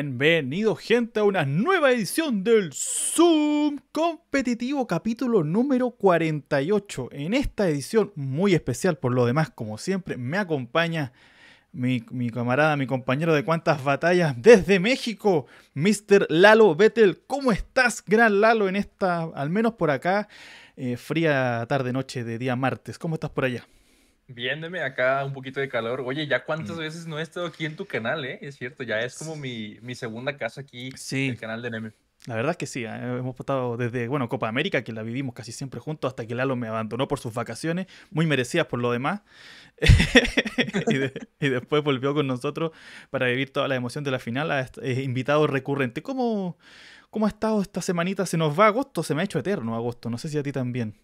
Bienvenido gente a una nueva edición del Zoom Competitivo capítulo número 48. En esta edición muy especial por lo demás, como siempre, me acompaña mi, camarada, mi compañero de cuantas batallas desde México, Mr. Lalo Vettel. ¿Cómo estás, gran Lalo, en esta, al menos por acá, eh, fría tarde-noche de día martes? ¿Cómo estás por allá? Viéndeme acá un poquito de calor. Oye, ya cuántas mm. veces no he estado aquí en tu canal, ¿eh? Es cierto, ya es como mi, segunda casa aquí, en el canal de Neme. La verdad es que sí, ¿eh? hemos estado desde, bueno, Copa América, que la vivimos casi siempre juntos, hasta que Lalo me abandonó por sus vacaciones, muy merecidas por lo demás, y, después volvió con nosotros para vivir toda la emoción de la final, a invitado recurrente. ¿Cómo, ¿Cómo ha estado esta semanita? Se nos va agosto, se me ha hecho eterno agosto, no sé si a ti también.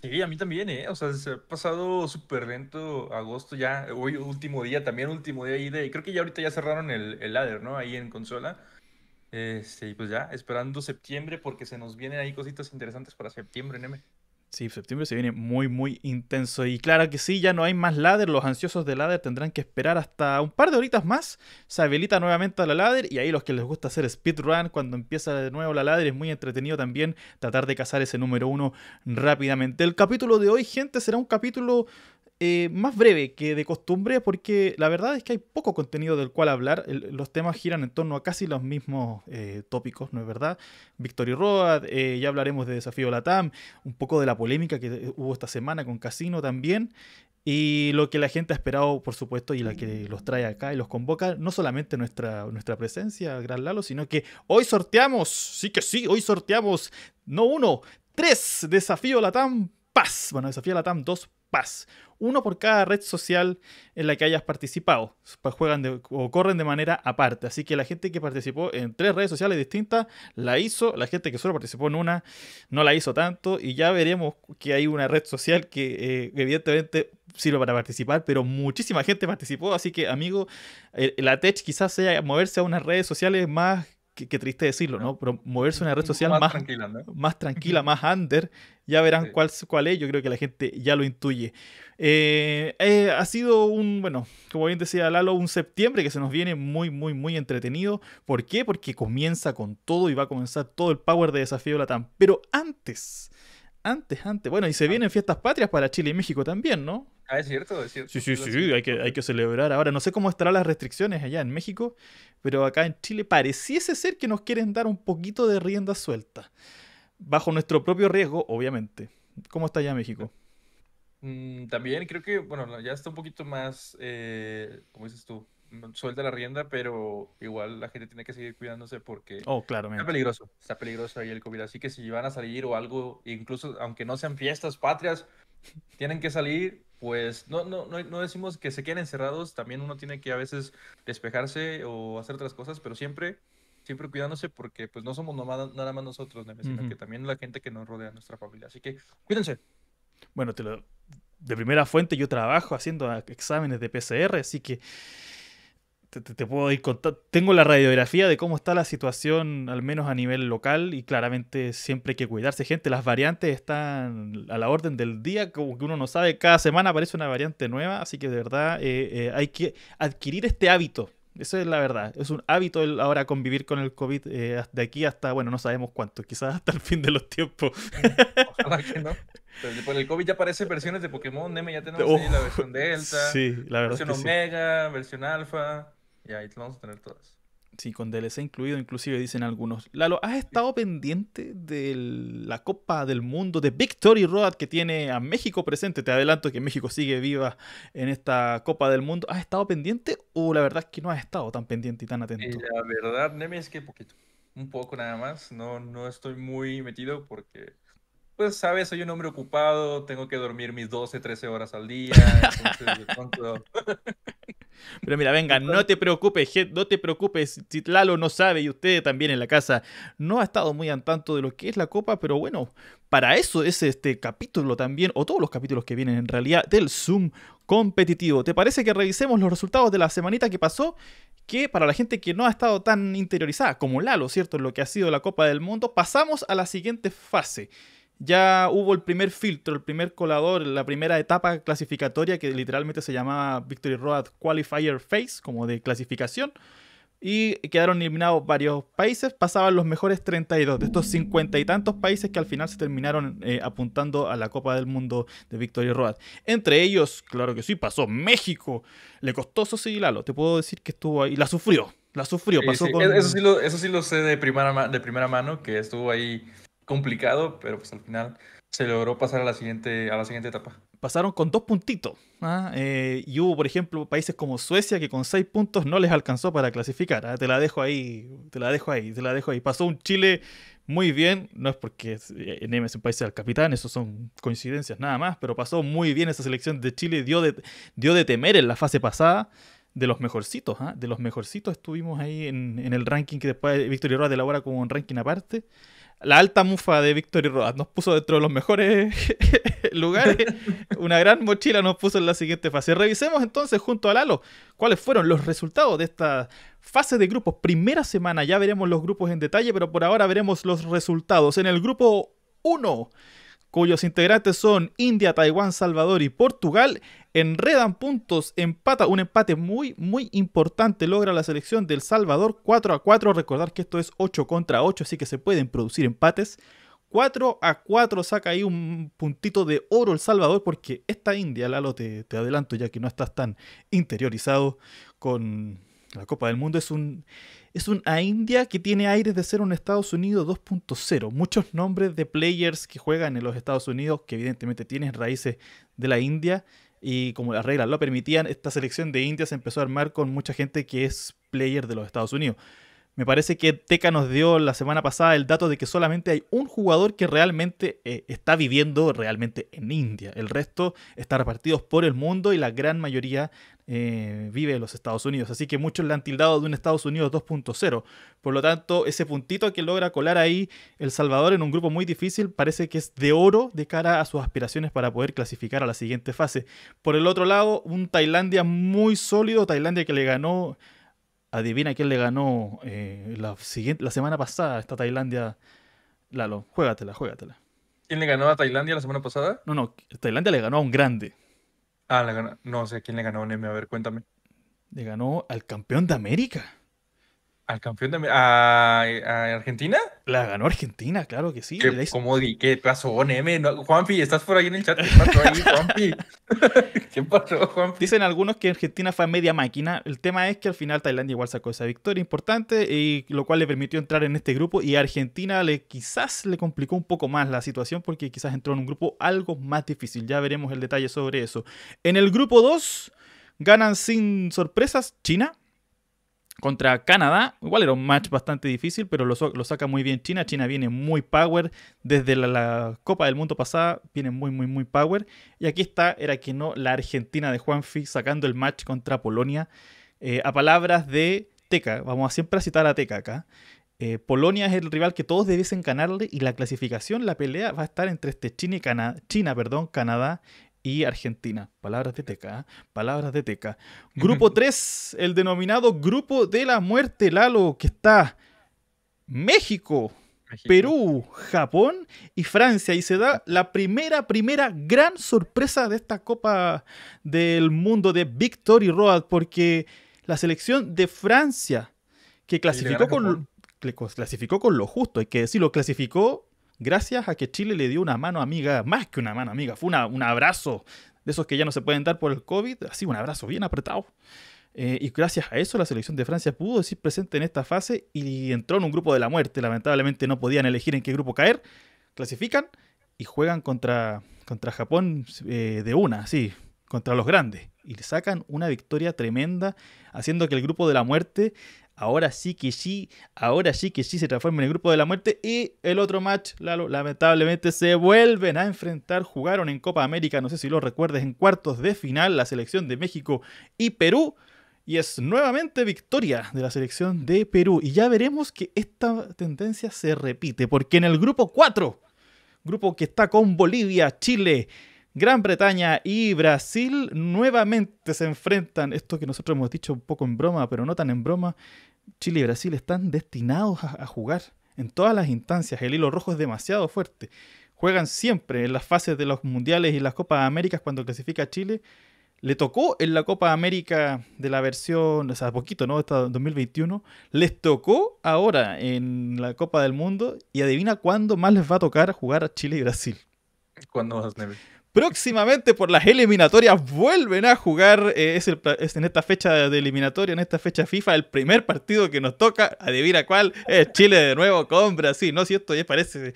Sí, a mí también, ¿eh? O sea, se ha pasado súper lento agosto ya. Hoy último día, también último día ahí de... Creo que ya ahorita ya cerraron el, el ladder, ¿no? Ahí en consola. Este, pues ya, esperando septiembre porque se nos vienen ahí cositas interesantes para septiembre, Neme. Sí, septiembre se viene muy, muy intenso. Y claro que sí, ya no hay más ladder. Los ansiosos de ladder tendrán que esperar hasta un par de horitas más. Se habilita nuevamente a la ladder. Y ahí los que les gusta hacer speedrun, cuando empieza de nuevo la ladder, es muy entretenido también tratar de cazar ese número uno rápidamente. El capítulo de hoy, gente, será un capítulo eh, más breve que de costumbre porque la verdad es que hay poco contenido del cual hablar. los temas giran en torno a casi los mismos eh, tópicos, ¿no es verdad? Victory Road, eh, ya hablaremos de Desafío Latam, un poco de la polémica que hubo esta semana con Casino también. Y lo que la gente ha esperado, por supuesto, y la que los trae acá y los convoca, no solamente nuestra, nuestra presencia, Gran Lalo, sino que hoy sorteamos, sí que sí, hoy sorteamos, no uno, tres Desafío Latam Paz. Bueno, Desafío Latam 2 paz, Uno por cada red social en la que hayas participado. Pues juegan o corren de manera aparte. Así que la gente que participó en tres redes sociales distintas la hizo. La gente que solo participó en una no la hizo tanto. Y ya veremos que hay una red social que eh, evidentemente sirve para participar, pero muchísima gente participó. Así que, amigo, eh, la tech quizás sea moverse a unas redes sociales más qué, triste decirlo, ¿no? Pero moverse una red social más, tranquila, más, under, ya verán cuál, cuál es, yo creo que la gente ya lo intuye. Eh, eh, ha sido un, bueno, como bien decía Lalo, un septiembre que se nos viene muy, muy, muy entretenido. ¿Por qué? Porque comienza con todo y va a comenzar todo el power de Desafío Latam. Pero antes, antes, antes, bueno, y se ah. vienen fiestas patrias para Chile y México también, ¿no? Ah, es cierto, es cierto. Sí, sí, sí, hay que, hay que celebrar. Ahora, no sé cómo estarán las restricciones allá en México, pero acá en Chile pareciese ser que nos quieren dar un poquito de rienda suelta. Bajo nuestro propio riesgo, obviamente. ¿Cómo está allá México? Mm, también creo que, bueno, ya está un poquito más, eh, como dices tú, suelta la rienda, pero igual la gente tiene que seguir cuidándose porque oh, está peligroso, está peligroso ahí el COVID. Así que si van a salir o algo, incluso aunque no sean fiestas patrias, tienen que salir pues no, no, no, decimos que se queden encerrados, también uno tiene que a veces despejarse o hacer otras cosas, pero siempre, siempre cuidándose porque pues no somos nada más nosotros, sino que también la gente que nos rodea, nuestra familia. Así que cuídense. Bueno, te lo, de primera fuente yo trabajo haciendo exámenes de PCR, así que te, puedo ir contando. Tengo la radiografía de cómo está la situación, al menos a nivel local, y claramente siempre hay que cuidarse, gente. Las variantes están a la orden del día, como que uno no sabe, cada semana aparece una variante nueva, así que de verdad eh, eh, hay que adquirir este hábito. Eso es la verdad. Es un hábito ahora convivir con el COVID eh, de aquí hasta, bueno, no sabemos cuánto, quizás hasta el fin de los tiempos. Mm, ojalá que no. Pero el COVID ya aparecen versiones de Pokémon, Neme, ya tenemos oh, la versión Delta, versión Omega, versión Alfa. Y ahí vamos tener todas. Sí, con DLC incluido, inclusive dicen algunos. Lalo, ¿has estado pendiente de la Copa del Mundo de Victory Road que tiene a México presente? Te adelanto que México sigue viva en esta Copa del Mundo. ¿Has estado pendiente o la verdad es que no has estado tan pendiente y tan atento? la verdad, Neme, es que poquito, un poco nada más. No, no estoy muy metido porque, pues, sabes, soy un hombre ocupado, tengo que dormir mis 12, 13 horas al día. Pero mira, venga, no te preocupes, no te preocupes, si Lalo no sabe y usted también en la casa no ha estado muy al tanto de lo que es la copa, pero bueno, para eso es este capítulo también, o todos los capítulos que vienen en realidad del Zoom competitivo. ¿Te parece que revisemos los resultados de la semanita que pasó? Que para la gente que no ha estado tan interiorizada como Lalo, ¿cierto? En lo que ha sido la Copa del Mundo, pasamos a la siguiente fase ya hubo el primer filtro, el primer colador, la primera etapa clasificatoria que literalmente se llamaba Victory Road Qualifier Phase, como de clasificación. Y quedaron eliminados varios países, pasaban los mejores 32 de estos 50 y tantos países que al final se terminaron eh, apuntando a la Copa del Mundo de Victory Road. Entre ellos, claro que sí, pasó México. Le costó Lalo, te puedo decir que estuvo ahí, la sufrió, la sufrió, pasó Con... E-, eso, sí lo, sé de primera, de primera mano, que estuvo ahí complicado, pero pues al final se logró pasar a la siguiente, a la siguiente etapa. Pasaron con dos puntitos. ¿ah? Eh, y hubo, por ejemplo, países como Suecia que con seis puntos no les alcanzó para clasificar. ¿ah? Te la dejo ahí, te la dejo ahí, te la dejo ahí. Pasó un Chile muy bien, no es porque eh, NM es un país al capitán, eso son coincidencias nada más, pero pasó muy bien esa selección de Chile, dio de, dio de temer en la fase pasada de los mejorcitos, ¿ah? de los mejorcitos estuvimos ahí en, el ranking que después Victoria Roa elabora como un ranking aparte la alta mufa de Víctor y Rodas nos puso dentro de los mejores lugares. Una gran mochila nos puso en la siguiente fase. Revisemos entonces junto a Lalo cuáles fueron los resultados de esta fase de grupos. Primera semana, ya veremos los grupos en detalle, pero por ahora veremos los resultados. En el grupo 1, cuyos integrantes son India, Taiwán, Salvador y Portugal, enredan puntos, empata, un empate muy, muy importante logra la selección del Salvador 4 a 4, recordar que esto es 8 contra 8, así que se pueden producir empates. 4 a 4 saca ahí un puntito de oro el Salvador, porque esta India, Lalo, te, te adelanto ya que no estás tan interiorizado con la Copa del Mundo, es un es una India que tiene aires de ser un Estados Unidos 2.0. Muchos nombres de players que juegan en los Estados Unidos, que evidentemente tienen raíces de la India, y como las reglas lo permitían, esta selección de India se empezó a armar con mucha gente que es player de los Estados Unidos. Me parece que Teca nos dio la semana pasada el dato de que solamente hay un jugador que realmente eh, está viviendo realmente en India. El resto está repartidos por el mundo y la gran mayoría eh, vive en los Estados Unidos. Así que muchos le han tildado de un Estados Unidos 2.0. Por lo tanto, ese puntito que logra colar ahí El Salvador en un grupo muy difícil parece que es de oro de cara a sus aspiraciones para poder clasificar a la siguiente fase. Por el otro lado, un Tailandia muy sólido, Tailandia que le ganó Adivina quién le ganó eh, la, siguiente, la semana pasada esta Tailandia. Lalo, juégatela, juégatela. ¿Quién le ganó a Tailandia la semana pasada? No, no, Tailandia le ganó a un grande. Ah, No sé quién le ganó a un M, a ver, cuéntame. Le ganó al campeón de América. ¿Al campeón de a, Argentina? La ganó Argentina, claro que sí. ¿Qué, di? qué pasó, M? Juanpi, estás por ahí en el chat. ¿Qué pasó ahí, Juanpi? ¿Qué pasó, Juanpi? Dicen algunos que Argentina fue media máquina. El tema es que al final Tailandia igual sacó esa victoria importante, y lo cual le permitió entrar en este grupo. Y Argentina le, quizás le complicó un poco más la situación porque quizás entró en un grupo algo más difícil. Ya veremos el detalle sobre eso. En el grupo 2 ganan sin sorpresas China contra Canadá, igual era un match bastante difícil, pero lo, saca muy bien China. China viene muy power. Desde la, Copa del Mundo pasada viene muy, muy, muy power. Y aquí está, era que no, la Argentina de Juanfi sacando el match contra Polonia. Eh, a palabras de Teca, vamos a siempre a citar a Teca acá. Eh, Polonia es el rival que todos debiesen ganarle y la clasificación, la pelea va a estar entre este China y Cana China, perdón, Canadá y Argentina. Palabras de teca, ¿ah? palabras de teca. Grupo 3, el denominado Grupo de la Muerte, Lalo, que está México, Perú, Japón y Francia. Y se da la primera, primera gran sorpresa de esta Copa del Mundo de Victory Road, porque la selección de Francia, que clasificó con, clasificó con lo justo, hay que decirlo, clasificó gracias a que Chile le dio una mano amiga, más que una mano amiga, fue un abrazo de esos que ya no se pueden dar por el COVID, así un abrazo bien apretado. Eh, y gracias a eso la selección de Francia pudo decir presente en esta fase y entró en un grupo de la muerte. Lamentablemente no podían elegir en qué grupo caer. Clasifican y juegan contra, contra Japón eh, de una, sí, contra los grandes. Y sacan una victoria tremenda, haciendo que el grupo de la muerte ahora sí que sí, ahora sí que sí se transforma en el grupo de la muerte y el otro match, Lalo, lamentablemente se vuelven a enfrentar, jugaron en Copa América, no sé si lo recuerdes, en cuartos de final la selección de México y Perú. Y es nuevamente victoria de la selección de Perú. Y ya veremos que esta tendencia se repite, porque en el grupo 4, grupo que está con Bolivia, Chile, Gran Bretaña y Brasil nuevamente se enfrentan. Esto que nosotros hemos dicho un poco en broma, pero no tan en broma, Chile y Brasil están destinados a, jugar en todas las instancias. El hilo rojo es demasiado fuerte. Juegan siempre en las fases de los mundiales y las Copas Américas cuando clasifica Chile. Le tocó en la Copa América de la versión, o sea, poquito, ¿no? Hasta 2021. Les tocó ahora en la Copa del Mundo y adivina cuándo más les va a tocar jugar a Chile y Brasil. Cuando más, Próximamente por las eliminatorias vuelven a jugar, eh, en esta fecha de eliminatoria, en esta fecha FIFA, el primer partido que nos toca, adivina cuál, es Chile de nuevo con Brasil, ¿no es cierto? Y parece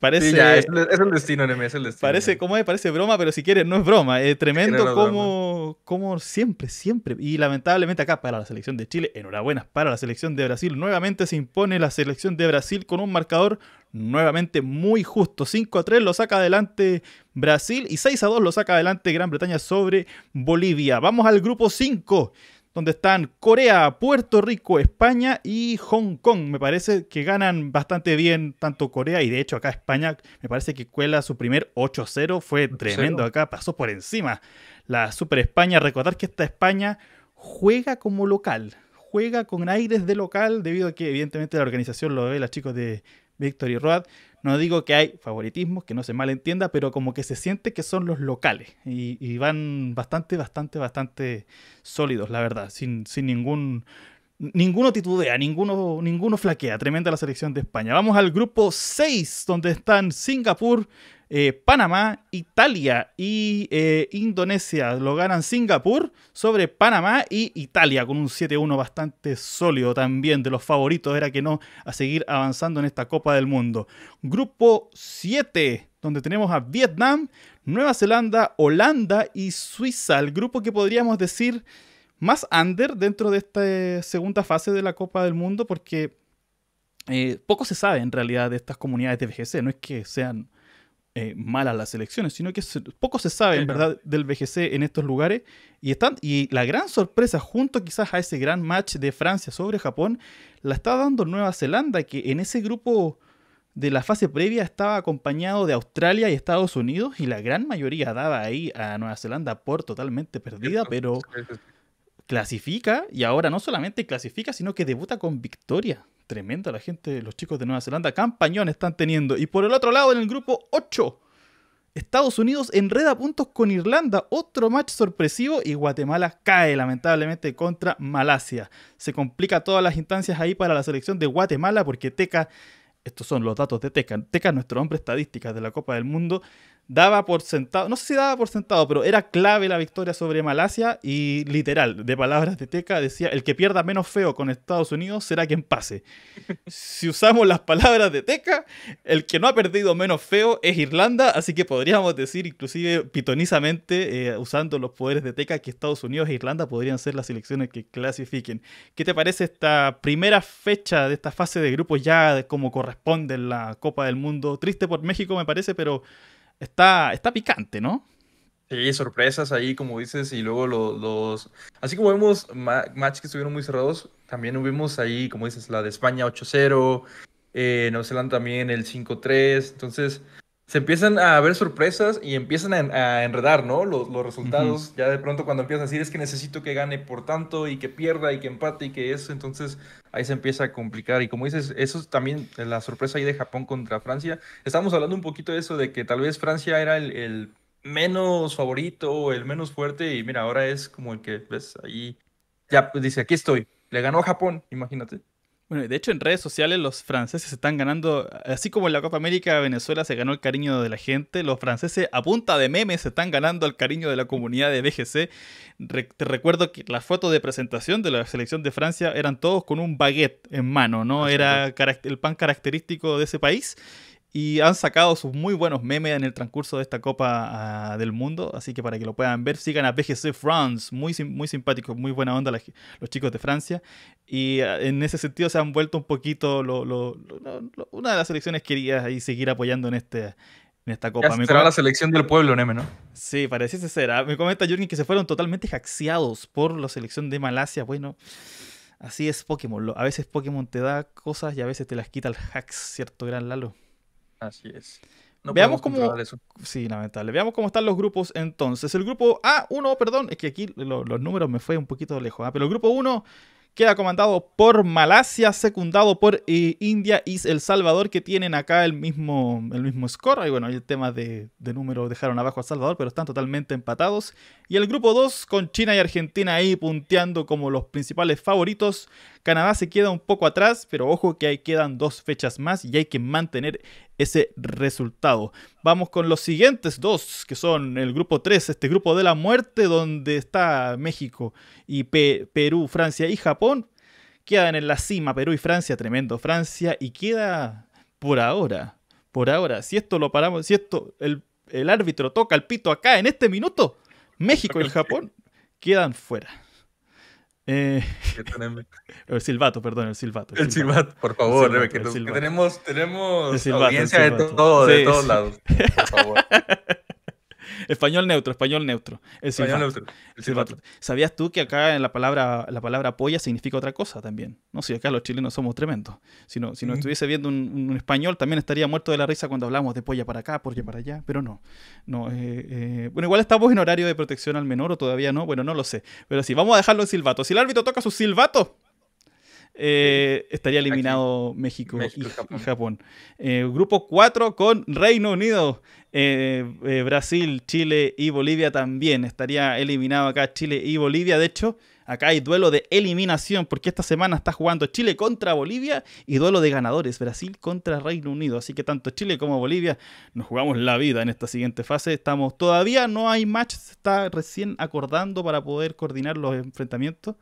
Parece, es, el destino, el destino. Parece, como parece broma, pero si quieres, no es broma. tremendo como, como siempre, siempre. Y lamentablemente acá para la selección de Chile, enhorabuena para la selección de Brasil. Nuevamente se impone la selección de Brasil con un marcador nuevamente muy justo. 5 a 3 lo saca adelante Brasil y 6 a 2 lo saca adelante Gran Bretaña sobre Bolivia. Vamos al grupo 5 donde están Corea, Puerto Rico, España y Hong Kong. Me parece que ganan bastante bien tanto Corea y de hecho acá España, me parece que cuela su primer 8-0, fue tremendo acá, pasó por encima la Super España. Recordar que esta España juega como local, juega con aires de local debido a que evidentemente la organización lo ve, las chicos de Victory Road, no digo que hay favoritismos, que no se malentienda, pero como que se siente que son los locales y, van bastante, bastante, bastante sólidos, la verdad, sin, sin ningún Ninguno titubea, ninguno, ninguno flaquea. Tremenda la selección de España. Vamos al grupo 6, donde están Singapur, eh, Panamá, Italia y eh, Indonesia. Lo ganan Singapur sobre Panamá y Italia con un 7-1 bastante sólido también de los favoritos. Era que no a seguir avanzando en esta Copa del Mundo. Grupo 7, donde tenemos a Vietnam, Nueva Zelanda, Holanda y Suiza. El grupo que podríamos decir más under dentro de esta eh, segunda fase de la Copa del Mundo porque... poco se sabe en realidad de estas comunidades de VGC, no es que sean eh, malas las elecciones, sino que poco se sabe, en verdad, del BGC en estos lugares. Y, están, y la gran sorpresa, junto quizás a ese gran match de Francia sobre Japón, la está dando Nueva Zelanda, que en ese grupo de la fase previa estaba acompañado de Australia y Estados Unidos, y la gran mayoría daba ahí a Nueva Zelanda por totalmente perdida, pero clasifica, y ahora no solamente clasifica, sino que debuta con victoria tremenda la gente, los chicos de Nueva Zelanda, campañón están teniendo. Y por el otro lado, en el grupo 8, Estados Unidos enreda puntos con Irlanda, otro match sorpresivo y Guatemala cae lamentablemente contra Malasia. Se complica todas las instancias ahí para la selección de Guatemala porque Teca, estos son los datos de Teca, Teca nuestro hombre estadística de la Copa del Mundo, daba por sentado, no sé si daba por sentado, pero era clave la victoria sobre Malasia y literal, de palabras de Teca, decía, el que pierda menos feo con Estados Unidos será quien pase. si usamos las palabras de Teca, el que no ha perdido menos feo es Irlanda, así que podríamos decir inclusive pitonizamente, eh, usando los poderes de Teca, que Estados Unidos e Irlanda podrían ser las selecciones que clasifiquen. ¿Qué te parece esta primera fecha de esta fase de grupos ya como corresponde en la Copa del Mundo? Triste por México me parece, pero... Está, está picante, ¿no? Sí, sorpresas ahí, como dices, y luego los... los... Así como vemos matches que estuvieron muy cerrados, también vimos ahí, como dices, la de España 8-0, eh, Nueva Zelanda también el 5-3, entonces se empiezan a ver sorpresas y empiezan a, enredar, ¿no? Los, resultados, ya de pronto cuando empiezas a decir es que necesito que gane por tanto y que pierda y que empate y que eso, entonces ahí se empieza a complicar. Y como dices, eso es también eh, la sorpresa ahí de Japón contra Francia. Estamos hablando un poquito de eso, de que tal vez Francia era el, menos favorito, el menos fuerte, y mira, ahora es como el que, ves, ahí ya pues, dice, aquí estoy, le ganó Japón, imagínate. Bueno, de hecho en redes sociales los franceses están ganando, así como en la Copa América Venezuela se ganó el cariño de la gente, los franceses a punta de memes están ganando el cariño de la comunidad de BGC. te recuerdo que las fotos de presentación de la selección de Francia eran todos con un baguette en mano, ¿no? Era el pan característico de ese país y han sacado sus muy buenos memes en el transcurso de esta Copa ah, del Mundo, así que para que lo puedan ver, sigan a BGC France, muy, muy simpático muy buena onda los chicos de Francia, y ah, en ese sentido se han vuelto un poquito una de las selecciones que quería seguir apoyando en este, en esta copa. será la selección del pueblo, Neme, ¿no? Sí, pareciese ser. Ah, me comenta Jürgen que se fueron totalmente hackeados por la selección de Malasia. Bueno, así es Pokémon. A veces Pokémon te da cosas y a veces te las quita el hacks, ¿cierto, gran Lalo? Así es. No Veamos cómo. Sí, lamentable. Veamos cómo están los grupos entonces. El grupo A1, perdón, es que aquí los números me fue un poquito lejos, ¿ah? pero el grupo 1 queda comandado por Malasia, secundado por eh, India y El Salvador, que tienen acá el mismo, el mismo score. Y bueno, el tema de, números dejaron abajo a Salvador, pero están totalmente empatados. Y el grupo 2 con China y Argentina ahí punteando como los principales favoritos. Canadá se queda un poco atrás, pero ojo que ahí quedan dos fechas más y hay que mantener ese resultado. Vamos con los siguientes dos, que son el grupo 3, este grupo de la muerte, donde está México y Perú, Francia y Japón. Quedan en la cima Perú y Francia, tremendo Francia, y queda por ahora, por ahora, si esto lo paramos, si esto, el, el árbitro toca el pito acá en este minuto, México y Japón quedan fuera. Eh, el silbato, perdón, el silbato. El, Silvato, silbato, por favor, que, tenemos, tenemos audiencia de, todo, de todos lados. Por favor. español neutro, español neutro. El silbato. ¿Sabías tú que acá en la palabra, la palabra polla significa otra cosa también? No si acá los chilenos somos tremendos. Si no, si no estuviese viendo un, español, también estaría muerto de la risa cuando hablamos de polla para acá, polla para allá, pero no. no eh, eh, bueno, igual estamos en horario de protección al menor o todavía no, bueno, no lo sé. Pero sí, vamos a dejarlo en silbato. Si el árbitro toca su silbato, eh, estaría eliminado México, y, Japón. Eh, grupo 4 con Reino Unido. Eh, Brasil, Chile y Bolivia también. Estaría eliminado acá Chile y Bolivia. De hecho, acá hay duelo de eliminación porque esta semana está jugando Chile contra Bolivia y duelo de ganadores, Brasil contra Reino Unido. Así que tanto Chile como Bolivia nos jugamos la vida en esta siguiente fase. Estamos todavía, no hay match, está recién acordando para poder coordinar los enfrentamientos.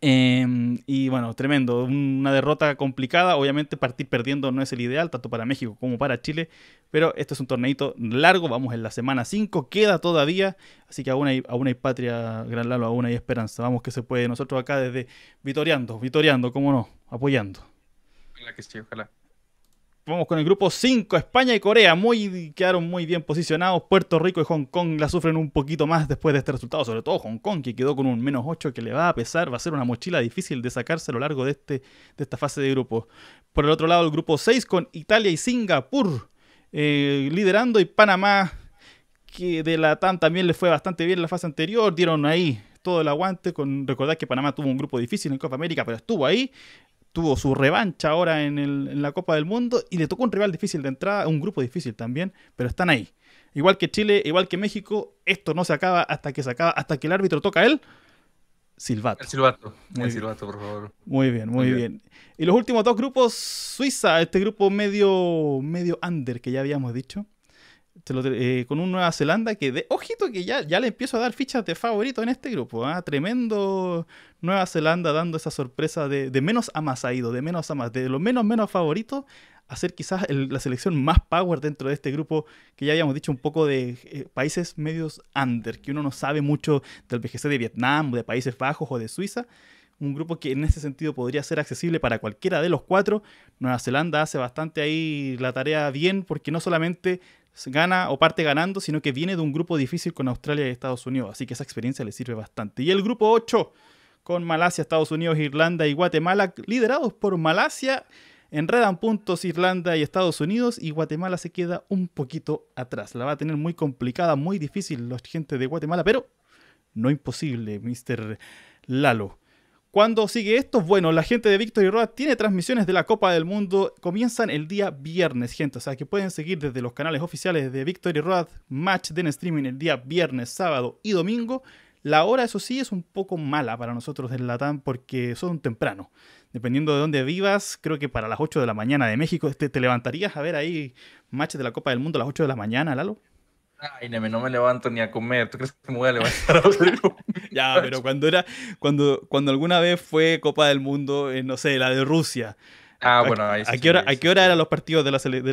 Em, y bueno, tremendo, una derrota complicada. Obviamente partir perdiendo no es el ideal, tanto para México como para Chile. Pero este es un torneito largo, vamos en la semana 5, queda todavía. Así que aún hay, patria, Gran Lalo, aún hay esperanza. Vamos que se puede. Nosotros acá desde Vitoriando, Vitoriando, como no, apoyando. Ojalá que sí, ojalá. Vamos con el grupo 5, España y Corea. Muy, quedaron muy bien posicionados. Puerto Rico y Hong Kong la sufren un poquito más después de este resultado. Sobre todo Hong Kong, que quedó con un menos 8 que le va a pesar. Va a ser una mochila difícil de sacarse a lo largo de, este, de esta fase de grupo. Por el otro lado, el grupo 6 con Italia y Singapur eh, liderando. Y Panamá, que de la tan también le fue bastante bien en la fase anterior. Dieron ahí todo el aguante. Con, recordad que Panamá tuvo un grupo difícil en Copa América, pero estuvo ahí tuvo su revancha ahora en, la Copa del Mundo y le tocó un rival difícil de entrada, un grupo difícil también, pero están ahí. Igual que Chile, igual que México, esto no se acaba hasta que se acaba, hasta que el árbitro toca a él. Silvato. El silbato. Muy por favor. Muy bien, muy, bien. bien. Y los últimos dos grupos, Suiza, este grupo medio, medio under que ya habíamos dicho. Eh, con un Nueva Zelanda que, de, ojito, que ya, ya le empiezo a dar fichas de favorito en este grupo. ¿ah? Tremendo Nueva Zelanda dando esa sorpresa de, menos a más ha ido, de menos a más, de lo menos menos favorito a ser quizás la selección más power dentro de este grupo que ya habíamos dicho un poco de eh, países medios under, que uno no sabe mucho del BGC de Vietnam, de Países Bajos o de Suiza un grupo que en ese sentido podría ser accesible para cualquiera de los cuatro. Nueva Zelanda hace bastante ahí la tarea bien porque no solamente gana o parte ganando, sino que viene de un grupo difícil con Australia y Estados Unidos. Así que esa experiencia le sirve bastante. Y el grupo 8, con Malasia, Estados Unidos, Irlanda y Guatemala, liderados por Malasia, enredan puntos Irlanda y Estados Unidos y Guatemala se queda un poquito atrás. La va a tener muy complicada, muy difícil la gente de Guatemala, pero no imposible, Mr. Lalo. Cuando sigue esto? Bueno, la gente de Victory Road tiene transmisiones de la Copa del Mundo. Comienzan el día viernes, gente. O sea, que pueden seguir desde los canales oficiales de Victory Road Match de streaming el día viernes, sábado y domingo. La hora, eso sí, es un poco mala para nosotros del Latam porque son temprano. Dependiendo de dónde vivas, creo que para las 8 de la mañana de México te, te levantarías a ver ahí Matches de la Copa del Mundo a las 8 de la mañana, Lalo. Ay, no me levanto ni a comer. ¿Tú crees que me voy a levantar a Ya, pero cuando era, cuando, cuando alguna vez fue Copa del Mundo, eh, no sé, la de Rusia. Ah, bueno, ahí sí ¿A, qué hora, ¿A eran los partidos de la, de,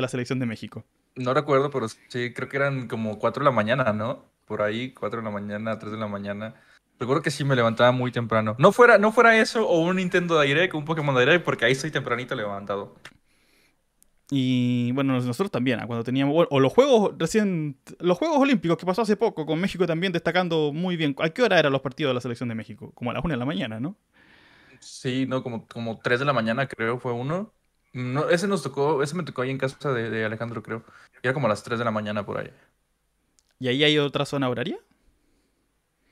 la, selección de México? No recuerdo, pero sí, creo que eran como 4 de la mañana, ¿no? Por ahí, 4 de la mañana, 3 de la mañana. Recuerdo que sí me levantaba muy temprano. No fuera, no fuera eso o un Nintendo Direct, un Pokémon Direct, porque ahí estoy tempranito levantado. Y bueno, nosotros también, ah, cuando teníamos. O los juegos recién. Los Juegos Olímpicos que pasó hace poco, con México también destacando muy bien. ¿A qué hora eran los partidos de la selección de México? Como a las 1 de la mañana, ¿no? Sí, no, como, como 3 de la mañana creo fue uno. ese nos tocó, ese me tocó ahí en casa de, Alejandro, creo. Era como a las 3 de la mañana por ahí. ¿Y ahí hay otra zona horaria?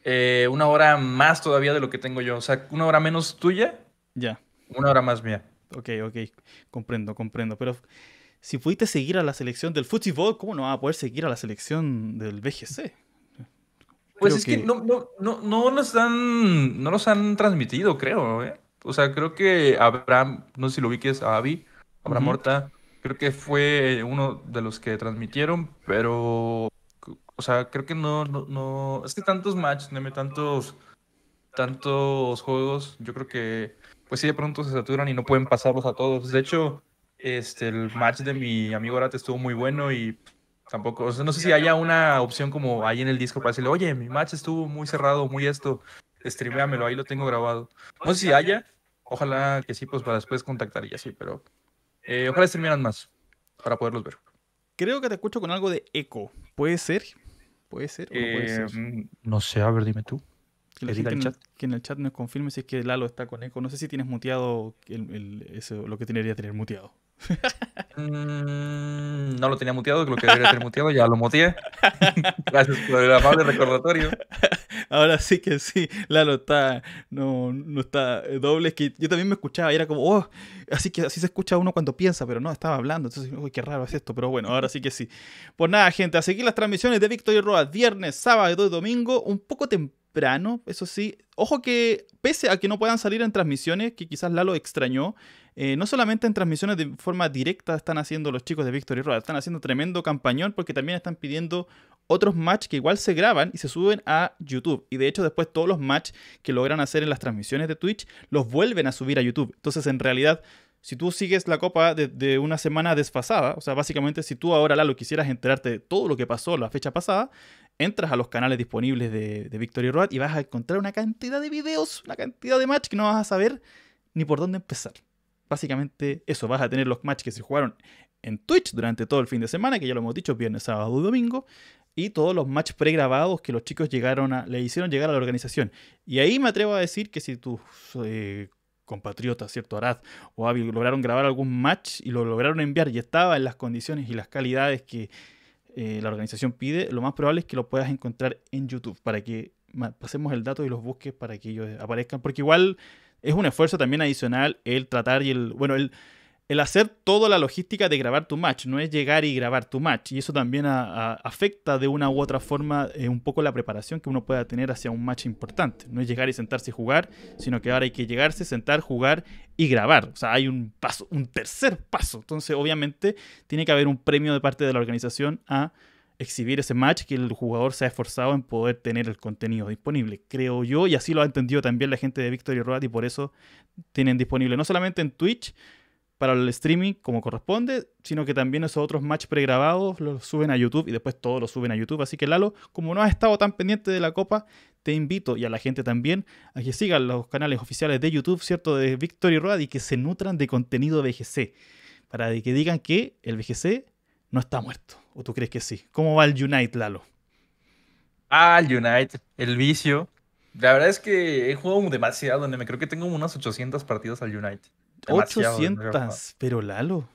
Eh, una hora más todavía de lo que tengo yo. O sea, una hora menos tuya. Ya. Una hora más mía. Ok, ok, comprendo, comprendo. Pero si pudiste seguir a la selección del fútbol, ¿cómo no va a poder seguir a la selección del BGC? Pues es que, no, no, no, no, nos han, no nos han transmitido, creo. ¿eh? O sea, creo que Abraham, no sé si lo ubiques, a Abby Abraham Horta, creo que fue uno de los que transmitieron, pero, o sea, creo que no, no, no es que tantos matches, tantos, tantos juegos, yo creo que pues sí, de pronto se saturan y no pueden pasarlos a todos. De hecho, este, el match de mi amigo Arate estuvo muy bueno y tampoco, o sea, no sé si haya una opción como ahí en el disco para decirle, oye, mi match estuvo muy cerrado, muy esto, streameamelo, ahí lo tengo grabado. No sé si haya, ojalá que sí, pues para después contactar y así, pero eh, ojalá streamearan más para poderlos ver. Creo que te escucho con algo de eco, ¿puede ser? ¿Puede ser, o no, puede eh, ser? Mm. no sé, a ver, dime tú. Que, en, el, chat nos confirme si es que Lalo está con eco. No sé si tienes muteado el, lo que debería tener muteado. Mm, no lo tenía muteado, lo que debería tener muteado ya lo muteé. Gracias por el amable recordatorio. Ahora sí que sí, Lalo está, no, no está eh, doble. yo también me escuchaba y era como, oh, así que así se escucha uno cuando piensa, pero no, estaba hablando. Entonces, uy, qué raro es esto, pero bueno, ahora sí que sí. Pues nada, gente, a seguir las transmisiones de Víctor y Roa. viernes, sábado y domingo, un poco temprano Prano, eso sí. Ojo que, pese a que no puedan salir en transmisiones, que quizás Lalo extrañó, eh, no solamente en transmisiones de forma directa están haciendo los chicos de Victory Road, están haciendo tremendo campañón porque también están pidiendo otros match que igual se graban y se suben a YouTube. Y de hecho después todos los matches que logran hacer en las transmisiones de Twitch los vuelven a subir a YouTube. Entonces en realidad si tú sigues la copa de, de, una semana desfasada, o sea, básicamente si tú ahora, Lalo, quisieras enterarte de todo lo que pasó la fecha pasada, entras a los canales disponibles de, de, Victory Road y vas a encontrar una cantidad de videos, una cantidad de match que no vas a saber ni por dónde empezar. Básicamente eso, vas a tener los matches que se jugaron en Twitch durante todo el fin de semana, que ya lo hemos dicho, viernes, sábado y domingo, y todos los matches pregrabados que los chicos llegaron a, le hicieron llegar a la organización. Y ahí me atrevo a decir que si tus eh, compatriotas, ¿cierto? Arad o Avi lograron grabar algún match y lo lograron enviar y estaba en las condiciones y las calidades que, eh, la organización pide, lo más probable es que lo puedas encontrar en YouTube para que pasemos el dato y los busques para que ellos aparezcan, porque igual es un esfuerzo también adicional el tratar y el, bueno, el el hacer toda la logística de grabar tu match, no es llegar y grabar tu match. Y eso también afecta de una u otra forma eh, un poco la preparación que uno pueda tener hacia un match importante. No es llegar y sentarse y jugar, sino que ahora hay que llegarse, sentar, jugar y grabar. O sea, hay un paso, un tercer paso. Entonces, obviamente, tiene que haber un premio de parte de la organización a exhibir ese match que el jugador se ha esforzado en poder tener el contenido disponible, creo yo, y así lo ha entendido también la gente de Victory Road y por eso tienen disponible no solamente en Twitch, para el streaming como corresponde, sino que también esos otros match pregrabados los suben a YouTube y después todos los suben a YouTube. Así que Lalo, como no has estado tan pendiente de la copa, te invito y a la gente también a que sigan los canales oficiales de YouTube, ¿cierto? De Victory Road y que se nutran de contenido BGC, para que digan que el BGC no está muerto. ¿O tú crees que sí? ¿Cómo va el Unite, Lalo? Ah, el Unite, el vicio. La verdad es que he jugado demasiado, me creo que tengo unas 800 partidas al Unite. 800, pero Lalo.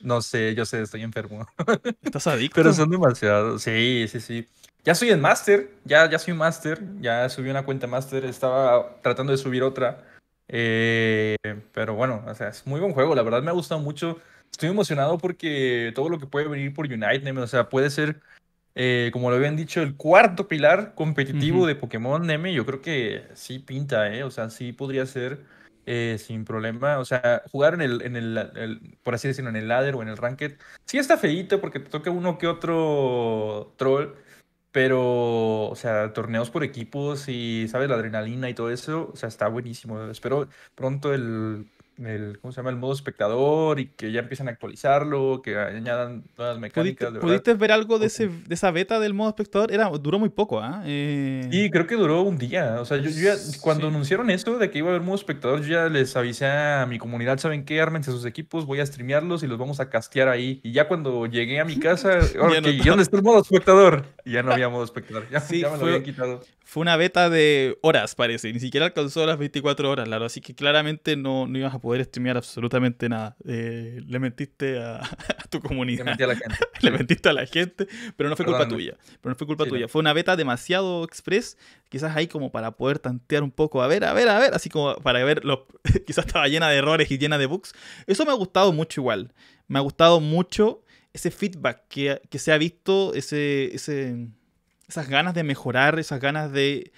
No sé, yo sé, estoy enfermo. Estás adicto. Pero son demasiados. Sí, sí, sí. Ya soy en Master, ya, ya soy Master, ya subí una cuenta Master, estaba tratando de subir otra. Eh, pero bueno, o sea, es muy buen juego, la verdad me ha gustado mucho. Estoy emocionado porque todo lo que puede venir por Unite, o sea, puede ser, eh, como lo habían dicho, el cuarto pilar competitivo de Pokémon Neme. Yo creo que sí pinta, ¿eh? O sea, sí podría ser eh, sin problema. O sea, jugar en el, en el, el, por así decirlo, en el ladder o en el ranked, sí está feíto porque te toca uno que otro troll, pero, o sea, torneos por equipos y, ¿sabes? La adrenalina y todo eso, o sea, está buenísimo. Espero pronto el ¿cómo se llama? El modo espectador y que ya empiezan a actualizarlo, que añadan nuevas mecánicas. ¿Pudiste, ¿pudiste ver algo de, ese, de esa beta del modo espectador? Era, duró muy poco, ¿ah? Eh, sí, creo que duró un día. O sea, yo, cuando anunciaron esto de que iba a haber modo espectador, yo ya les avisé a mi comunidad, ¿saben qué? Ármense sus equipos, voy a streamearlos y los vamos a castear ahí. Y ya cuando llegué a mi casa, okay, ya ¿y dónde está el modo espectador? ya no había modo espectador, ya, me lo habían quitado fue una beta de horas, parece. Ni siquiera alcanzó las 24 horas, claro, Así que claramente no, no ibas a poder streamear absolutamente nada. Eh, le mentiste a, tu comunidad. Le mentí a la gente. le mentiste a la gente, pero no fue culpa tuya. Pero no fue culpa tuya. Fue una beta demasiado express. Quizás ahí como para poder tantear un poco. A ver, a ver, a ver. Así como para ver. quizás estaba llena de errores y llena de bugs. Eso me ha gustado mucho igual. Me ha gustado mucho ese feedback que, que se ha visto, ese, ese esas ganas de mejorar, esas ganas de,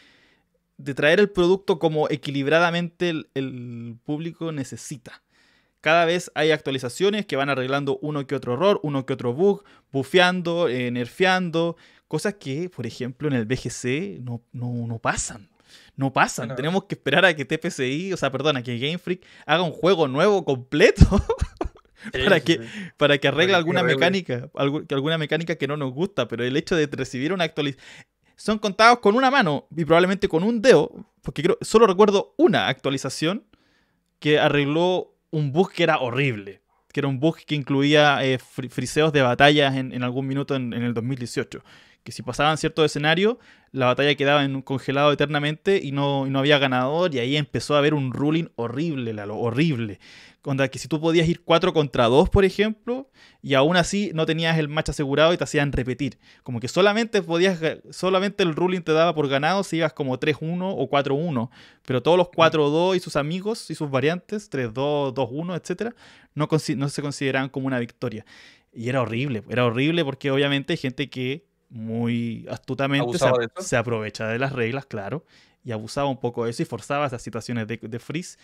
traer el producto como equilibradamente el, público necesita. Cada vez hay actualizaciones que van arreglando uno que otro error, uno que otro bug, bufeando, eh, nerfeando, cosas que, por ejemplo, en el BGC no, no, no pasan. No pasan. Tenemos que esperar a que TPCI, o sea, perdona, que Game Freak haga un juego nuevo completo para, que, para que arregle alguna que mecánica, alguna mecánica que no nos gusta, pero el hecho de recibir una actualización son contados con una mano y probablemente con un dedo, porque solo recuerdo una actualización que arregló un bug que era horrible, que era un bug que incluía eh, friseos de batallas en, algún minuto en, el 2018, que si pasaban cierto escenario, la batalla quedaba congelada eternamente y no, no había ganador y ahí empezó a haber un ruling horrible, horrible. Contra que si tú podías ir 4 contra 2, por ejemplo, y aún así no tenías el match asegurado y te hacían repetir. Como que solamente podías, solamente el ruling te daba por ganado si ibas como 3-1 o 4-1. Pero todos los 4-2 y sus amigos y sus variantes, 3-2, 2-1, etcétera, no, no se consideraban como una victoria. Y era horrible, era horrible porque obviamente hay gente que muy astutamente se, aprovecha de las reglas, claro, y abusaba un poco de eso y forzaba esas situaciones de, de freeze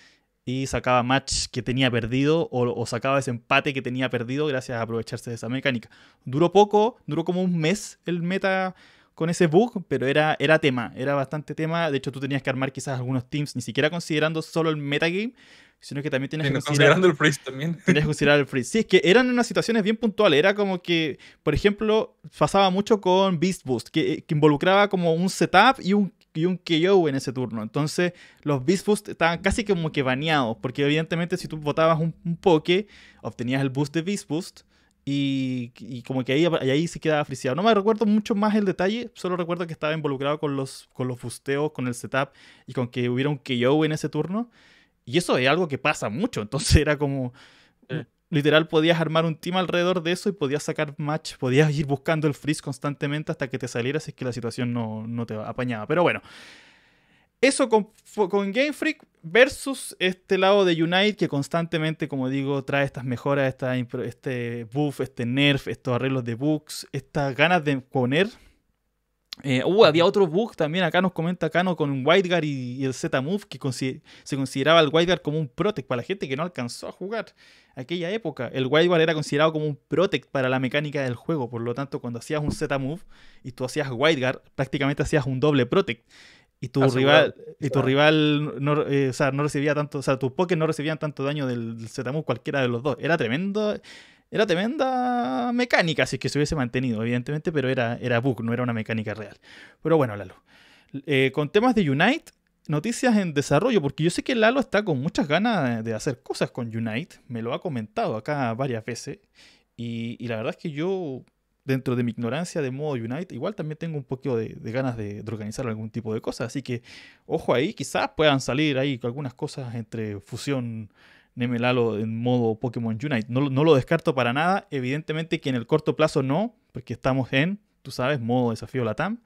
y sacaba match que tenía perdido o, sacaba ese empate que tenía perdido gracias a aprovecharse de esa mecánica. Duró poco, duró como un mes el meta con ese bug, pero era, era tema, era bastante tema. De hecho, tú tenías que armar quizás algunos teams, ni siquiera considerando solo el metagame, sino que también tenías que considerar... Considerando el freeze también. Tenías que considerar el freeze. Sí, es que eran unas situaciones bien puntuales. Era como que, por ejemplo, pasaba mucho con Beast Boost, que involucraba como un setup y un y un KO en ese turno. Entonces, los Beast Boost estaban casi como que baneados, porque evidentemente si tú botabas un, poke, obtenías el boost de Beast Y, como que ahí, ahí se quedaba friseado. No me recuerdo mucho más el detalle, solo recuerdo que estaba involucrado con los, con los busteos, con el setup y con que hubiera un KO en ese turno. Y eso es algo que pasa mucho, entonces era como literal podías armar un team alrededor de eso y podías sacar match, podías ir buscando el freeze constantemente hasta que te salieras si es que la situación no, te apañaba. Pero bueno, eso con, Game Freak versus este lado de Unite que constantemente, como digo, trae estas mejoras, este buff, este nerf, estos arreglos de bugs, estas ganas de poner eh, uh, había otro bug también, acá nos comenta Cano con un Guard y, el Z-Move, que se consideraba el Guard como un Protect para la gente que no alcanzó a jugar aquella época. El Guard era considerado como un Protect para la mecánica del juego, por lo tanto cuando hacías un Z-Move y tú hacías Guard, prácticamente hacías un doble Protect. Y tu rival, y tu rival no, eh, o sea, no recibía tanto, o sea, tus Pokés no recibían tanto daño del Z-Move cualquiera de los dos. Era tremendo era tremenda mecánica, si es que se hubiese mantenido, evidentemente, pero era, era bug, no era una mecánica real. Pero bueno, Lalo. Eh, con temas de Unite, noticias en desarrollo, porque yo sé que Lalo está con muchas ganas de hacer cosas con Unite, me lo ha comentado acá varias veces, y, la verdad es que yo, dentro de mi ignorancia de modo Unite, igual también tengo un poquito de, ganas de, de, organizar algún tipo de cosas, así que ojo ahí, quizás puedan salir ahí algunas cosas entre fusión Nemelalo en modo Pokémon Unite. No, lo descarto para nada. Evidentemente que en el corto plazo no, porque estamos en, tú sabes, modo desafío Latam.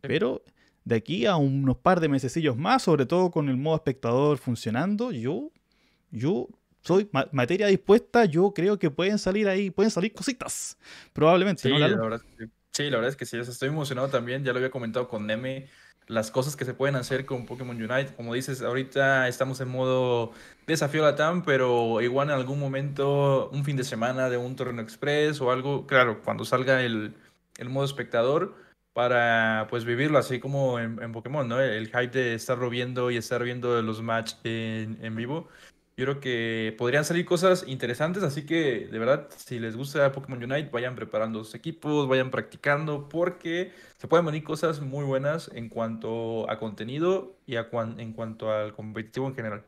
Pero de aquí a unos par de mesecillos más, sobre todo con el modo espectador funcionando, yo, yo soy materia dispuesta. Yo creo que pueden salir ahí, pueden salir cositas. Probablemente. Sí, la verdad, sí, la verdad es que sí. Estoy emocionado también. Ya lo había comentado con Neme las cosas que se pueden hacer con Pokémon Unite. Como dices, ahorita estamos en modo desafío Latam, pero igual en algún momento, un fin de semana de un torneo express o algo, claro, cuando salga el, modo espectador, para pues vivirlo así como en, Pokémon, ¿no? El, hype de estarlo viendo y estar viendo los matches en, en vivo. Yo creo que podrían salir cosas interesantes, así que de verdad, si les gusta Pokémon Unite, vayan preparando sus equipos, vayan practicando, porque se pueden venir cosas muy buenas en cuanto a contenido y en cuanto al competitivo en general.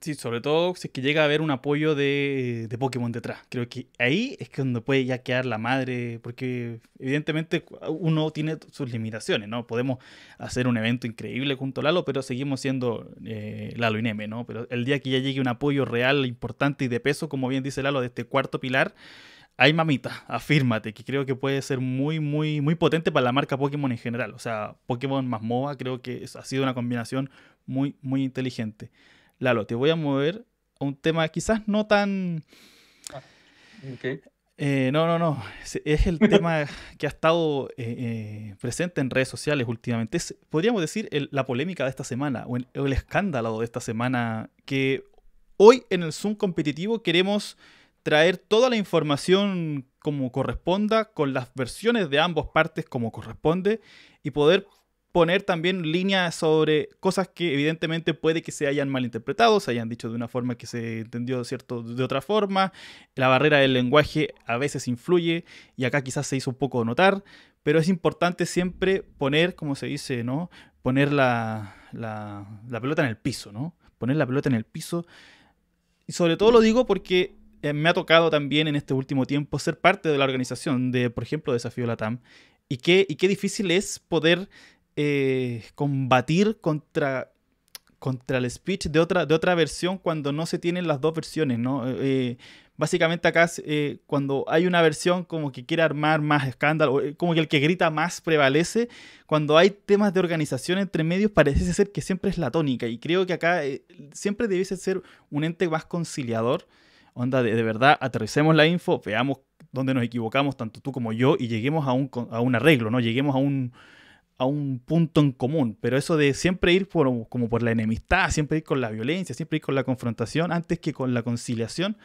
Sí, sobre todo si es que llega a haber un apoyo de, Pokémon detrás. Creo que ahí es que donde puede ya quedar la madre, porque evidentemente uno tiene sus limitaciones, ¿no? Podemos hacer un evento increíble junto a Lalo, pero seguimos siendo eh, Lalo y Neme, ¿no? Pero el día que ya llegue un apoyo real, importante y de peso, como bien dice Lalo, de este cuarto pilar, hay mamita, afírmate, que creo que puede ser muy, muy, muy potente para la marca Pokémon en general. O sea, Pokémon más MOBA creo que ha sido una combinación muy, muy inteligente. Lalo, te voy a mover a un tema quizás no tan... Eh, no, no, no. Es el tema que ha estado eh, eh, presente en redes sociales últimamente. podríamos decir la polémica de esta semana o el, el, escándalo de esta semana que hoy en el Zoom competitivo queremos traer toda la información como corresponda, con las versiones de ambos partes como corresponde y poder poner también líneas sobre cosas que evidentemente puede que se hayan malinterpretado, se hayan dicho de una forma que se entendió cierto de otra forma. La barrera del lenguaje a veces influye y acá quizás se hizo un poco notar, pero es importante siempre poner, como se dice, ¿no? Poner la, pelota en el piso, ¿no? Poner la pelota en el piso. Y sobre todo lo digo porque eh, me ha tocado también en este último tiempo ser parte de la organización de, por ejemplo, Desafío Latam. Y qué, y qué difícil es poder eh, combatir contra, contra el speech de otra, de otra versión cuando no se tienen las dos versiones, ¿no? Eh, eh, básicamente acá cuando hay una versión como que quiere armar más escándalo, como que el que grita más prevalece, cuando hay temas de organización entre medios parece ser que siempre es la tónica y creo que acá siempre debiese ser un ente más conciliador. Onda, de, verdad, aterricemos la info, veamos dónde nos equivocamos tanto tú como yo y lleguemos a un, a un arreglo, ¿no? Lleguemos a un, a un punto en común, pero eso de siempre ir por, como por la enemistad, siempre ir con la violencia, siempre ir con la confrontación, antes que con la conciliación,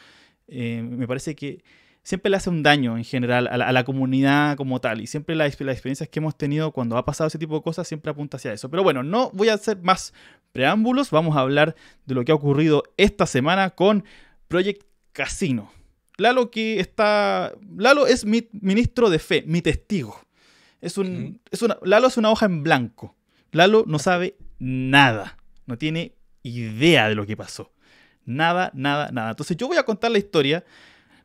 eh, me parece que siempre le hace un daño en general a la, comunidad como tal, y siempre las experiencias que hemos tenido cuando ha pasado ese tipo de cosas siempre apunta hacia eso. Pero bueno, no voy a hacer más preámbulos, vamos a hablar de lo que ha ocurrido esta semana con Project Casino. Lalo que está... Lalo es mi ministro de fe, mi testigo es un, una, Lalo es una hoja en blanco. Lalo no sabe nada. No tiene idea de lo que pasó. Nada, nada, nada. Entonces yo voy a contar la historia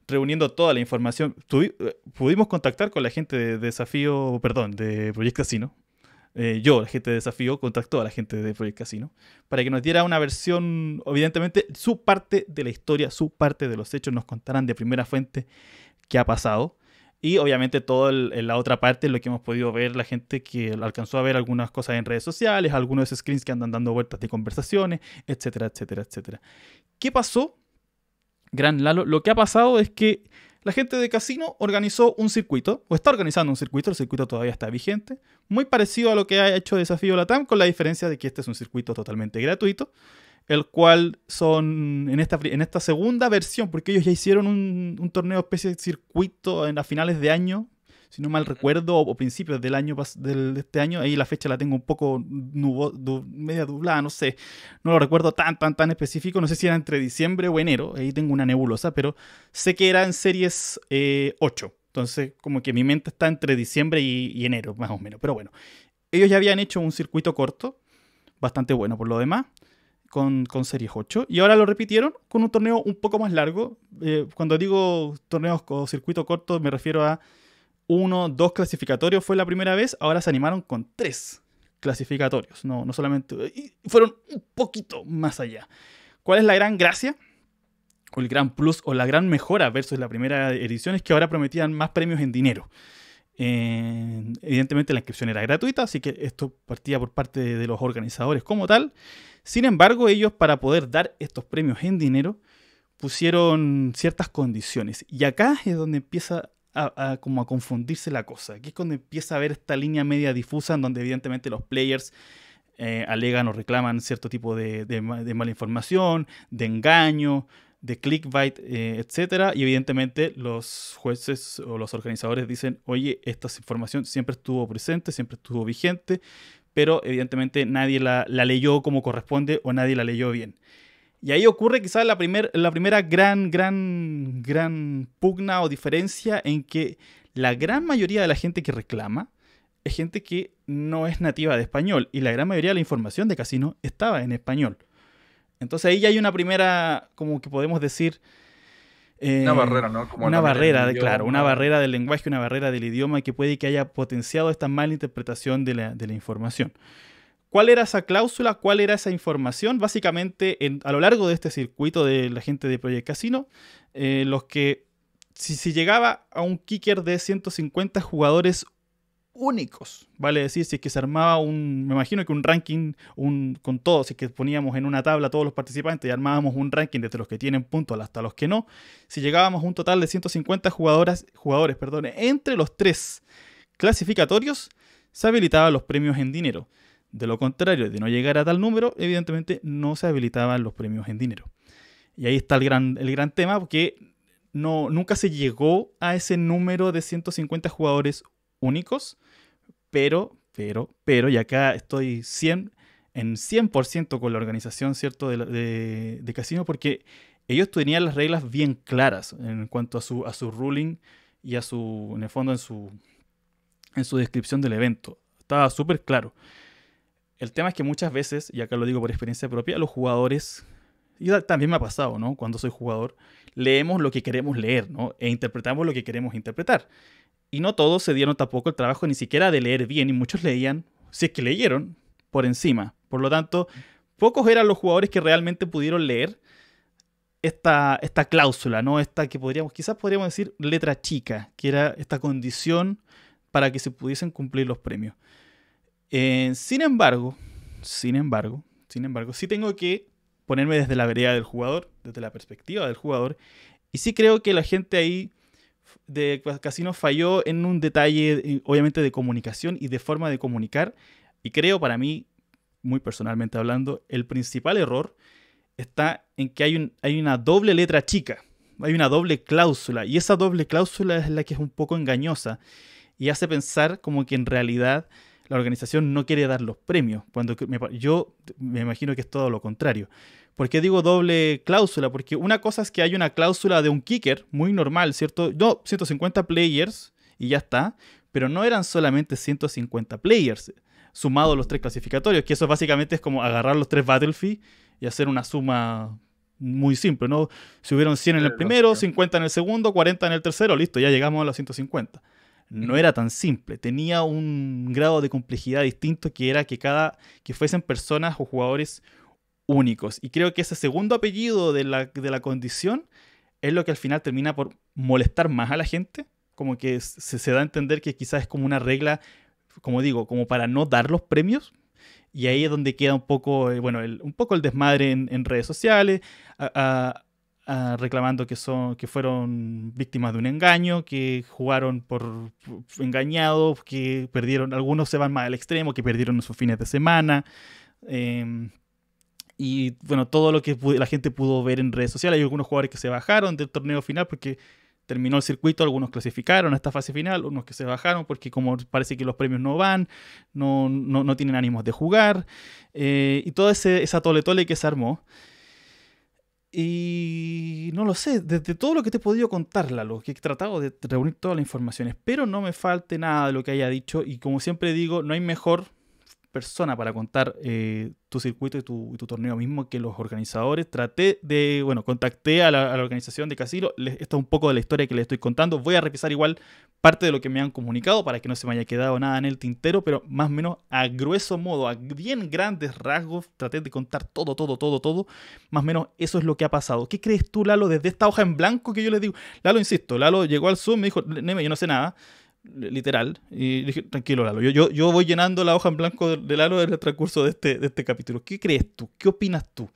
reuniendo toda la información. Eh, pudimos contactar con la gente de, Desafío, perdón, de Proyecto Casino. Eh, yo, la gente de Desafío, contactó a la gente de Proyecto Casino para que nos diera una versión, evidentemente, su parte de la historia, su parte de los hechos, nos contaran de primera fuente qué ha pasado. Y obviamente toda la otra parte, lo que hemos podido ver, la gente que alcanzó a ver algunas cosas en redes sociales, algunos screens que andan dando vueltas de conversaciones, etcétera, etcétera, etcétera. ¿Qué pasó? Gran Lalo, lo que ha pasado es que la gente de Casino organizó un circuito, o está organizando un circuito, el circuito todavía está vigente, muy parecido a lo que ha hecho Desafío Latam, con la diferencia de que este es un circuito totalmente gratuito, el cual son en esta, en esta segunda versión, porque ellos ya hicieron un, torneo especie de circuito en, a finales de año, si no mal recuerdo, o, principios del año del, de este año, ahí la fecha la tengo un poco nubo, media dublada, no sé, no lo recuerdo tan, tan, tan específico, no sé si era entre diciembre o enero, ahí tengo una nebulosa, pero sé que era en series 8, eh, entonces como que mi mente está entre diciembre y enero, más o menos, pero bueno, ellos ya habían hecho un circuito corto, bastante bueno por lo demás con, Series 8. Y ahora lo repitieron con un torneo un poco más largo. Eh, cuando digo torneos con circuito corto, me refiero a uno, dos clasificatorios fue la primera vez. Ahora se animaron con tres clasificatorios. No, no solamente. fueron un poquito más allá. ¿Cuál es la gran gracia? O el gran plus o la gran mejora versus la primera edición es que ahora prometían más premios en dinero. evidentemente la inscripción era gratuita, así que esto partía por parte de los organizadores como tal. Sin embargo, ellos para poder dar estos premios en dinero pusieron ciertas condiciones. Y acá es donde empieza a, como a confundirse la cosa. Aquí es cuando empieza a haber esta línea media difusa en donde evidentemente los players eh, alegan o reclaman cierto tipo de, de, de mala información, de engaño, de clickbait, eh, etc. y evidentemente los jueces o los organizadores dicen, oye, esta información siempre estuvo presente, siempre estuvo vigente, pero evidentemente nadie la, leyó como corresponde o nadie la leyó bien. Y ahí ocurre quizás la, la primera gran, gran, gran pugna o diferencia en que la gran mayoría de la gente que reclama es gente que no es nativa de español y la gran mayoría de la información de casino estaba en español. Entonces ahí ya hay una primera, como que podemos decir, una eh, barrera, ¿no? una barrera, claro, una barrera del lenguaje, una barrera del idioma que puede que haya potenciado esta mala interpretación de la, información. ¿Cuál era esa cláusula? ¿Cuál era esa información? Básicamente, a lo largo de este circuito de la gente de Project Casino, eh, los que si, si, llegaba a un kicker de 150 jugadores únicos, vale decir, si es que se armaba un, me imagino que un ranking con todos, si es que poníamos en una tabla todos los participantes y armábamos un ranking desde los que tienen puntos hasta los que no, si llegábamos a un total de 150 jugadoras, jugadores perdón, entre los tres clasificatorios, se habilitaban los premios en dinero. De lo contrario, de no llegar a tal número, evidentemente no se habilitaban los premios en dinero. Y ahí está el gran, el gran tema, porque no, nunca se llegó a ese número de 150 jugadores únicos pero, pero, pero, y acá estoy 100, en 100% con la organización, ¿cierto?, de, Casino, porque ellos tenían las reglas bien claras en cuanto a su, a su ruling y a su, en el fondo, en su, en su descripción del evento. Estaba súper claro. El tema es que muchas veces, y acá lo digo por experiencia propia, los jugadores, y también me ha pasado, ¿no? Cuando soy jugador, leemos lo que queremos leer, ¿no? E interpretamos lo que queremos interpretar. Y no todos se dieron tampoco el trabajo ni siquiera de leer bien, y muchos leían, si es que leyeron, por encima. Por lo tanto, pocos eran los jugadores que realmente pudieron leer esta, esta cláusula, ¿no? Esta que podríamos, quizás podríamos decir letra chica, que era esta condición para que se pudiesen cumplir los premios. Eh, sin embargo, sin embargo, sin embargo, sí tengo que ponerme desde la vereda del jugador, desde la perspectiva del jugador, y sí creo que la gente ahí de Casino falló en un detalle, eh, obviamente, de comunicación y de forma de comunicar. Y creo para mí, muy personalmente hablando, el principal error está en que hay, hay una doble letra chica, hay una doble cláusula. Y esa doble cláusula es la que es un poco engañosa y hace pensar como que en realidad la organización no quiere dar los premios. Cuando yo me imagino que es todo lo contrario. ¿Por qué digo doble cláusula? Porque una cosa es que hay una cláusula de un kicker, muy normal, ¿cierto? Yo, 150 players y ya está, pero no eran solamente 150 players sumados los tres clasificatorios, que eso básicamente es como agarrar los tres Battlefield y hacer una suma muy simple, ¿no? Si hubieron 100 en el eh, primero, 50 en el segundo, 40 en el tercero, listo, ya llegamos a los 150 no era tan simple, tenía un grado de complejidad distinto que era que cada que fuesen personas o jugadores únicos. Y creo que ese segundo apellido de la, condición es lo que al final termina por molestar más a la gente, como que se, da a entender que quizás es como una regla, como digo, como para no dar los premios, y ahí es donde queda un poco, eh, bueno, el, un poco el desmadre en, redes sociales. a, Ah, reclamando que, son, que fueron víctimas de un engaño, que jugaron por, engañados, que perdieron, algunos se van más al extremo, que perdieron sus fines de semana. Em, y bueno, todo lo que la gente pudo ver en redes sociales. Hay algunos jugadores que se bajaron del torneo final porque terminó el circuito, algunos clasificaron a esta fase final, unos que se bajaron porque como parece que los premios no van, no, tienen ánimos de jugar, eh, y todo esa tole tole que se armó. Y no lo sé, desde todo lo que te he podido contar, Lalo, que he tratado de reunir toda la información, espero no me falte nada de lo que haya dicho y como siempre digo, no hay mejor persona para contar eh, tu circuito y tu, torneo mismo que los organizadores. Traté de, bueno, contacté a la, organización de Casilo. esta es un poco de la historia que les estoy contando. Voy a repasar igual parte de lo que me han comunicado para que no se me haya quedado nada en el tintero, pero más o menos a grueso modo, a bien grandes rasgos, traté de contar todo, todo, todo, todo. Más o menos eso es lo que ha pasado. ¿Qué crees tú, Lalo, desde esta hoja en blanco que yo le digo? Lalo, insisto, Lalo llegó al Zoom, me dijo, Neme, yo no sé nada literal. Y dije, tranquilo, Lalo, yo, yo, yo voy llenando la hoja en blanco de, Lalo en el transcurso de este, de este capítulo. ¿Qué crees tú? ¿Qué opinas tú?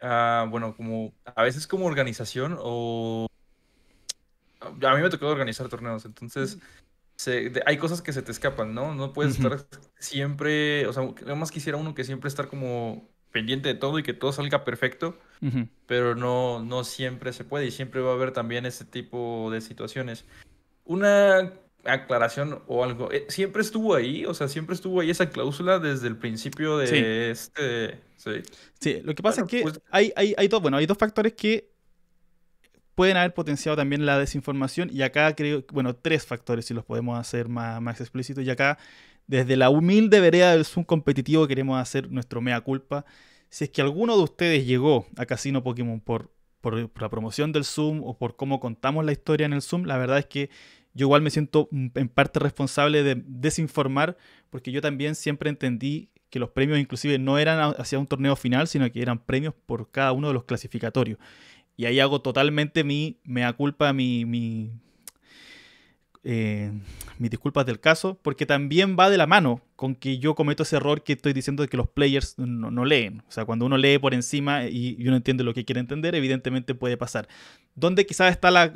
Ah, bueno, como a veces como organización o... A mí me tocó organizar torneos, entonces hay cosas que se te escapan, ¿no? No puedes estar siempre, o sea, más quisiera uno que siempre estar como pendiente de todo y que todo salga perfecto, pero no, no siempre se puede y siempre va a haber también ese tipo de situaciones una aclaración o algo. Eh, siempre estuvo ahí, o sea, siempre estuvo ahí esa cláusula desde el principio de este. Sí. lo que pasa es que pues hay, hay, dos, bueno, hay dos factores que pueden haber potenciado también la desinformación. Y acá creo, bueno, tres factores si los podemos hacer más, explícitos. Y acá, desde la humilde vereda del Zoom competitivo, queremos hacer nuestro mea culpa. Si es que alguno de ustedes llegó a Casino Pokémon por, por, por la promoción del Zoom o por cómo contamos la historia en el Zoom, la verdad es que yo igual me siento en parte responsable de desinformar, porque yo también siempre entendí que los premios inclusive no eran hacia un torneo final, sino que eran premios por cada uno de los clasificatorios. Y ahí hago totalmente mi da culpa, mi, eh, mis disculpas del caso, porque también va de la mano con que yo cometo ese error que estoy diciendo de que los players no, leen. O sea, cuando uno lee por encima y, uno entiende lo que quiere entender, evidentemente puede pasar. Donde quizás está la,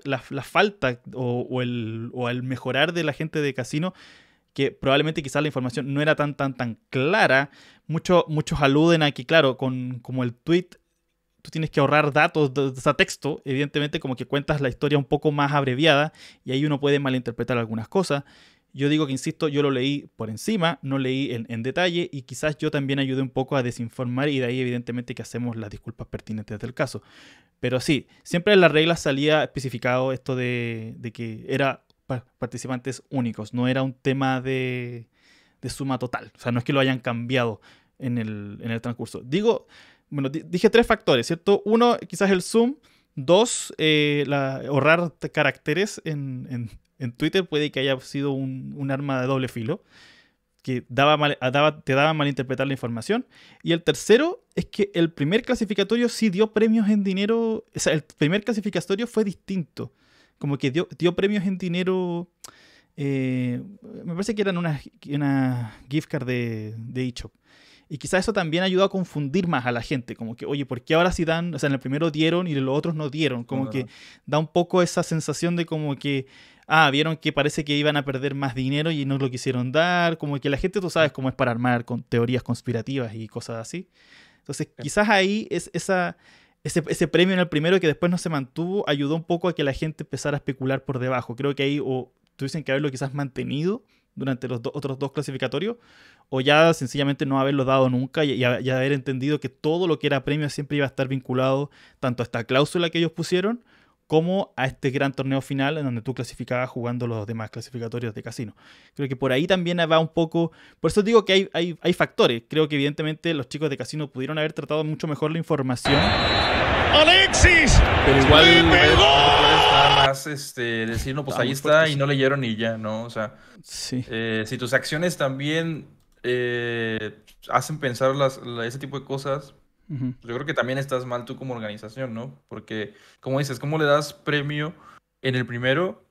falta o, el, mejorar de la gente de casino? que probablemente quizás la información no era tan tan tan clara. Mucho, muchos aluden aquí, claro, con como el tweet tú tienes que ahorrar datos, de, texto, evidentemente como que cuentas la historia un poco más abreviada y ahí uno puede malinterpretar algunas cosas. Yo digo que, insisto, yo lo leí por encima, no leí en, detalle y quizás yo también ayude un poco a desinformar y de ahí evidentemente que hacemos las disculpas pertinentes del caso. Pero sí, siempre en las reglas salía especificado esto de, que era participantes únicos, no era un tema de, de, suma total, o sea, no es que lo hayan cambiado en el, en el transcurso. Digo, bueno, dije tres factores, ¿cierto? Uno, quizás el zoom. Dos, eh, ahorrar caracteres en, en, en, Twitter puede que haya sido un, un arma de doble filo, que daba ah, daba, te daba malinterpretar la información. Y el tercero es que el primer clasificatorio sí dio premios en dinero, o sea, el primer clasificatorio fue distinto, como que dio, dio premios en dinero, eh, me parece que eran una, una gift card de, de eShop. Y quizás eso también ayudó a confundir más a la gente, como que, oye, ¿por qué ahora sí dan, o sea, en el primero dieron y en los otros no dieron? Como que da un poco esa sensación de como que, ah, vieron que parece que iban a perder más dinero y no lo quisieron dar, como que la gente, tú sabes cómo es para armar con teorías conspirativas y cosas así. Entonces, quizás ahí es esa... Ese, ese, premio en el primero que después no se mantuvo ayudó un poco a que la gente empezara a especular por debajo. Creo que ahí o tú dices que haberlo quizás mantenido durante los otros dos clasificatorios, o ya sencillamente no haberlo dado nunca y, ya haber entendido que todo lo que era premio siempre iba a estar vinculado tanto a esta cláusula que ellos pusieron como a este gran torneo final en donde tú clasificabas jugando los demás clasificatorios de casino. Creo que por ahí también va un poco, por eso digo que hay, hay, factores, creo que evidentemente los chicos de casino pudieron haber tratado mucho mejor la información. Alexis, pero este, decir, no, pues ahí está y no leyeron y ya, ¿no? O sea, eh, si tus acciones también eh, hacen pensar ese tipo de cosas, pues, yo creo que también estás mal tú como organización, ¿no? Porque, como dices, ¿cómo le das premio en el primero?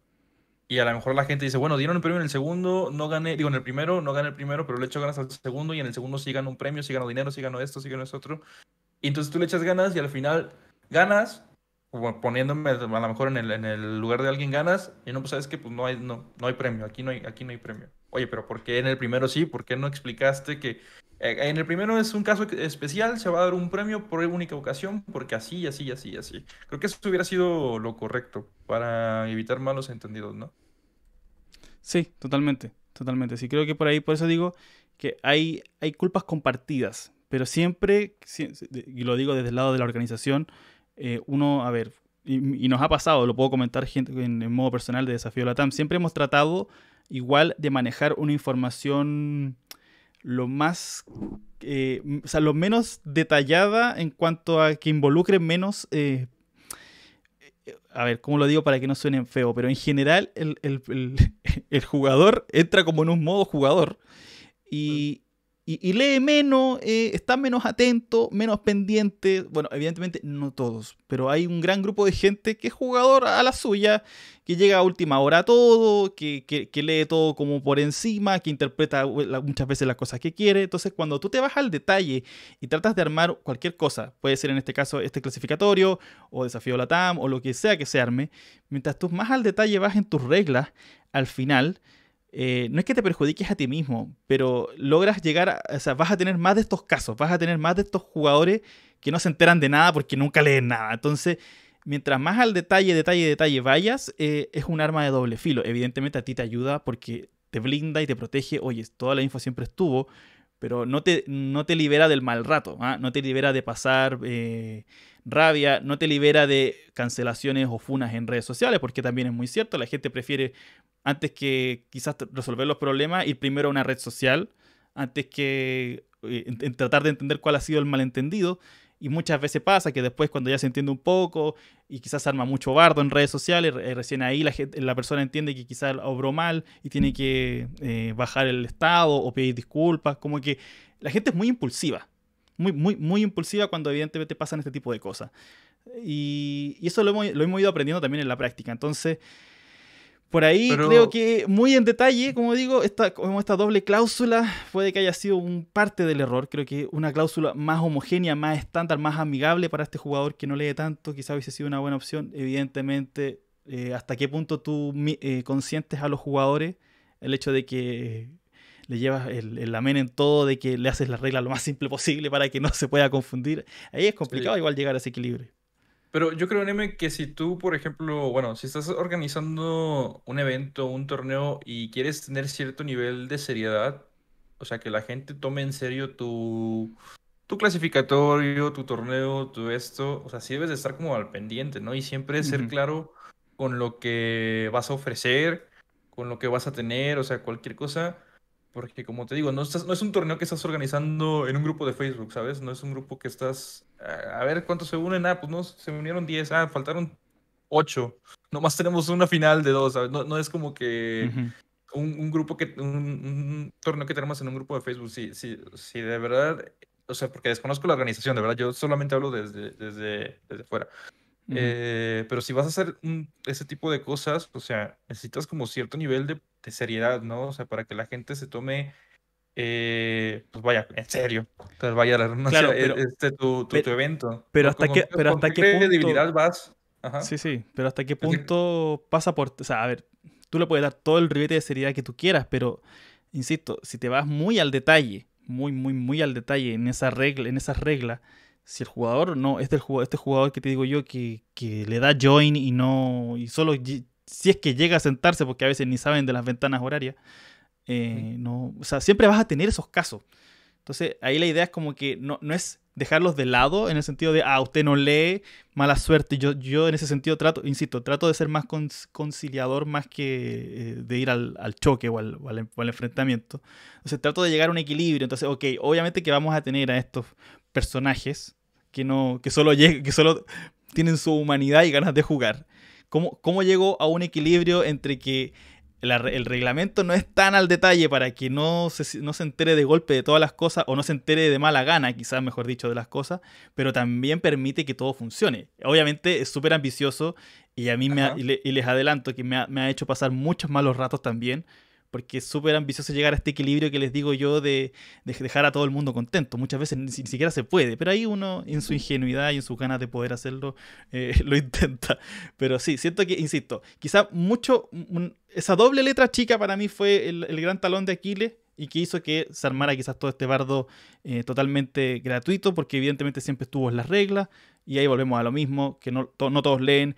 Y a lo mejor la gente dice, bueno, dieron el premio en el segundo, no gané, digo, en el primero, no gané el primero, pero le echo ganas al segundo y en el segundo sí gano un premio, sí gano dinero, sí gano esto, sí gano esto otro. Y entonces tú le echas ganas y al final ganas, poniéndome a lo mejor en el, lugar de alguien ganas, y no, pues sabes que pues no hay, no, hay premio, aquí no hay, premio. Oye, pero ¿por qué en el primero sí? ¿Por qué no explicaste que eh, en el primero es un caso especial, se va a dar un premio por única ocasión, porque así, así, así, así. Creo que eso hubiera sido lo correcto para evitar malos entendidos, ¿no? Sí, totalmente, totalmente. Sí, creo que por ahí, por eso digo que hay, hay culpas compartidas, pero siempre, y lo digo desde el lado de la organización, eh, uno, a ver, y, nos ha pasado, lo puedo comentar gente, en, modo personal de Desafío la TAM, siempre hemos tratado igual de manejar una información lo más, eh, o sea, lo menos detallada en cuanto a que involucre menos... Eh, a ver, ¿cómo lo digo para que no suene feo? Pero en general el jugador entra como en un modo jugador y, y, lee menos, eh, está menos atento, menos pendiente. Bueno, evidentemente no todos, pero hay un gran grupo de gente que es jugador a la suya, que llega a última hora a todo, que, que, lee todo como por encima, que interpreta eh, muchas veces las cosas que quiere. Entonces, cuando tú te vas al detalle y tratas de armar cualquier cosa, puede ser en este caso este clasificatorio o desafío Latam o lo que sea que se arme, mientras tú más al detalle vas en tus reglas, al final eh, no es que te perjudiques a ti mismo, pero logras llegar, o sea, vas a tener más de estos casos, vas a tener más de estos jugadores que no se enteran de nada porque nunca leen nada. Entonces, mientras más al detalle, detalle, detalle vayas, eh, es un arma de doble filo. Evidentemente a ti te ayuda porque te blinda y te protege. Oye, toda la info siempre estuvo, pero no te, no te libera del mal rato, ¿ah? no te libera de pasar... Eh, rabia, no te libera de cancelaciones o funas en redes sociales, porque también es muy cierto, la gente prefiere, antes que quizás resolver los problemas, ir primero a una red social, antes que eh, en, tratar de entender cuál ha sido el malentendido. Y muchas veces pasa que después cuando ya se entiende un poco y quizás arma mucho bardo en redes sociales, recién ahí la, la persona entiende que quizás obró mal y tiene que eh, bajar el estado o pedir disculpas. Como que la gente es muy impulsiva muy, impulsiva cuando evidentemente pasan este tipo de cosas. Y, eso lo hemos, ido aprendiendo también en la práctica. Entonces, por ahí creo que muy en detalle, como digo, esta, como esta doble cláusula puede que haya sido un parte del error. Creo que una cláusula más homogénea, más estándar, más amigable para este jugador que no lee tanto, quizá hubiese sido una buena opción. Evidentemente, eh, hasta qué punto tú eh, consientes a los jugadores el hecho de que le llevas el, el, amén en todo, de que le haces la regla lo más simple posible para que no se pueda confundir. Ahí es complicado igual llegar a ese equilibrio. Pero yo creo, Neme, que si tú, por ejemplo, bueno, si estás organizando un evento, un torneo y quieres tener cierto nivel de seriedad, o sea, que la gente tome en serio tu, tu clasificatorio, tu torneo, tu esto, o sea, sí debes de estar como al pendiente, ¿no? Y siempre ser claro con lo que vas a ofrecer, con lo que vas a tener, o sea, cualquier cosa porque como te digo, no, estás, no es un torneo que estás organizando en un grupo de Facebook, ¿sabes? No es un grupo que estás... A, ver cuántos se unen. Ah, pues no, se unieron 10. Ah, faltaron 8. Nomás tenemos una final de dos, ¿sabes? No, no es como que... un, grupo que... Un, torneo que tenemos en un grupo de Facebook. sí sí sí de verdad... O sea, porque desconozco la organización, de verdad. Yo solamente hablo desde, desde, desde fuera. Eh, pero si vas a hacer ese tipo de cosas, o sea, necesitas como cierto nivel de de seriedad, ¿no? O sea, para que la gente se tome, eh, pues vaya, en serio, entonces vaya la claro, e, este, tu, tu, evento. Pero hasta qué, pero hasta qué punto... vas? Sí, sí, pero hasta qué punto pasa por... O sea, a ver, tú le puedes dar todo el ribete de seriedad que tú quieras, pero, insisto, si te vas muy al detalle, muy, muy, muy al detalle en esa regla, en esas reglas, si el jugador no, este, jugador, este jugador que te digo yo que, que le da join y no, y solo si es que llega a sentarse, porque a veces ni saben de las ventanas horarias, eh, no, sea, siempre vas a tener esos casos. Entonces, ahí la idea es como que no, es dejarlos de lado en el sentido de, ah, usted no lee, mala suerte. Yo, yo en ese sentido trato, insisto, trato de ser más conciliador más que eh, de ir al, choque o al, enfrentamiento. Entonces, trato de llegar a un equilibrio. Entonces, ok, obviamente que vamos a tener a estos personajes que, no, que, solo, que solo tienen su humanidad y ganas de jugar. ¿Cómo, llegó a un equilibrio entre que el reglamento no es tan al detalle para que no se, no se entere de golpe de todas las cosas o no se entere de mala gana, quizás mejor dicho, de las cosas, pero también permite que todo funcione. Obviamente es súper ambicioso y a mí me y, les adelanto que me me ha hecho pasar muchos malos ratos también porque es súper ambicioso llegar a este equilibrio que les digo yo de, dejar a todo el mundo contento. Muchas veces ni, siquiera se puede, pero ahí uno en su ingenuidad y en sus ganas de poder hacerlo eh, lo intenta. Pero sí, siento que, insisto, quizá mucho, esa doble letra chica para mí fue el, gran talón de Aquiles. Y que hizo que se armara quizás todo este bardo eh, totalmente gratuito, porque evidentemente siempre estuvo en las reglas, y ahí volvemos a lo mismo, que no, no todos leen,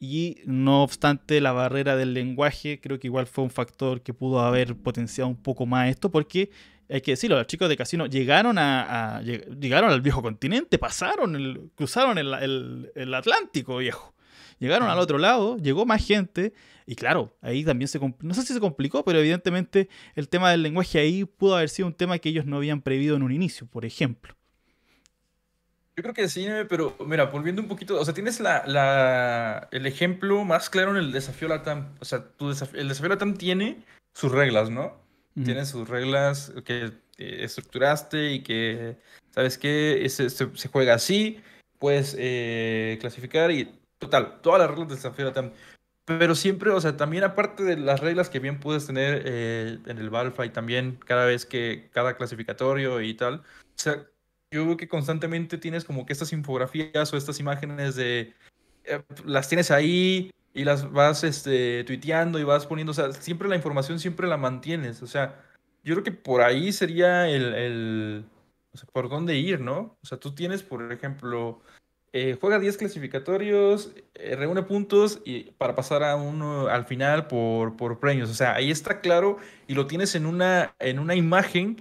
y no obstante, la barrera del lenguaje creo que igual fue un factor que pudo haber potenciado un poco más esto, porque hay que decirlo, los chicos de Casino llegaron a, llegaron al viejo continente, pasaron, cruzaron el, Atlántico, viejo. Llegaron al otro lado, llegó más gente y claro, ahí también se no sé si se complicó, pero evidentemente el tema del lenguaje ahí pudo haber sido un tema que ellos no habían previsto en un inicio, por ejemplo. Yo creo que sí, pero mira, volviendo un poquito, o sea, tienes la, el ejemplo más claro en el desafío LATAM. O sea, tu el desafío LATAM tiene sus reglas, ¿no? Tiene sus reglas que eh, estructuraste y que, ¿sabes qué? Se, juega así, puedes eh, clasificar y total, todas las reglas del desafío LATAM. Pero siempre, o sea, también aparte de las reglas que bien puedes tener eh, en el Balfa y también cada vez que cada clasificatorio y tal, o sea, yo veo que constantemente tienes como que estas infografías o estas imágenes de... Eh, las tienes ahí y las vas este, tuiteando y vas poniendo, o sea, siempre la información siempre la mantienes, o sea, yo creo que por ahí sería el... o sea, por dónde ir, ¿no? O sea, tú tienes, por ejemplo, eh, juega 10 clasificatorios, eh, reúne puntos y para pasar a uno al final por, por premios. O sea, ahí está claro y lo tienes en una, en una imagen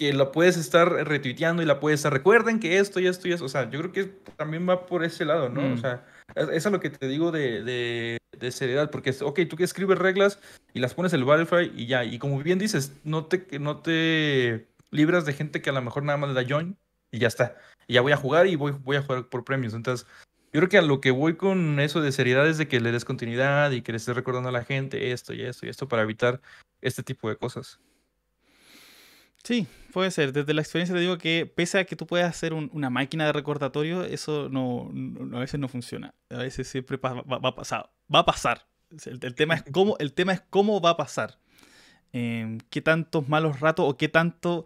que la puedes estar retuiteando y la puedes recuerden que esto y esto y eso, o sea, yo creo que también va por ese lado, ¿no? O mm. sea, eso es lo que te digo de, de, seriedad, porque, ok, tú que escribes reglas y las pones en el butterfly y ya, y como bien dices, no te, no te libras de gente que a lo mejor nada más le da join y ya está, y ya voy a jugar y voy, voy a jugar por premios, entonces... Yo creo que a lo que voy con eso de seriedad es de que le des continuidad y que le estés recordando a la gente esto y esto y esto para evitar este tipo de cosas. Sí, Puede ser, desde la experiencia te digo que pese a que tú puedas hacer una máquina de recordatorio, eso no, a veces no funciona. A veces siempre va, va, a pasar. Va a pasar. El, tema es cómo, el tema es cómo va a pasar. Em, qué tantos malos ratos o qué tanto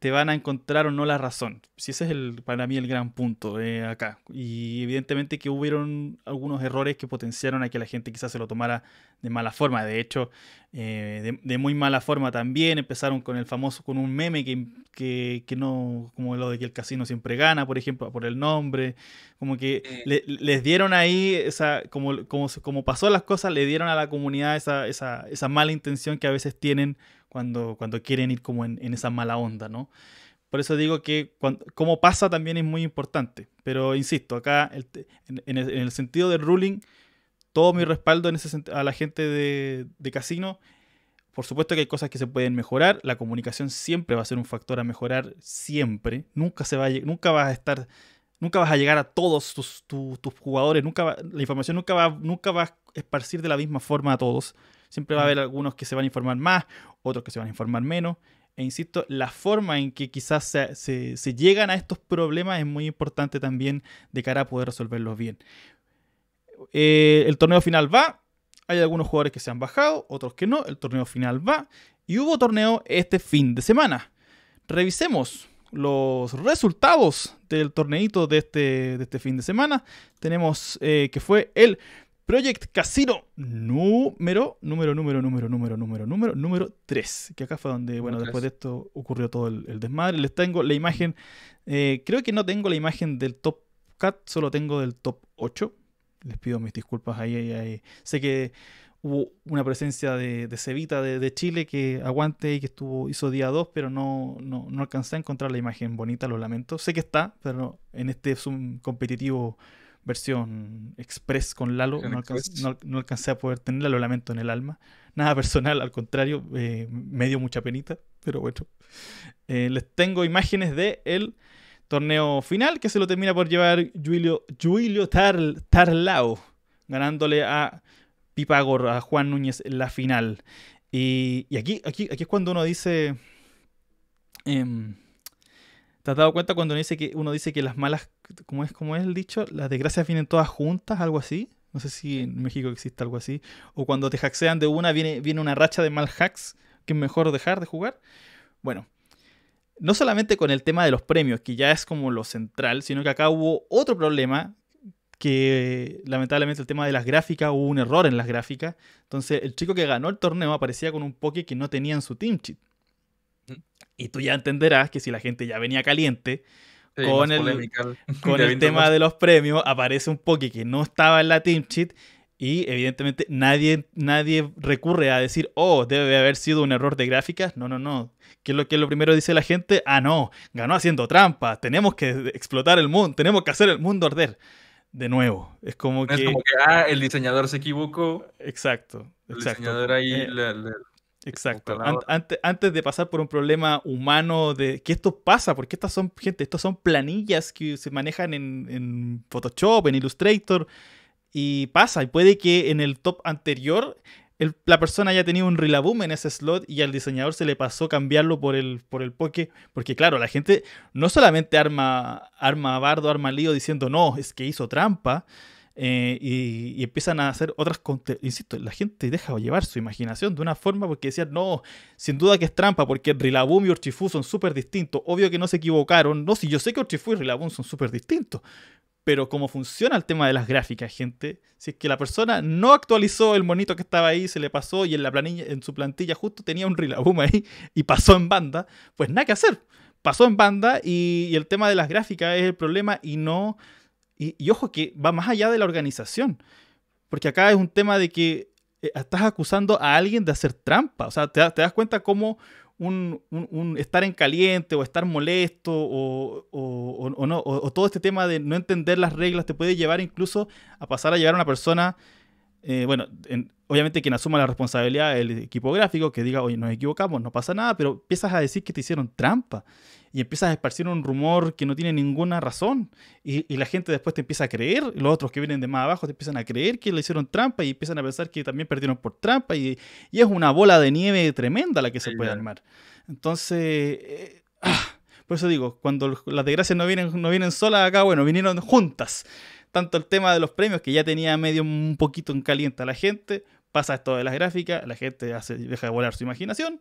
te van a encontrar o no la razón. Si ese es el, para mí el gran punto eh, acá. Y evidentemente que hubieron algunos errores que potenciaron a que la gente quizás se lo tomara de mala forma. De hecho, eh, de, muy mala forma también. Empezaron con el famoso, con un meme que, que, no, como lo de que el casino siempre gana, por ejemplo, por el nombre. Como que les dieron ahí, esa, como, como, como pasó las cosas, le dieron a la comunidad esa, esa, esa mala intención que a veces tienen cuando, cuando quieren ir como en, esa mala onda, ¿no? Por eso digo que como cómo pasa también es muy importante. Pero insisto, acá en, el, sentido del ruling, todo mi respaldo a la gente de, casino. Por supuesto que hay cosas que se pueden mejorar. La comunicación siempre va a ser un factor a mejorar, siempre. Nunca, se va nunca vas a estar, nunca vas a llegar a todos tus, tus, jugadores. Nunca la información nunca va, nunca va a esparcir de la misma forma a todos. Siempre va a haber algunos que se van a informar más, otros que se van a informar menos. E insisto, la forma en que quizás se, llegan a estos problemas es muy importante también de cara a poder resolverlos bien. Eh, el torneo final va, hay algunos jugadores que se han bajado, otros que no, el torneo final va y hubo torneo este fin de semana. Revisemos los resultados del torneito de este, de este fin de semana. Tenemos eh, que fue el Project Casino número, número, número, número, número, número, número, número 3. Que acá fue donde, bueno, después de esto ocurrió todo el, desmadre. Les tengo la imagen, eh, creo que no tengo la imagen del top cat, solo tengo del top 8. Les pido mis disculpas ahí, ahí, Sé que hubo una presencia de, de Cevita de, Chile que aguante y que estuvo, hizo día 2, pero no, no, no alcancé a encontrar la imagen bonita, lo lamento. Sé que está, pero en este es un competitivo versión express con Lalo. No, alcancé, a poder tenerla, lo lamento en el alma. Nada personal, al contrario, eh, me dio mucha penita, pero bueno. Eh, les tengo imágenes de el torneo final que se lo termina por llevar Julio, Julio Tarlao, ganándole a Pipagor, a Juan Núñez en la final. Y, aquí, aquí, aquí es cuando uno dice... Em, ¿Te has dado cuenta cuando uno dice que, las malas, ¿cómo es, cómo el dicho? Las desgracias vienen todas juntas, algo así. No sé si en México existe algo así. O cuando te hackean de una, viene, viene una racha de mal hacks que es mejor dejar de jugar. Bueno, no solamente con el tema de los premios, que ya es como lo central, sino que acá hubo otro problema que lamentablemente el tema de las gráficas hubo un error en las gráficas. Entonces el chico que ganó el torneo aparecía con un Poké que no tenía en su team cheat. Mm. Y tú ya entenderás que si la gente ya venía caliente con el, con el tema de los premios, aparece un Poké que no estaba en la Team Sheet y evidentemente nadie, nadie recurre a decir, oh, debe haber sido un error de gráficas. No, no, no. ¿Qué es lo que lo primero dice la gente? Ah, no, ganó haciendo trampas. Tenemos que explotar el mundo, tenemos que hacer el mundo arder. De nuevo, es como que... como que, ah, el diseñador se equivocó. Exacto. El diseñador ahí eh, Exacto. antes de pasar por un problema humano de que esto pasa, porque estas son, gente, estas son planillas que se manejan en, Photoshop, en Illustrator, y pasa. Y puede que en el top anterior la persona haya tenido un rilaboom en ese slot y al diseñador se le pasó cambiarlo por el, por el poke. Porque claro, la gente no solamente arma, arma bardo, arma lío diciendo no, es que hizo trampa, eh, y, empiezan a hacer otras... Insisto, la gente deja llevar su imaginación de una forma porque decían, no, sin duda que es trampa, porque Rilaboom y Orchifu son súper distintos, obvio que no se equivocaron, no, si yo sé que Orchifu y Rilaboom son súper distintos, pero cómo funciona el tema de las gráficas, gente. Si es que la persona no actualizó el monito que estaba ahí, se le pasó y en, la planilla, en su plantilla justo tenía un Rilaboom ahí y pasó en banda, pues nada que hacer. Pasó en banda y el tema de las gráficas es el problema y no y, ojo que va más allá de la organización, porque acá es un tema de que eh, estás acusando a alguien de hacer trampa. O sea, te, das cuenta cómo un, un, estar en caliente o estar molesto o, o, o, no, o, todo este tema de no entender las reglas te puede llevar incluso a pasar a llevar a una persona eh, bueno, obviamente quien asuma la responsabilidad el equipo gráfico, que diga, oye, nos equivocamos, no pasa nada, pero empiezas a decir que te hicieron trampa y empiezas a esparcir un rumor que no tiene ninguna razón y, la gente después te empieza a creer, los otros que vienen de más abajo te empiezan a creer que le hicieron trampa y empiezan a pensar que también perdieron por trampa y, es una bola de nieve tremenda la que se puede armar. Entonces... Eh, ah, por eso digo, cuando las desgracias no vienen, no vienen solas acá, bueno, vinieron juntas tanto el tema de los premios, que ya tenía medio un poquito en caliente a la gente, pasa esto de las gráficas, la gente hace, deja de volar su imaginación,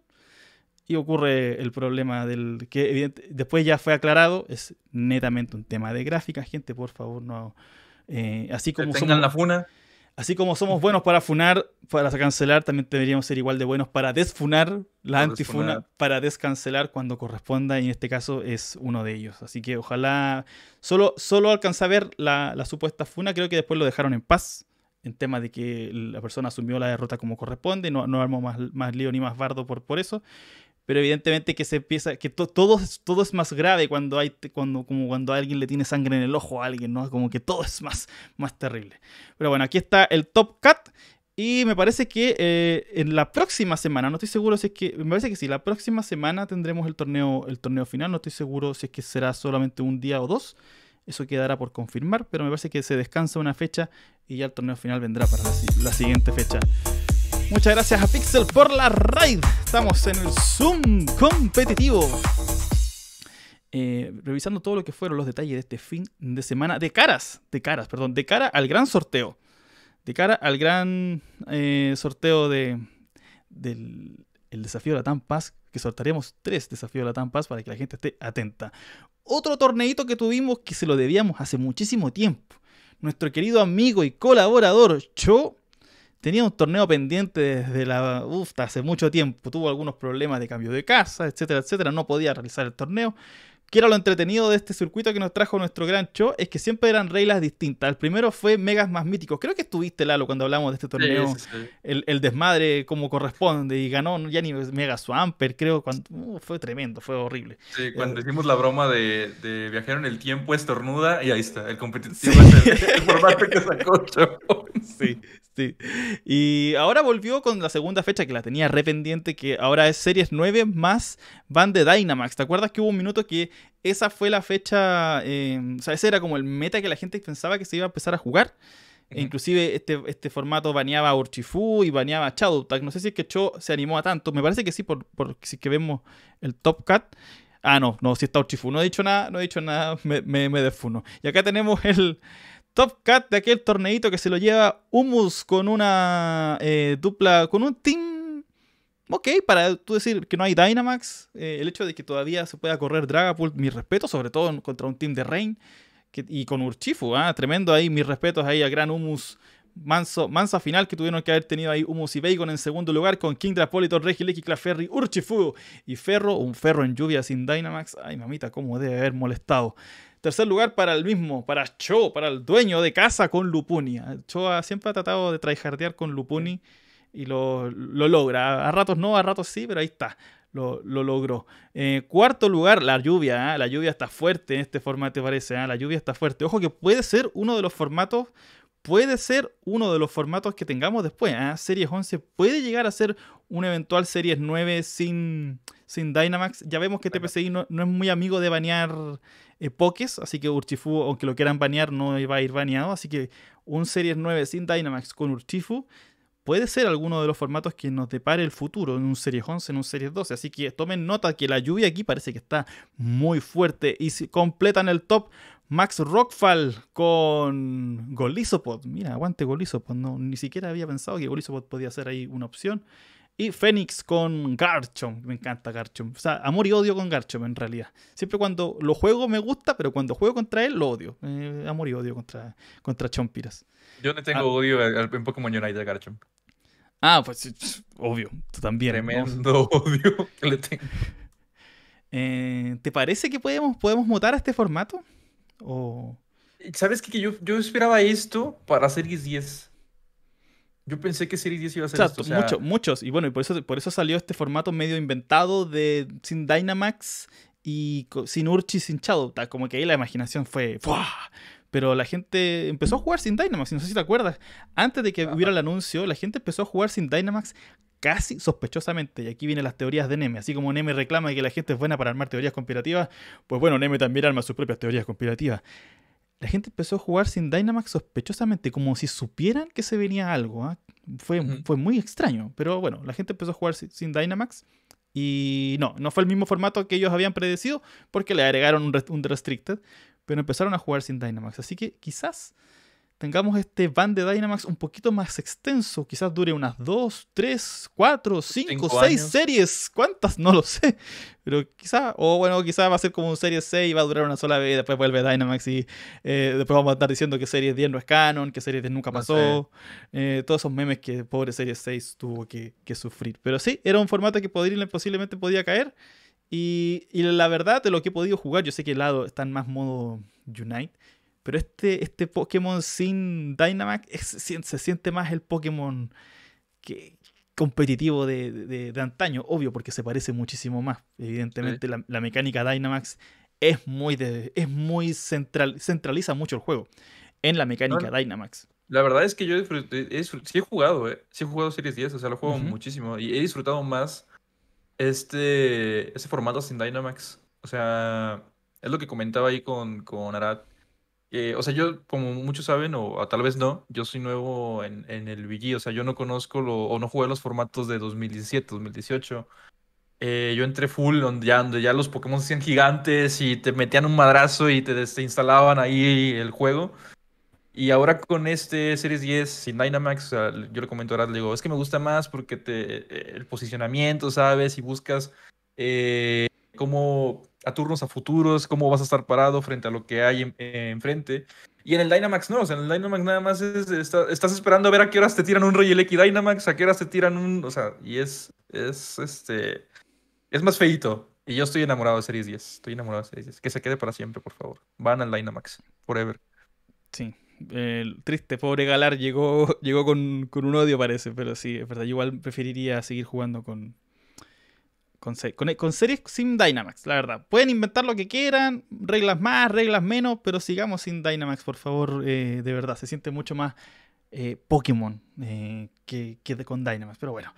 y ocurre el problema del que después ya fue aclarado, es netamente un tema de gráficas, gente, por favor, no... Eh, así como... Tengan la funa. Así como somos buenos para funar, para cancelar, también deberíamos ser igual de buenos para desfunar, la antifuna, para descancelar cuando corresponda, y en este caso es uno de ellos. Así que ojalá. Solo, solo alcanza a ver la, supuesta funa, creo que después lo dejaron en paz, en tema de que la persona asumió la derrota como corresponde, no, no armó más, más lío ni más bardo por, por eso pero evidentemente que se empieza, que todo, es más grave cuando hay, cuando, como cuando alguien le tiene sangre en el ojo a alguien, ¿no? Como que todo es más, más terrible. Pero bueno, aquí está el Top Cut. Y me parece que eh, en la próxima semana, no estoy seguro si es que, me parece que sí, la próxima semana tendremos el torneo, el torneo final, no estoy seguro si es que será solamente un día o dos, eso quedará por confirmar, pero me parece que se descansa una fecha y ya el torneo final vendrá para la siguiente fecha. Muchas gracias a Pixel por la raid. Estamos en el Zoom competitivo. Eh, revisando todo lo que fueron los detalles de este fin de semana. De caras, de caras, perdón, de cara al gran sorteo. De cara al gran eh, sorteo de, del el desafío de la Tampas, que soltaríamos tres desafíos de la Tampas para que la gente esté atenta. Otro torneito que tuvimos que se lo debíamos hace muchísimo tiempo. Nuestro querido amigo y colaborador Cho tenía un torneo pendiente desde la hace mucho tiempo, tuvo algunos problemas de cambio de casa, etcétera, etcétera, no podía realizar el torneo. Que era lo entretenido de este circuito que nos trajo nuestro gran show, es que siempre eran reglas distintas. El primero fue megas más míticos. Creo que estuviste, Lalo, cuando hablamos de este torneo. El, desmadre como corresponde. Y ganó ya ni Mega Swamper, creo. Cuando, uh, fue tremendo, fue horrible. Sí, eh, cuando hicimos la broma de, de, viajar en el tiempo, estornuda, y ahí está, el competitivo es el formato que sacó Sí, este. Y ahora volvió con la segunda fecha que la tenía re pendiente, que ahora es Series 9 más Van de Dynamax. ¿Te acuerdas que hubo un minuto que esa fue la fecha, em, o sea, ese era como el meta que la gente pensaba que se iba a empezar a jugar? E inclusive este, este formato baneaba a Urchifu y baneaba a No sé si es que Cho se animó a tanto. Me parece que sí, por, si es que vemos el Top Cat. Ah, no, no, si está Urchifu. No he dicho nada, no he dicho nada, me, me, me defuno. Y acá tenemos el, Top Cat de aquel torneito que se lo lleva Humus con una eh, dupla, con un team. Ok, para tú decir que no hay Dynamax, eh, el hecho de que todavía se pueda correr Dragapult, mi respeto, sobre todo contra un team de Rain y con Urchifu, ah, tremendo ahí, mis respetos ahí a Gran Humus Manso, mansa final que tuvieron que haber tenido ahí Humus y Bacon en segundo lugar con King Drapolitor, y Claferry, Urchifu y Ferro, un Ferro en lluvia sin Dynamax. Ay, mamita, cómo debe haber molestado. Tercer lugar para el mismo, para Cho, para el dueño de casa con Lupuni. Ah, Cho siempre ha tratado de traijardear con Lupuni y lo, logra. A ratos no, a ratos sí, pero ahí está. Lo, lo, logró. Eh, cuarto lugar, la lluvia. Ah, la lluvia está fuerte en este formato, parece. Ah, la lluvia está fuerte. Ojo que puede ser uno de los formatos puede ser uno de los formatos que tengamos después. ¿eh? Series 11 puede llegar a ser un eventual Series 9 sin, sin Dynamax. Ya vemos que TPCI no, no es muy amigo de banear eh, Pokés, así que Urchifu, aunque lo quieran banear, no va a ir baneado. Así que un Series 9 sin Dynamax con Urchifu puede ser alguno de los formatos que nos depare el futuro en un Series 11, en un Series 12. Así que tomen nota que la lluvia aquí parece que está muy fuerte y si completan el top Max Rockfall con Golisopod. Mira, aguante Golisopod. No, ni siquiera había pensado que Golisopod podía ser ahí una opción. Y Fénix con Garchomp. Me encanta Garchomp. O sea, amor y odio con Garchomp en realidad. Siempre cuando lo juego me gusta, pero cuando juego contra él lo odio. Eh, amor y odio contra, contra Chompiras. Yo no tengo ah. odio en Pokémon United a Garchomp. Ah, pues obvio. Tú también. Tremendo odio que le tengo. Eh, ¿Te parece que podemos, podemos mutar a este formato? ¿Sabes qué? Yo, esperaba esto para Series 10. Yo pensé que Series 10 iba a ser esto, mucho, muchos. Y bueno, y por eso, por eso salió este formato medio inventado de sin Dynamax y sin Urchi, sin Shadow. Como que ahí la imaginación fue... pero la gente empezó a jugar sin Dynamax, no sé si te acuerdas. Antes de que hubiera el anuncio, la gente empezó a jugar sin Dynamax casi sospechosamente, y aquí vienen las teorías de Neme, así como Neme reclama que la gente es buena para armar teorías conspirativas, pues bueno, Neme también arma sus propias teorías conspirativas. La gente empezó a jugar sin Dynamax sospechosamente, como si supieran que se venía algo. ¿ah? Fue, fue muy extraño, pero bueno, la gente empezó a jugar sin, Dynamax y no, no fue el mismo formato que ellos habían predecido porque le agregaron un, un restricted, pero empezaron a jugar sin Dynamax. Así que quizás tengamos este ban de Dynamax un poquito más extenso, quizás dure unas 2, 3, 4, 5, 6 series, ¿cuántas? No lo sé, pero quizá o bueno, quizás va a ser como un serie 6 y va a durar una sola vez, y después vuelve Dynamax y eh, después vamos a estar diciendo que series 10 no es canon, que series 10 nunca pasó, eh, todos esos memes que pobre serie 6 tuvo que, sufrir, pero sí, era un formato que podría, posiblemente podía caer. Y, y, la verdad de lo que he podido jugar, yo sé que el lado está en más modo Unite, pero este, este Pokémon sin Dynamax se, siente más el Pokémon que, competitivo de, antaño, obvio, porque se parece muchísimo más. Evidentemente, la, mecánica Dynamax es muy, de, es muy central, centraliza mucho el juego en la mecánica Dynamax. La verdad es que yo he sí he jugado, eh, he jugado Series 10, o sea, lo juego muchísimo y he disfrutado más este ese formato sin Dynamax. O sea, es lo que comentaba ahí con, con eh, o sea, yo, como muchos saben, o tal vez no, yo soy nuevo en, en el VG, o sea, yo no conozco lo, o no jugué los formatos de 2017, 2018. Eh, yo entré full, donde ya, los Pokémon se hacían gigantes y te metían un madrazo y te, instalaban ahí el juego. Y ahora con este Series 10 sin Dynamax, yo le comento ahora, le digo, es que me gusta más porque te, eh, el posicionamiento, ¿sabes? Y buscas como a turnos a futuros, cómo vas a estar parado frente a lo que hay eh, enfrente. y en el Dynamax no, o sea, en el Dynamax nada más es, estás esperando a ver a qué horas te tiran un X Dynamax, a qué horas te tiran un, o sea, y es, es, este, es más feito. Y yo estoy enamorado de Series 10, estoy enamorado de Series Que se quede para siempre, por favor. Van al Dynamax, forever. Sí, el triste, pobre Galar llegó, llegó con, con, un odio parece, pero sí, es verdad, yo igual preferiría seguir jugando con, con, con, series sin Dynamax, la verdad. Pueden inventar lo que quieran, reglas más, reglas menos, pero sigamos sin Dynamax, por favor, eh, de verdad. Se siente mucho más eh, Pokémon eh, que, que, con Dynamax, pero bueno.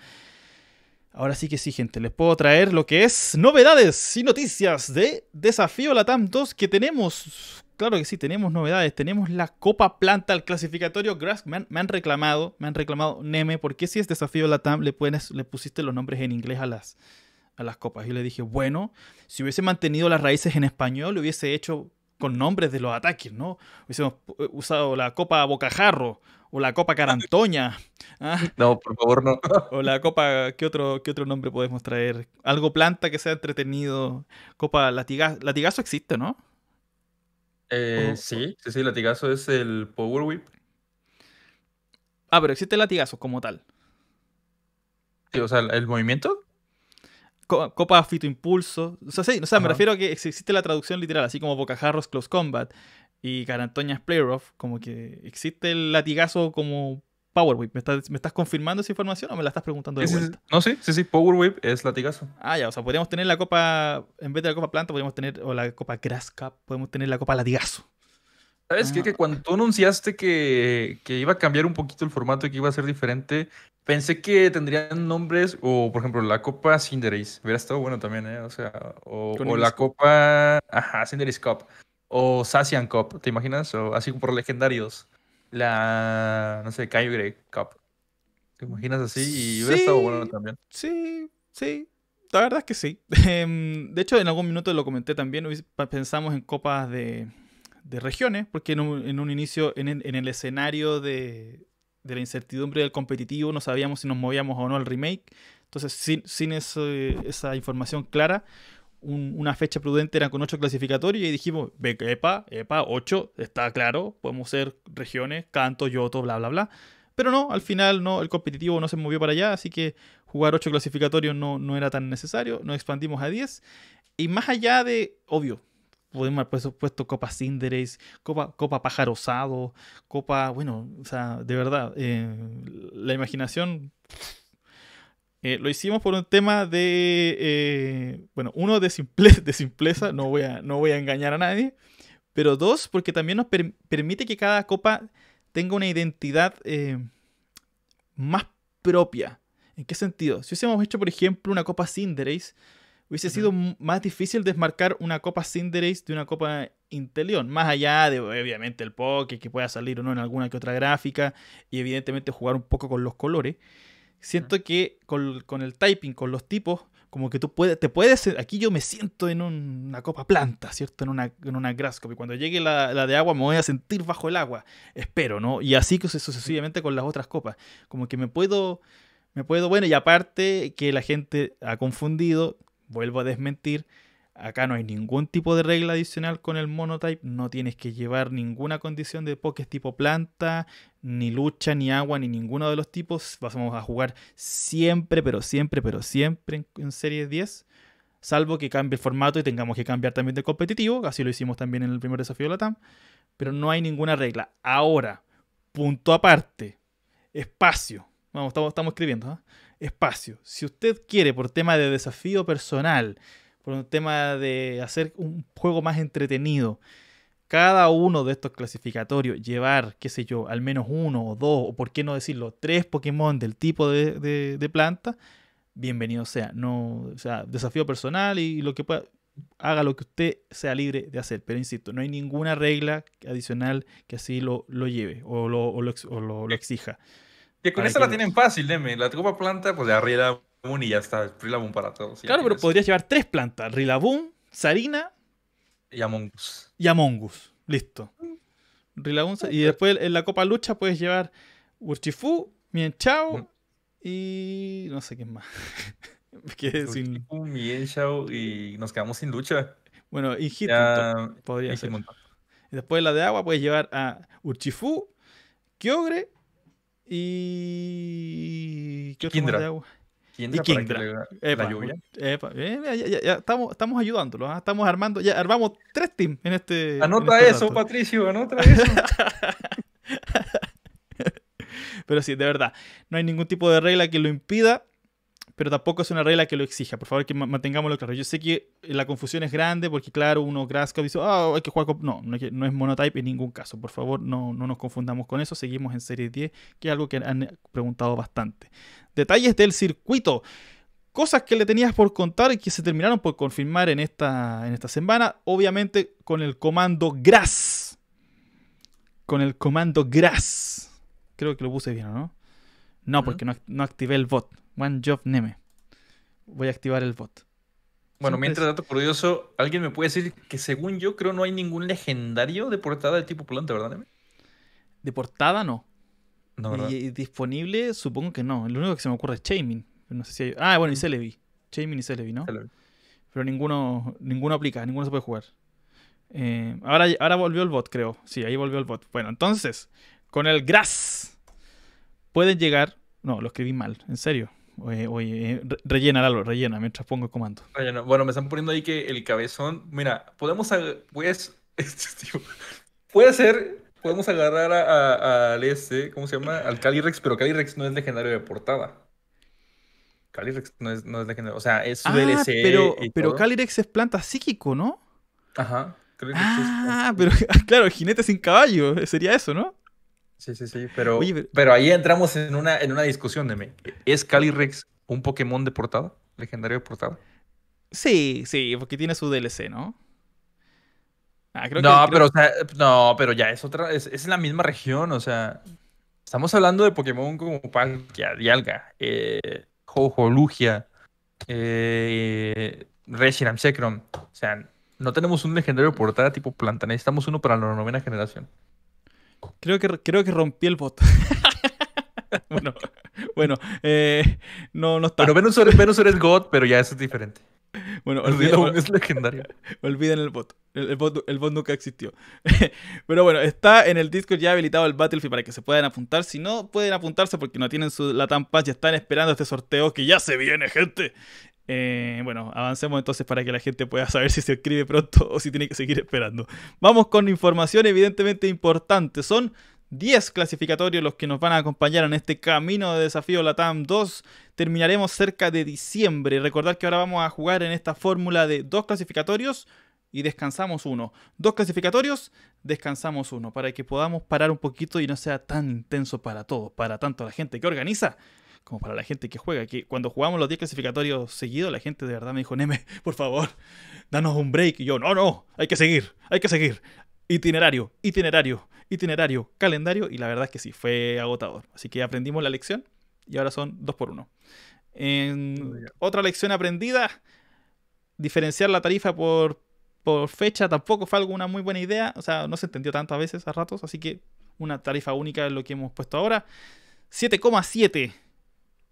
Ahora sí que sí, gente, les puedo traer lo que es novedades y noticias de Desafío Latam 2 que tenemos. Claro que sí, tenemos novedades. Tenemos la Copa Planta al clasificatorio Grass. Me han, reclamado, me han reclamado Neme, porque si es Desafío Latam, le pusiste los nombres en inglés a las, a las copas. Y le dije, bueno, si hubiese mantenido las raíces en español, lo hubiese hecho con nombres de los ataques, ¿no? Hubiésemos eh, usado la copa Bocajarro o la copa Carantoña. ¿ah? No, por favor, no. O la copa, ¿qué otro, otro nombre podemos traer? Algo planta que sea entretenido. Copa latigazo, latigazo existe, ¿no? Eh, sí, sí, sí, latigazo es el Power Whip. Ah, pero existe latigazo como tal. Sí, o sea, el movimiento. Copa Fito Impulso. O sea, sí, o sea, me refiero a que existe la traducción literal, así como Bocajarros Close Combat y Carantoñas Playoff, como que existe el latigazo como Power Whip. ¿Me estás, ¿Me confirmando esa información o me la estás preguntando de vuelta? no, sí, sí, sí, Power Whip es latigazo. Ah, ya, o sea, podríamos tener la Copa, en vez de la Copa Planta, podríamos tener, o la Copa grasca, podemos tener la Copa Latigazo. ¿Sabes ah. Que cuando tú anunciaste que, iba a cambiar un poquito el formato y que iba a ser diferente, pensé que tendrían nombres, o por ejemplo, la Copa Cinderace. Hubiera estado bueno también, ¿eh? O sea, o, la Copa. Ajá, Cinderace Cup. O Sassian Cup, ¿te imaginas? O así por legendarios. La. No sé, Grey Cup. ¿Te imaginas así? Y hubiera estado bueno también. Sí, sí. La verdad es que sí. Em, de hecho, en algún minuto lo comenté también. Pensamos en copas de de regiones, porque en un, inicio, en, el escenario de, la incertidumbre del competitivo, no sabíamos si nos movíamos o no al remake. Entonces, sin, esa información clara, una fecha prudente era con ocho clasificatorios y dijimos, epa, epa, ocho está claro, podemos ser regiones, canto, yoto, bla, bla, bla. Pero no, al final no, el competitivo no se movió para allá, así que jugar ocho clasificatorios no, no era tan necesario, nos expandimos a 10. Y más allá de, obvio, podemos haber puesto Copa Cinderace, Copa, Copa Pájaro Copa, bueno, o sea, de verdad, eh, la imaginación... Eh, lo hicimos por un tema de, eh, bueno, uno de, simple, de simpleza, no voy, a, no voy a engañar a nadie, pero dos, porque también nos permite que cada copa tenga una identidad más propia. ¿En qué sentido? Si hubiésemos hecho, por ejemplo, una copa Cinderace, hubiese sido más difícil desmarcar una Copa Cinderace de una Copa Inteleon, más allá de obviamente el poke que pueda salir o no en alguna que otra gráfica y evidentemente jugar un poco con los colores. Siento que con, el typing, con los tipos, como que tú puedes, te puedes, aquí yo me siento en una copa planta, ¿cierto? En una, en una Y cuando llegue la, de agua me voy a sentir bajo el agua, espero, ¿no? Y así sucesivamente con las otras copas. Como que me puedo, me puedo, bueno, y aparte que la gente ha confundido vuelvo a desmentir, acá no hay ningún tipo de regla adicional con el monotype, no tienes que llevar ninguna condición de Pokés tipo planta, ni lucha, ni agua, ni ninguno de los tipos. Vamos a jugar siempre, pero siempre, pero siempre en, serie series 10. Salvo que cambie el formato y tengamos que cambiar también de competitivo, así lo hicimos también en el primer desafío de la TAM. Pero no hay ninguna regla. Ahora, punto aparte, espacio. Vamos, estamos, escribiendo. ¿ah? espacio. Si usted quiere, por tema de desafío personal, por un tema de hacer un juego más entretenido, cada uno de estos clasificatorios llevar, qué sé yo, al menos uno o dos, o por qué no decirlo, tres Pokémon del tipo de, planta, bienvenido sea. No, o sea, desafío personal y, lo que pueda, haga lo que usted sea libre de hacer. Pero insisto, no hay ninguna regla adicional que así lo, lleve o lo, o lo exija. Que con esta la tienen fácil, Deme. La copa planta, pues de arriba y ya está. Rilaboom para todos. Claro, pero podrías llevar tres plantas: Rilabun, Sarina y Amongus. Y Amongus. Listo. Rilabun... y después en la copa lucha puedes llevar Urchifu, Mienchao... Mm. y. no sé quién más. y nos quedamos sin lucha. Bueno, y Ya, podría ser. Y después la de agua puedes llevar a Urchifu, Kyogre y. ¿Qué otro agua? y Kindra. la lluvia. Eh, estamos, estamos ayudándolos, ¿ah? estamos armando, ya armamos tres teams en este. Anota este eso, Patricio, anota eso. Pero sí, de verdad, no hay ningún tipo de regla que lo impida pero tampoco es una regla que lo exija. Por favor, que mantengámoslo claro. Yo sé que la confusión es grande porque, claro, uno Grasscop dice, ah, hay que jugar con... No, no, es monotype en ningún caso. Por favor, no, nos confundamos con eso. Seguimos en Serie 10, que es algo que han preguntado bastante. Detalles del circuito. Cosas que le tenías por contar y que se terminaron por confirmar en esta, en esta semana. Obviamente con el comando GRAS. Con el comando GRAS. Creo que lo puse bien, ¿no? No, porque no, no activé el bot. One Job Neme. Voy a activar el bot. Bueno, mientras dato curioso, alguien me puede decir que según yo creo no hay ningún legendario de portada de tipo polante, ¿verdad, Neme? De portada no. Y, disponible, supongo que no. Lo único que se me ocurre es Chaimin. Ah, bueno, y mm. Celebi. Chaimin y Celebi, ¿no? Pero ninguno, ninguno aplica, ninguno se puede jugar. Eh, ahora, ahora volvió el bot, creo. Sí, ahí volvió el bot. Bueno, entonces, con el Grass pueden llegar. No, lo escribí mal, en serio. Oye, oye eh, rellena, rellena mientras pongo el comando. Bueno, me están poniendo ahí que el cabezón. Mira, podemos. puede ser. Podemos agarrar al este, ¿Cómo se llama? Al Calirex, pero Calirex no es legendario de portada. Calirex no es, no es legendario. O sea, es su ah, Pero, pero Calirex es planta psíquico, ¿no? Ajá. ah, pero claro, jinete sin caballo. Sería eso, ¿no? Sí, sí, sí, pero, pero, ahí entramos en una, en una discusión de mí. ¿Es Calyrex un Pokémon de portada? ¿Legendario de portada? Sí, sí, porque tiene su DLC, ¿no? Ah, no, pero, o sea, no, pero ya es otra, es, la misma región, o sea, estamos hablando de Pokémon como Palkia, Dialga, eh, Jojo, Lugia, eh, Reshiram, Zekrom, o sea, no tenemos un legendario portada tipo planta, necesitamos uno para la novena generación. Creo que, creo que rompí el bot. bueno, bueno eh, no, no está. Bueno, Venus eres God, pero ya eso es diferente. Bueno, olviden, es legendario. Olviden el bot. El, bot. nunca existió. Pero bueno, está en el Discord ya habilitado el Battlefield para que se puedan apuntar. Si no pueden apuntarse porque no tienen la tan paz y están esperando este sorteo que ya se viene, gente. Eh, bueno, avancemos entonces para que la gente pueda saber si se escribe pronto o si tiene que seguir esperando. Vamos con información evidentemente importante. Son 10 clasificatorios los que nos van a acompañar en este camino de desafío Latam 2. Terminaremos cerca de diciembre. Recordar que ahora vamos a jugar en esta fórmula de dos clasificatorios y descansamos uno. Dos clasificatorios, descansamos uno, para que podamos parar un poquito y no sea tan intenso para todos, para tanto la gente que organiza como para la gente que juega. Que cuando jugamos los 10 clasificatorios seguidos, la gente de verdad me dijo, Neme, por favor, danos un break. Y yo, no, no, hay que seguir, hay que seguir. Itinerario, itinerario, itinerario, calendario. Y la verdad es que sí, fue agotador. Así que aprendimos la lección y ahora son dos por uno. En otra lección aprendida, diferenciar la tarifa por, fecha tampoco fue una muy buena idea. O sea, no se entendió tantas veces, a ratos. Así que una tarifa única es lo que hemos puesto ahora. 7,7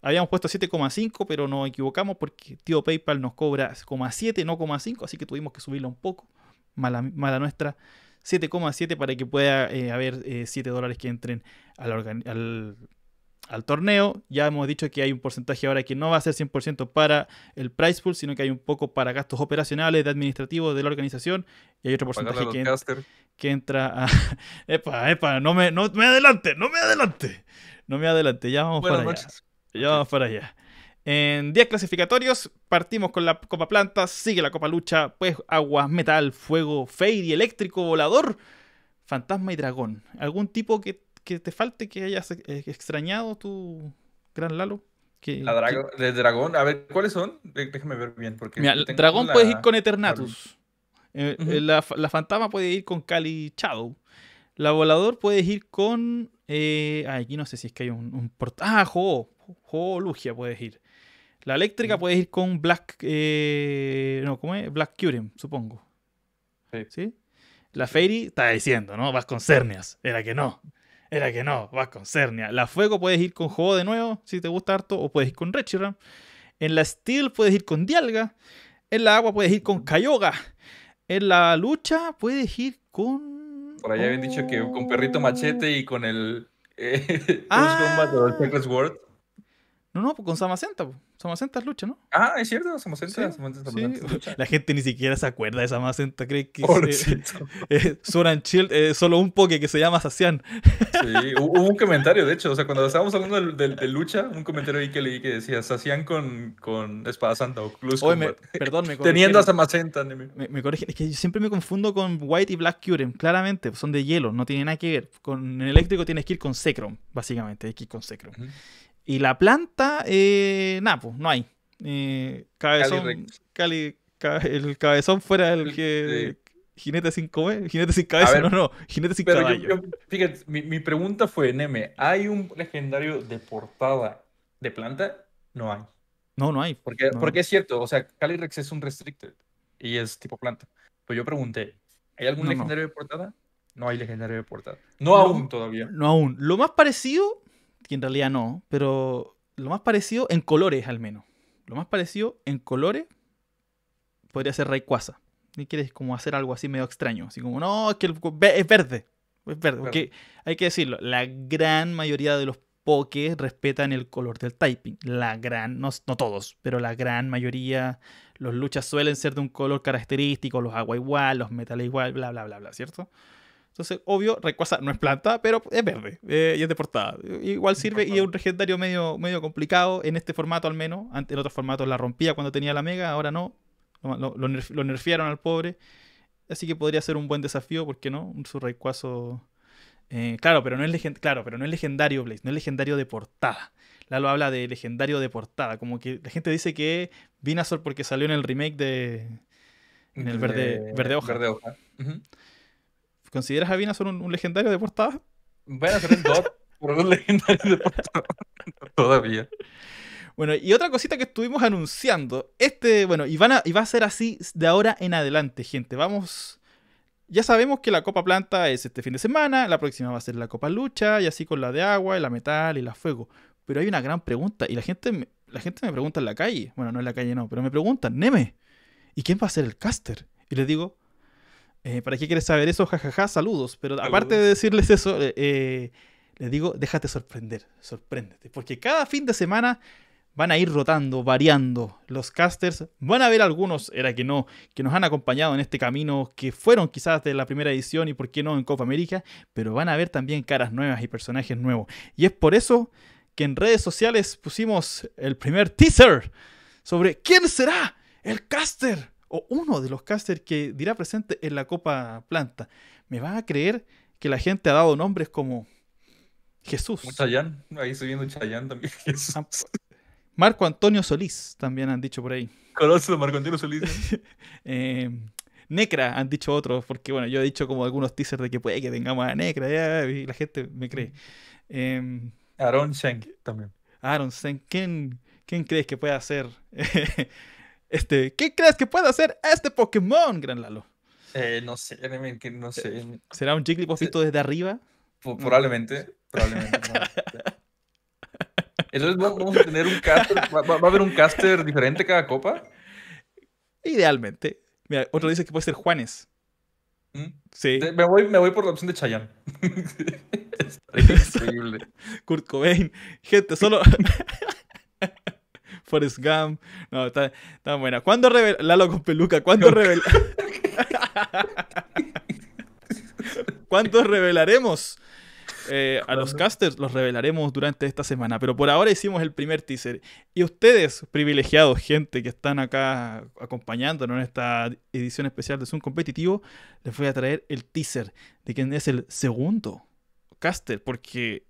Habíamos puesto 7,5, pero nos equivocamos porque tío PayPal nos cobra 7, no 5, así que tuvimos que subirlo un poco. Mala, mala nuestra. 7,7 para que pueda eh, haber 7 eh, dólares que entren al, al, torneo. Ya hemos dicho que hay un porcentaje ahora que no va a ser 100% para el price pool, sino que hay un poco para gastos operacionales, de administrativos, de la organización. Y hay otro porcentaje que, entra a... epa, epa, no me, no me adelante, no me adelante. No me adelante, ya vamos para ya vamos para allá. En 10 clasificatorios partimos con la Copa planta sigue la Copa Lucha, pues Agua, metal, fuego, fade eléctrico, volador, fantasma y dragón. ¿Algún tipo que, te falte que hayas eh, extrañado tu gran Lalo? Que, la dragón, a ver, ¿cuáles son? Déjame ver bien. Porque Mira, dragón puede puedes ir con Eternatus. Eh, eh, la, fantasma puede ir con Cali Shadow. La volador puedes ir con. ay, aquí no sé si es que hay un, un portajo. Ah, o puedes ir. La eléctrica puedes ir con Black. Eh, no, ¿cómo es? Black Curium, supongo. Sí. La Fairy está diciendo, ¿no? Vas con Cernias. Era que no. Era que no. Vas con Cernia. La Fuego puedes ir con Juego de nuevo, si te gusta harto, o puedes ir con Rechiram. En la Steel puedes ir con Dialga. En la Agua puedes ir con Cayoga. En la Lucha puedes ir con. Por allá habían dicho que con Perrito oh. Machete y con el. Eh, ah, no, no, pues con Samacenta, Samacenta es lucha, ¿no? Ah, es cierto, Samacenta. La gente ni siquiera se acuerda de Samacenta, cree que oh, es eh, eh, eh, solo un poke que se llama Sacian. Sí, hubo un comentario, de hecho, o sea, cuando estábamos hablando de, lucha, un comentario ahí que leí que decía Sacian con, con Espada Santa o perdón, Teniendo a Samacenta. Me, me es que yo siempre me confundo con White y Black Curem, claramente, son de hielo, no tienen nada que ver. Con el eléctrico tienes que ir con Secrom, básicamente, hay que ir con Secrom. Y la planta, eh, nada, pues, no hay. Eh, Cali el cabezón fuera el que... Jinete sin, cabeza? jinete sin cabeza, no, no, jinete sin caballo. fíjate, mi, mi, pregunta fue, Neme, ¿hay un legendario de portada de planta? No hay. No, no hay. Porque, porque es cierto, o sea, rex es un restricted y es tipo planta. Pues yo pregunté, ¿hay algún legendario de portada? No hay legendario de portada. No, aún todavía. No aún. Lo más parecido que en realidad no, pero lo más parecido en colores al menos. Lo más parecido en colores podría ser Rayquaza. Y quieres como hacer algo así medio extraño, así como, no, es que es verde. Es verde, porque hay que decirlo, la gran mayoría de los pokés respetan el color del typing. La gran, no, todos, pero la gran mayoría, los luchas suelen ser de un color característico, los agua igual, los metales igual, bla, bla, bla, bla, ¿cierto? Entonces, obvio, Rayquaza no es planta, pero es verde eh, y es de portada. Igual sirve y es un legendario medio, medio complicado, en este formato al menos. Antes, en otros formatos la rompía cuando tenía la mega, ahora no. Lo, lo, nerfearon al pobre. Así que podría ser un buen desafío, ¿por qué no? Un su eh, claro, pero no es claro, pero no es legendario, Blaze, no es legendario de portada. Lalo habla de legendario de portada. Como que la gente dice que Vinazor porque salió en el remake de. En el verde, verde hoja. Verde hoja. ¿Consideras a Vina un, un legendario de portada? Bueno, ser un dos. un legendario de portada todavía. Bueno, y otra cosita que estuvimos anunciando, este, bueno, y, van a, y va a ser así de ahora en adelante, gente. Vamos, ya sabemos que la Copa Planta es este fin de semana, la próxima va a ser la Copa Lucha, y así con la de agua, y la metal y la fuego. Pero hay una gran pregunta, y la gente, la gente me pregunta en la calle, bueno, no en la calle no, pero me preguntan, Neme, ¿y quién va a ser el caster? Y les digo, eh, ¿Para qué quieres saber eso? Jajaja, saludos. Pero aparte de decirles eso, eh, les digo, déjate sorprender, sorpréndete. Porque cada fin de semana van a ir rotando, variando. Los casters van a ver algunos, era que no, que nos han acompañado en este camino, que fueron quizás de la primera edición y por qué no en Copa América, pero van a ver también caras nuevas y personajes nuevos. Y es por eso que en redes sociales pusimos el primer teaser sobre quién será el caster o uno de los casters que dirá presente en la Copa Planta. ¿Me va a creer que la gente ha dado nombres como Jesús? Chayán, ahí subiendo Chayán también. Ah, pues. Marco Antonio Solís, también han dicho por ahí. a Marco Antonio Solís. Eh, Necra, han dicho otros, porque bueno, yo he dicho como algunos teasers de que puede que tengamos a Necra, y la gente me cree. Em, Aaron Schenk también. Aaron Schenk, ¿quién, ¿quién crees que pueda ser? Este, ¿qué crees que puede hacer este Pokémon, Gran Lalo? Eh, no sé, no eh, sé. ¿Será un Jigglypuff desde arriba? probablemente, Entonces vamos a tener un caster, va, a haber un caster diferente cada copa. Idealmente. Mira, otro dice que puede ser Juanes. ¿Mm? Sí. Me voy, por la opción de Chayanne. es increíble. Kurt Cobain. Gente, solo Forrest Gump. No, está, buena. ¿Cuándo revela...? Lalo con peluca, ¿cuándo revelaremos? ¿Cuándo eh, revelaremos? a los casters los revelaremos durante esta semana, pero por ahora hicimos el primer teaser. Y ustedes, privilegiados, gente que están acá acompañándonos en esta edición especial de Zoom Competitivo, les voy a traer el teaser de quién es el segundo caster, porque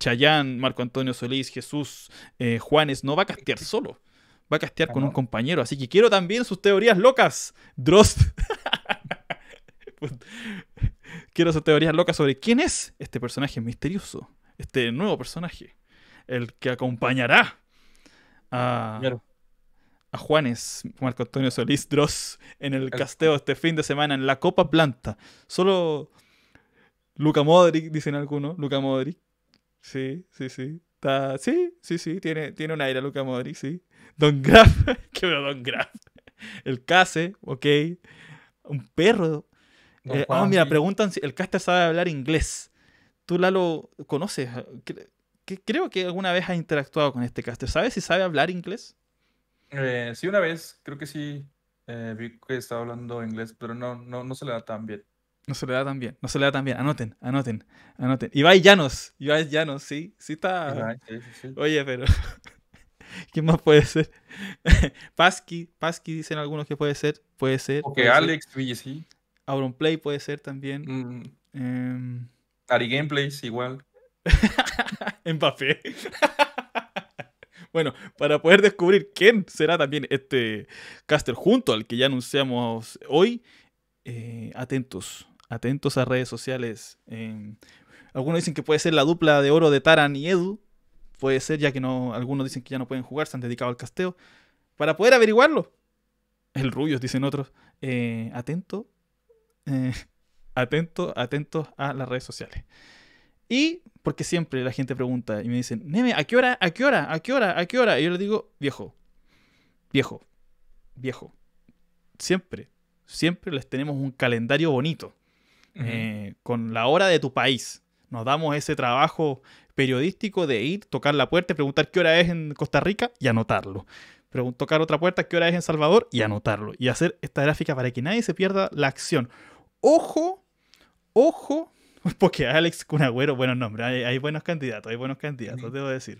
Chayán, Marco Antonio Solís, Jesús, eh, Juanes, no va a castear solo. Va a castear ah, con un compañero. Así que quiero también sus teorías locas, Drost. quiero sus teorías locas sobre quién es este personaje misterioso. Este nuevo personaje. El que acompañará a, Juanes, Marco Antonio Solís, Dross, en el, el casteo este fin de semana en la Copa Planta. Solo... Luca Modric, dicen algunos, Luca Modric, Sí, sí, sí. Está, sí, sí, sí. Tiene, tiene un aire Luca Modric, sí. Don Graf. que Don Graf. El Case, ok. Un perro. Eh, ah, mira, preguntan si el caster sabe hablar inglés. Tú, Lalo, conoces. Creo que alguna vez has interactuado con este caster. ¿Sabes si sabe hablar inglés? Eh, sí, una vez. Creo que sí. Eh, vi que estaba hablando inglés, pero no, no, no se le da tan bien. No se le da tan bien, no se le da tan bien. Anoten, anoten, anoten. Ibai Llanos, Ibai Llanos, sí, sí está. Oye, pero. ¿Quién más puede ser? Pasqui, Pasqui dicen algunos que puede ser, puede ser. ok Alex, sí. play puede ser también. Mm. Em. Ari Gameplays, igual. Mbappé. bueno, para poder descubrir quién será también este caster junto al que ya anunciamos hoy, eh, atentos atentos a redes sociales. algunos dicen que puede ser la dupla de oro de Taran y Edu. Puede ser, ya que no, algunos dicen que ya no pueden jugar, se han dedicado al casteo. Para poder averiguarlo. El Rubios, dicen otros. Eh, eh, atento. atento, atentos a las redes sociales. Y porque siempre la gente pregunta y me dicen, Neme, ¿a qué hora? ¿A qué hora? ¿A qué hora? ¿A qué hora? Y yo le digo, viejo, viejo, viejo. Siempre, siempre les tenemos un calendario bonito. Eh, con la hora de tu país. Nos damos ese trabajo periodístico de ir, tocar la puerta, preguntar qué hora es en Costa Rica y anotarlo. tocar otra puerta, qué hora es en Salvador y anotarlo. Y hacer esta gráfica para que nadie se pierda la acción. Ojo, ojo, porque Alex Cunagüero, buenos nombres, hay, buenos candidatos, hay buenos candidatos, debo decir.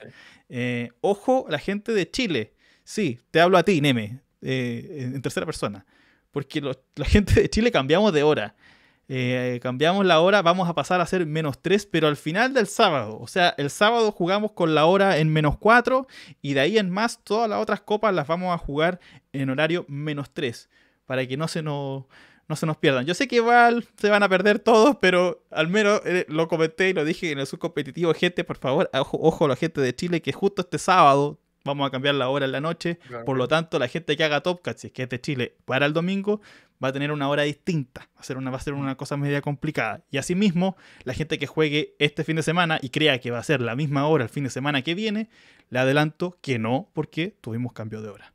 Eh, ojo, la gente de Chile, sí, te hablo a ti, Neme, eh, en tercera persona, porque la gente de Chile cambiamos de hora. Eh, cambiamos la hora, vamos a pasar a ser menos 3, pero al final del sábado. O sea, el sábado jugamos con la hora en menos 4 y de ahí en más todas las otras copas las vamos a jugar en horario menos 3 para que no se nos, no se nos pierdan. Yo sé que igual se van a perder todos, pero al menos eh, lo comenté y lo dije en el subcompetitivo. Gente, por favor, ojo, a la gente de Chile que justo este sábado vamos a cambiar la hora en la noche. Por lo tanto, la gente que haga TopCats que es de Chile, para el domingo, va a tener una hora distinta. Va a ser una, va a ser una cosa media complicada. Y asimismo, la gente que juegue este fin de semana y crea que va a ser la misma hora el fin de semana que viene, le adelanto que no, porque tuvimos cambio de hora.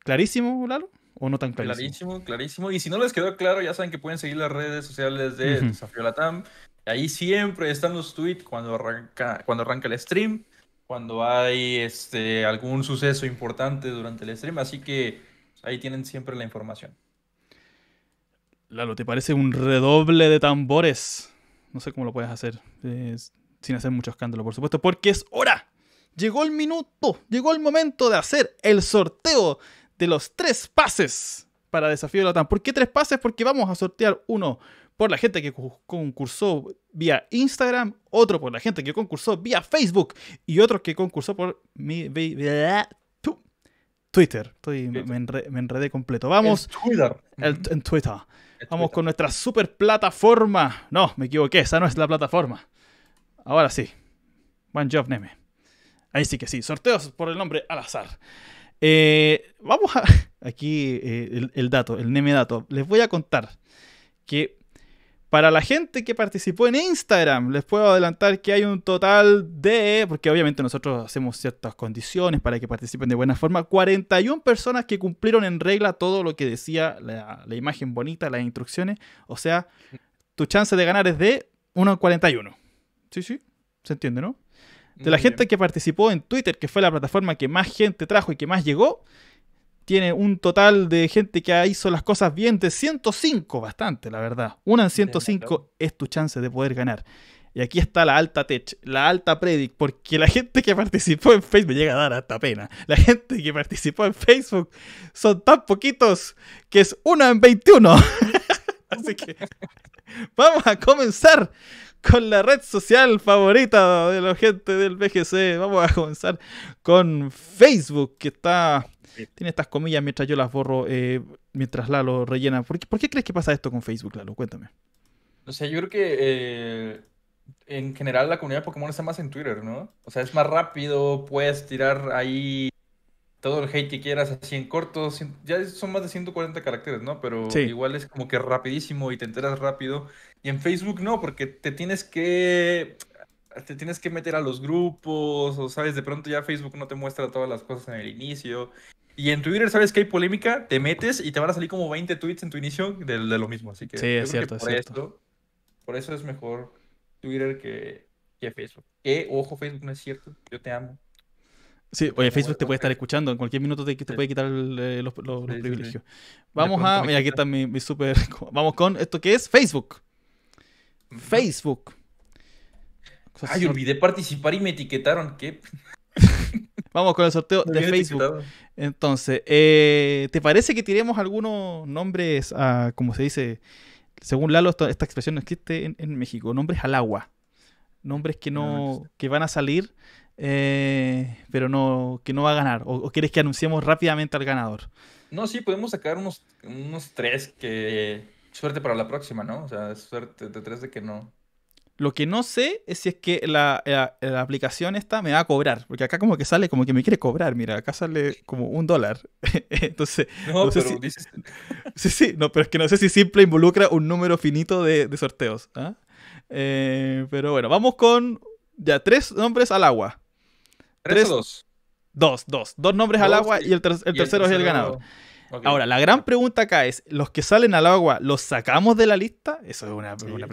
¿Clarísimo, Lalo? ¿O no tan clarísimo? Clarísimo, clarísimo. Y si no les quedó claro, ya saben que pueden seguir las redes sociales de Desafío Latam. Ahí siempre están los tweets cuando arranca, cuando arranca el stream, cuando hay este, algún suceso importante durante el stream. Así que ahí tienen siempre la información. Lalo, ¿te parece un redoble de tambores? No sé cómo lo puedes hacer sin hacer mucho escándalo, por supuesto, porque es hora. Llegó el minuto, llegó el momento de hacer el sorteo de los tres pases para Desafío de la TAM. ¿Por qué tres pases? Porque vamos a sortear uno por la gente que concursó vía Instagram, otro por la gente que concursó vía Facebook y otro que concursó por mi, Twitter. me, enredé, completo. Vamos. en Twitter. Vamos con nuestra super plataforma. No, me equivoqué, esa no es la plataforma. Ahora sí. One Job Neme. Ahí sí que sí. Sorteos por el nombre al azar. Eh, vamos a. Aquí eh, el, el, dato, el Neme dato. Les voy a contar que para la gente que participó en Instagram, les puedo adelantar que hay un total de, porque obviamente nosotros hacemos ciertas condiciones para que participen de buena forma, 41 personas que cumplieron en regla todo lo que decía la, imagen bonita, las instrucciones. O sea, tu chance de ganar es de 1 a 41. Sí, sí, se entiende, ¿no? De la gente que participó en Twitter, que fue la plataforma que más gente trajo y que más llegó, tiene un total de gente que hizo las cosas bien de 105, bastante, la verdad. Una en 105 es tu chance de poder ganar. Y aquí está la alta tech, la alta predict, porque la gente que participó en Facebook me llega a dar hasta pena. La gente que participó en Facebook son tan poquitos que es una en 21. Así que vamos a comenzar con la red social favorita de la gente del BGC. Vamos a comenzar con Facebook, que está tiene estas comillas mientras yo las borro, eh, mientras Lalo rellena. ¿Por qué, ¿Por qué, crees que pasa esto con Facebook, Lalo? Cuéntame. O sea, yo creo que eh, en general la comunidad de Pokémon está más en Twitter, ¿no? O sea, es más rápido, puedes tirar ahí todo el hate que quieras así en corto. Ya son más de 140 caracteres, ¿no? Pero igual es como que rapidísimo y te enteras rápido. Y en Facebook no, porque te tienes que te tienes que meter a los grupos, o sabes, de pronto ya Facebook no te muestra todas las cosas en el inicio. Y en Twitter, ¿sabes que hay polémica? Te metes y te van a salir como 20 tweets en tu inicio de, lo mismo. Así que, sí, es cierto, por, Esto, por eso es mejor Twitter que, que Facebook. Que, ojo, Facebook no es cierto. Yo te amo. Sí, oye, Facebook te puede estar escuchando. En cualquier minuto te, puede quitar eh, los, privilegios. Vamos a. Mira, aquí está mi, mi super. Vamos con esto que es Facebook. Facebook. Ay, olvidé participar y me etiquetaron. ¿Qué? Vamos con el sorteo de Facebook. Entonces, eh, ¿te parece que tiremos algunos nombres como se dice, según Lalo, esta, expresión no existe en, México, nombres al agua? Nombres que no, que van a salir, eh, pero no, que no va a ganar. O, quieres que anunciemos rápidamente al ganador? No, sí, podemos sacar unos, unos tres que. Suerte para la próxima, ¿no? O sea, suerte de tres de que no lo que no sé es si es que eh, la, aplicación esta me va a cobrar, porque acá como que sale como que me quiere cobrar, mira, acá sale como un dólar. Entonces, no, sí, sí, no, pero es que no sé si simple involucra un número finito de, sorteos. ¿ah? Eh, pero bueno, vamos con ya tres nombres al agua. Tres, dos. Dos, dos. Dos nombres al agua y, el, tercero es el ganador. Ahora, la gran pregunta acá es, ¿los que salen al agua los sacamos de la lista? Eso es una pregunta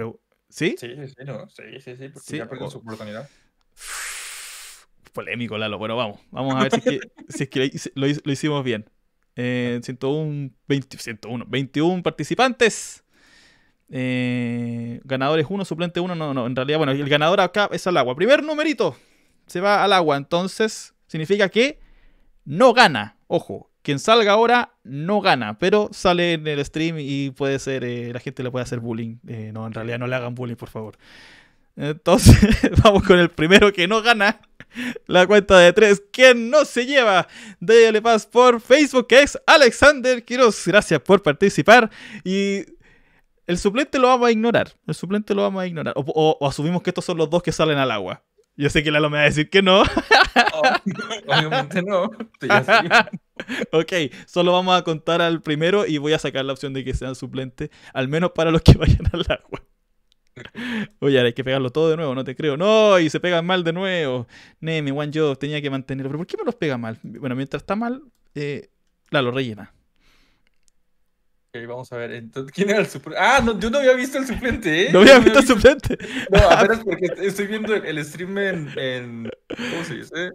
¿Sí? Sí, sí, ¿no? sí, sí, sí, porque ya perdió su oportunidad. Polémico, Lalo. Bueno, vamos. Vamos a ver si es que, lo, hicimos bien. 101, eh, 21 participantes. Eh, ganadores 1, suplente 1. No, no, en realidad, bueno, el ganador acá es al agua. Primer numerito. Se va al agua. Entonces, significa que no gana. Ojo, quien salga ahora no gana, pero sale en el stream y puede ser, eh, la gente le puede hacer bullying. Eh, no, en realidad no le hagan bullying, por favor. Entonces, vamos con el primero que no gana. La cuenta de tres, quien no se lleva. Dale paz por Facebook, que es Alexander Quiroz. Gracias por participar. Y el suplente lo vamos a ignorar. El suplente lo vamos a ignorar. O, asumimos que estos son los dos que salen al agua. Yo sé que Lalo me va a decir que no. Oh, obviamente no. ok, solo vamos a contar al primero y voy a sacar la opción de que sean suplentes, al menos para los que vayan al agua. Oye, ahora hay que pegarlo todo de nuevo, no te creo. No, y se pegan mal de nuevo. Neme, One Job, tenía que mantenerlo. ¿Pero por qué me los pega mal? Bueno, mientras está mal, eh, la lo rellena vamos a ver. Entonces, ¿quién era el suplente? Ah, no, yo no había visto el suplente, ¿eh? No había visto el suplente. No, apenas porque estoy viendo el, stream en, ¿Cómo se dice?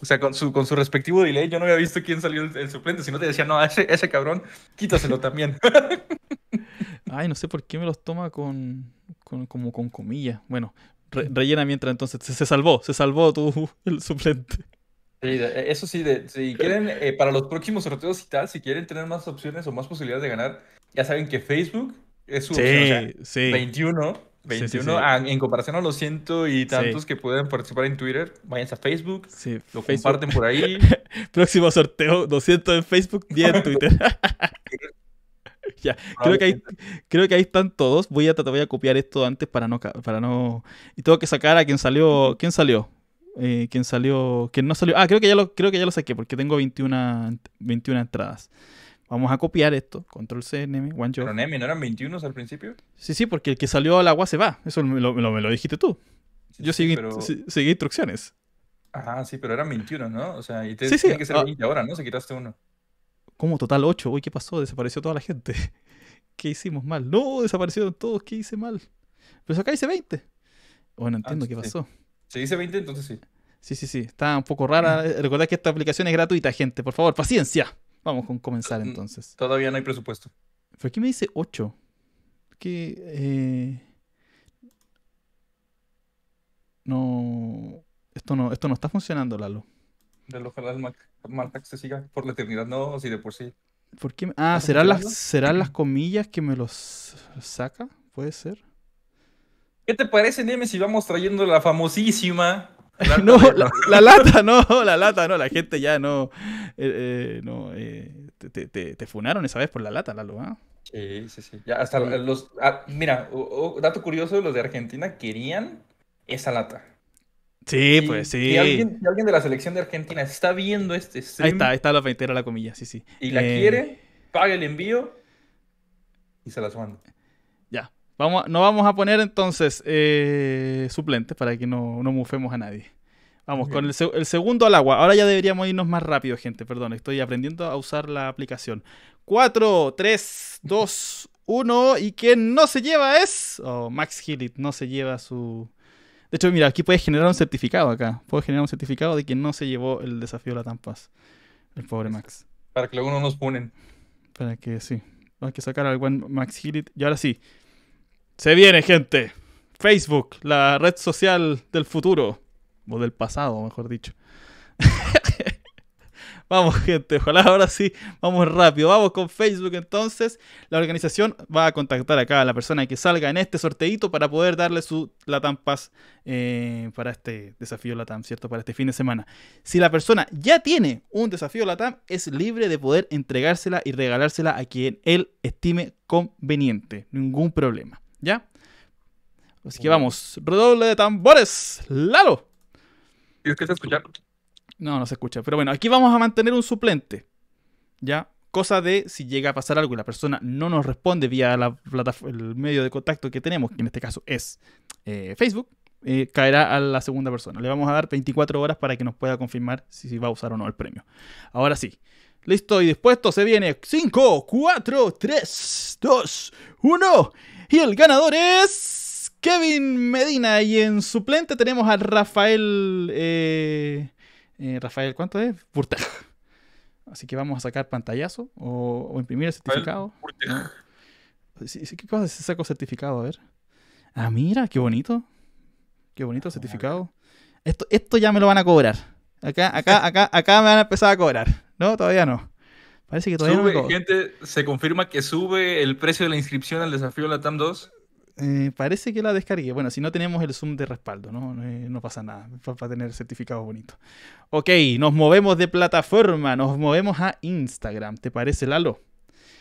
O sea, con su, con su respectivo delay, yo no había visto quién salió el, suplente. Si no te decía, no, ese, ese cabrón, quítaselo también. Ay, no sé por qué me los toma con. con como con comillas. Bueno, rellena mientras entonces. Se, se, salvó, se salvó tu, el suplente. Eh, eso sí, si quieren, eh, para los próximos sorteos y tal, si quieren tener más opciones o más posibilidades de ganar, ya saben que Facebook es su opción, o 21, 21 en comparación a los ciento y tantos que pueden participar en Twitter, váyanse a Facebook, lo comparten por ahí. Próximo sorteo, 200 en Facebook, 10 en Twitter. ya, creo que, ahí, creo que ahí están todos. Voy a voy a copiar esto antes para no, para no... Y tengo que sacar a quien salió, ¿quién salió? Eh, quien salió, quien no salió. Ah, creo que ya lo, creo que ya lo saqué porque tengo 21, 21 entradas. Vamos a copiar esto. Control C, Nemi, One Pero Nemi, ¿no eran 21 al principio? Sí, sí, porque el que salió al agua se va. Eso me lo, dijiste tú. Yo seguí, instrucciones. Ajá, sí, pero eran 21, ¿no? O sea, y te, sí, que ser 20 ah. ahora, ¿no? Se quitaste uno. ¿Cómo? Total 8. Uy, ¿qué pasó? Desapareció toda la gente. ¿Qué hicimos mal? No, desaparecieron todos. ¿Qué hice mal? Pero acá hice 20. Bueno, entiendo ah, qué pasó. Se dice 20, entonces sí. Sí, sí, sí. Está un poco rara. Mm. Eh, recordad que esta aplicación es gratuita, gente. Por favor, paciencia. Vamos con comenzar mm, mm, entonces. Todavía no hay presupuesto. ¿Por qué me dice 8? Que. Eh, no. Esto no, esto no está funcionando, Lalo. lo ojalá el que se siga por la eternidad, no, si de por sí. ¿Por qué? Ah, ¿serán las, ¿serán las comillas que me los saca? ¿Puede ser? ¿Qué te parece, Neme, si vamos trayendo la famosísima? no, la, lata, no, la lata, no, la gente ya no. Eh, eh, no eh, te, funaron esa vez por la lata, Lalo, ¿ah? Sí, sí, sí. Ya hasta los. Ah, mira, dato curioso: los de Argentina querían esa lata. Sí, pues sí. Si alguien, de la selección de Argentina está viendo este stream, Ahí está, está la feintera la comilla, sí, sí. Y la quiere, paga el envío y se las manda. Vamos no vamos a poner entonces eh, suplentes para que no, no mufemos a nadie. Vamos, con el, segundo al agua. Ahora ya deberíamos irnos más rápido, gente. Perdón, estoy aprendiendo a usar la aplicación. 4, 3, 2, 1. Y quien no se lleva es. Oh, Max Hillit no se lleva su. De hecho, mira, aquí puedes generar un certificado acá. Puedes generar un certificado de quien no se llevó el desafío de la Tampas. El pobre Max. Para que luego no nos punen. Para que sí. Hay que sacar al buen Max Hillit. Y ahora sí. Se viene, gente. Facebook, la red social del futuro. O del pasado, mejor dicho. vamos, gente. Ojalá ahora sí. Vamos rápido. Vamos con Facebook entonces. La organización va a contactar acá a la persona que salga en este sorteito para poder darle su Latam Pass eh, para este desafío Latam, ¿cierto? Para este fin de semana. Si la persona ya tiene un desafío Latam, es libre de poder entregársela y regalársela a quien él estime conveniente. Ningún problema. ¿Ya? Así que vamos, redoble de tambores, Lalo. ¿Y es que se escucha? No, no se escucha. Pero bueno, aquí vamos a mantener un suplente. ¿Ya? Cosa de si llega a pasar algo y la persona no nos responde vía la, el medio de contacto que tenemos, que en este caso es eh, Facebook, eh, caerá a la segunda persona. Le vamos a dar 24 horas para que nos pueda confirmar si va a usar o no el premio. Ahora sí, Listo y dispuesto, se viene. 5, 4, 3, 2, 1. Y el ganador es Kevin Medina. Y en suplente tenemos a Rafael... Eh, eh, Rafael, ¿cuánto es? Burtej. Así que vamos a sacar pantallazo o, imprimir el certificado. ¿Qué cosa es saco certificado? A ver. Ah, mira, qué bonito. Qué bonito ah, certificado. Esto, esto ya me lo van a cobrar. Acá, acá, acá, acá me van a empezar a cobrar. No, todavía no. Parece que todavía no. gente, se confirma que sube el precio de la inscripción al desafío Latam 2. Eh, parece que la descargué. Bueno, si no tenemos el Zoom de respaldo, no, no, eh, pasa nada. Para tener certificado bonito. Ok, nos movemos de plataforma, nos movemos a Instagram. ¿Te parece, Lalo?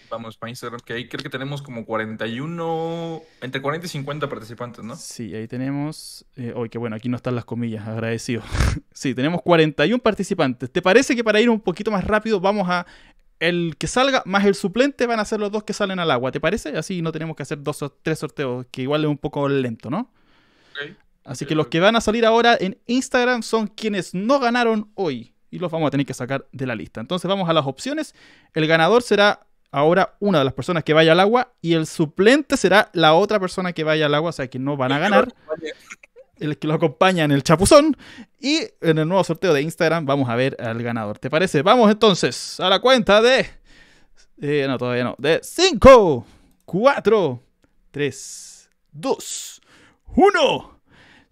Vamos para que ahí creo que tenemos como 41, entre 40 y 50 participantes, ¿no? Sí, ahí tenemos, hoy eh, que bueno, aquí no están las comillas, agradecido. sí, tenemos 41 participantes. ¿Te parece que para ir un poquito más rápido vamos a el que salga más el suplente van a ser los dos que salen al agua, ¿te parece? Así no tenemos que hacer dos o tres sorteos, que igual es un poco lento, ¿no? Así que los que van a salir ahora en Instagram son quienes no ganaron hoy y los vamos a tener que sacar de la lista. Entonces vamos a las opciones. El ganador será ahora una de las personas que vaya al agua y el suplente será la otra persona que vaya al agua, o sea que no van a ganar. El que lo acompaña en el chapuzón. Y en el nuevo sorteo de Instagram vamos a ver al ganador. ¿Te parece? Vamos entonces a la cuenta de. Eh, no, todavía no. De 5, 4, 3, 2, 1.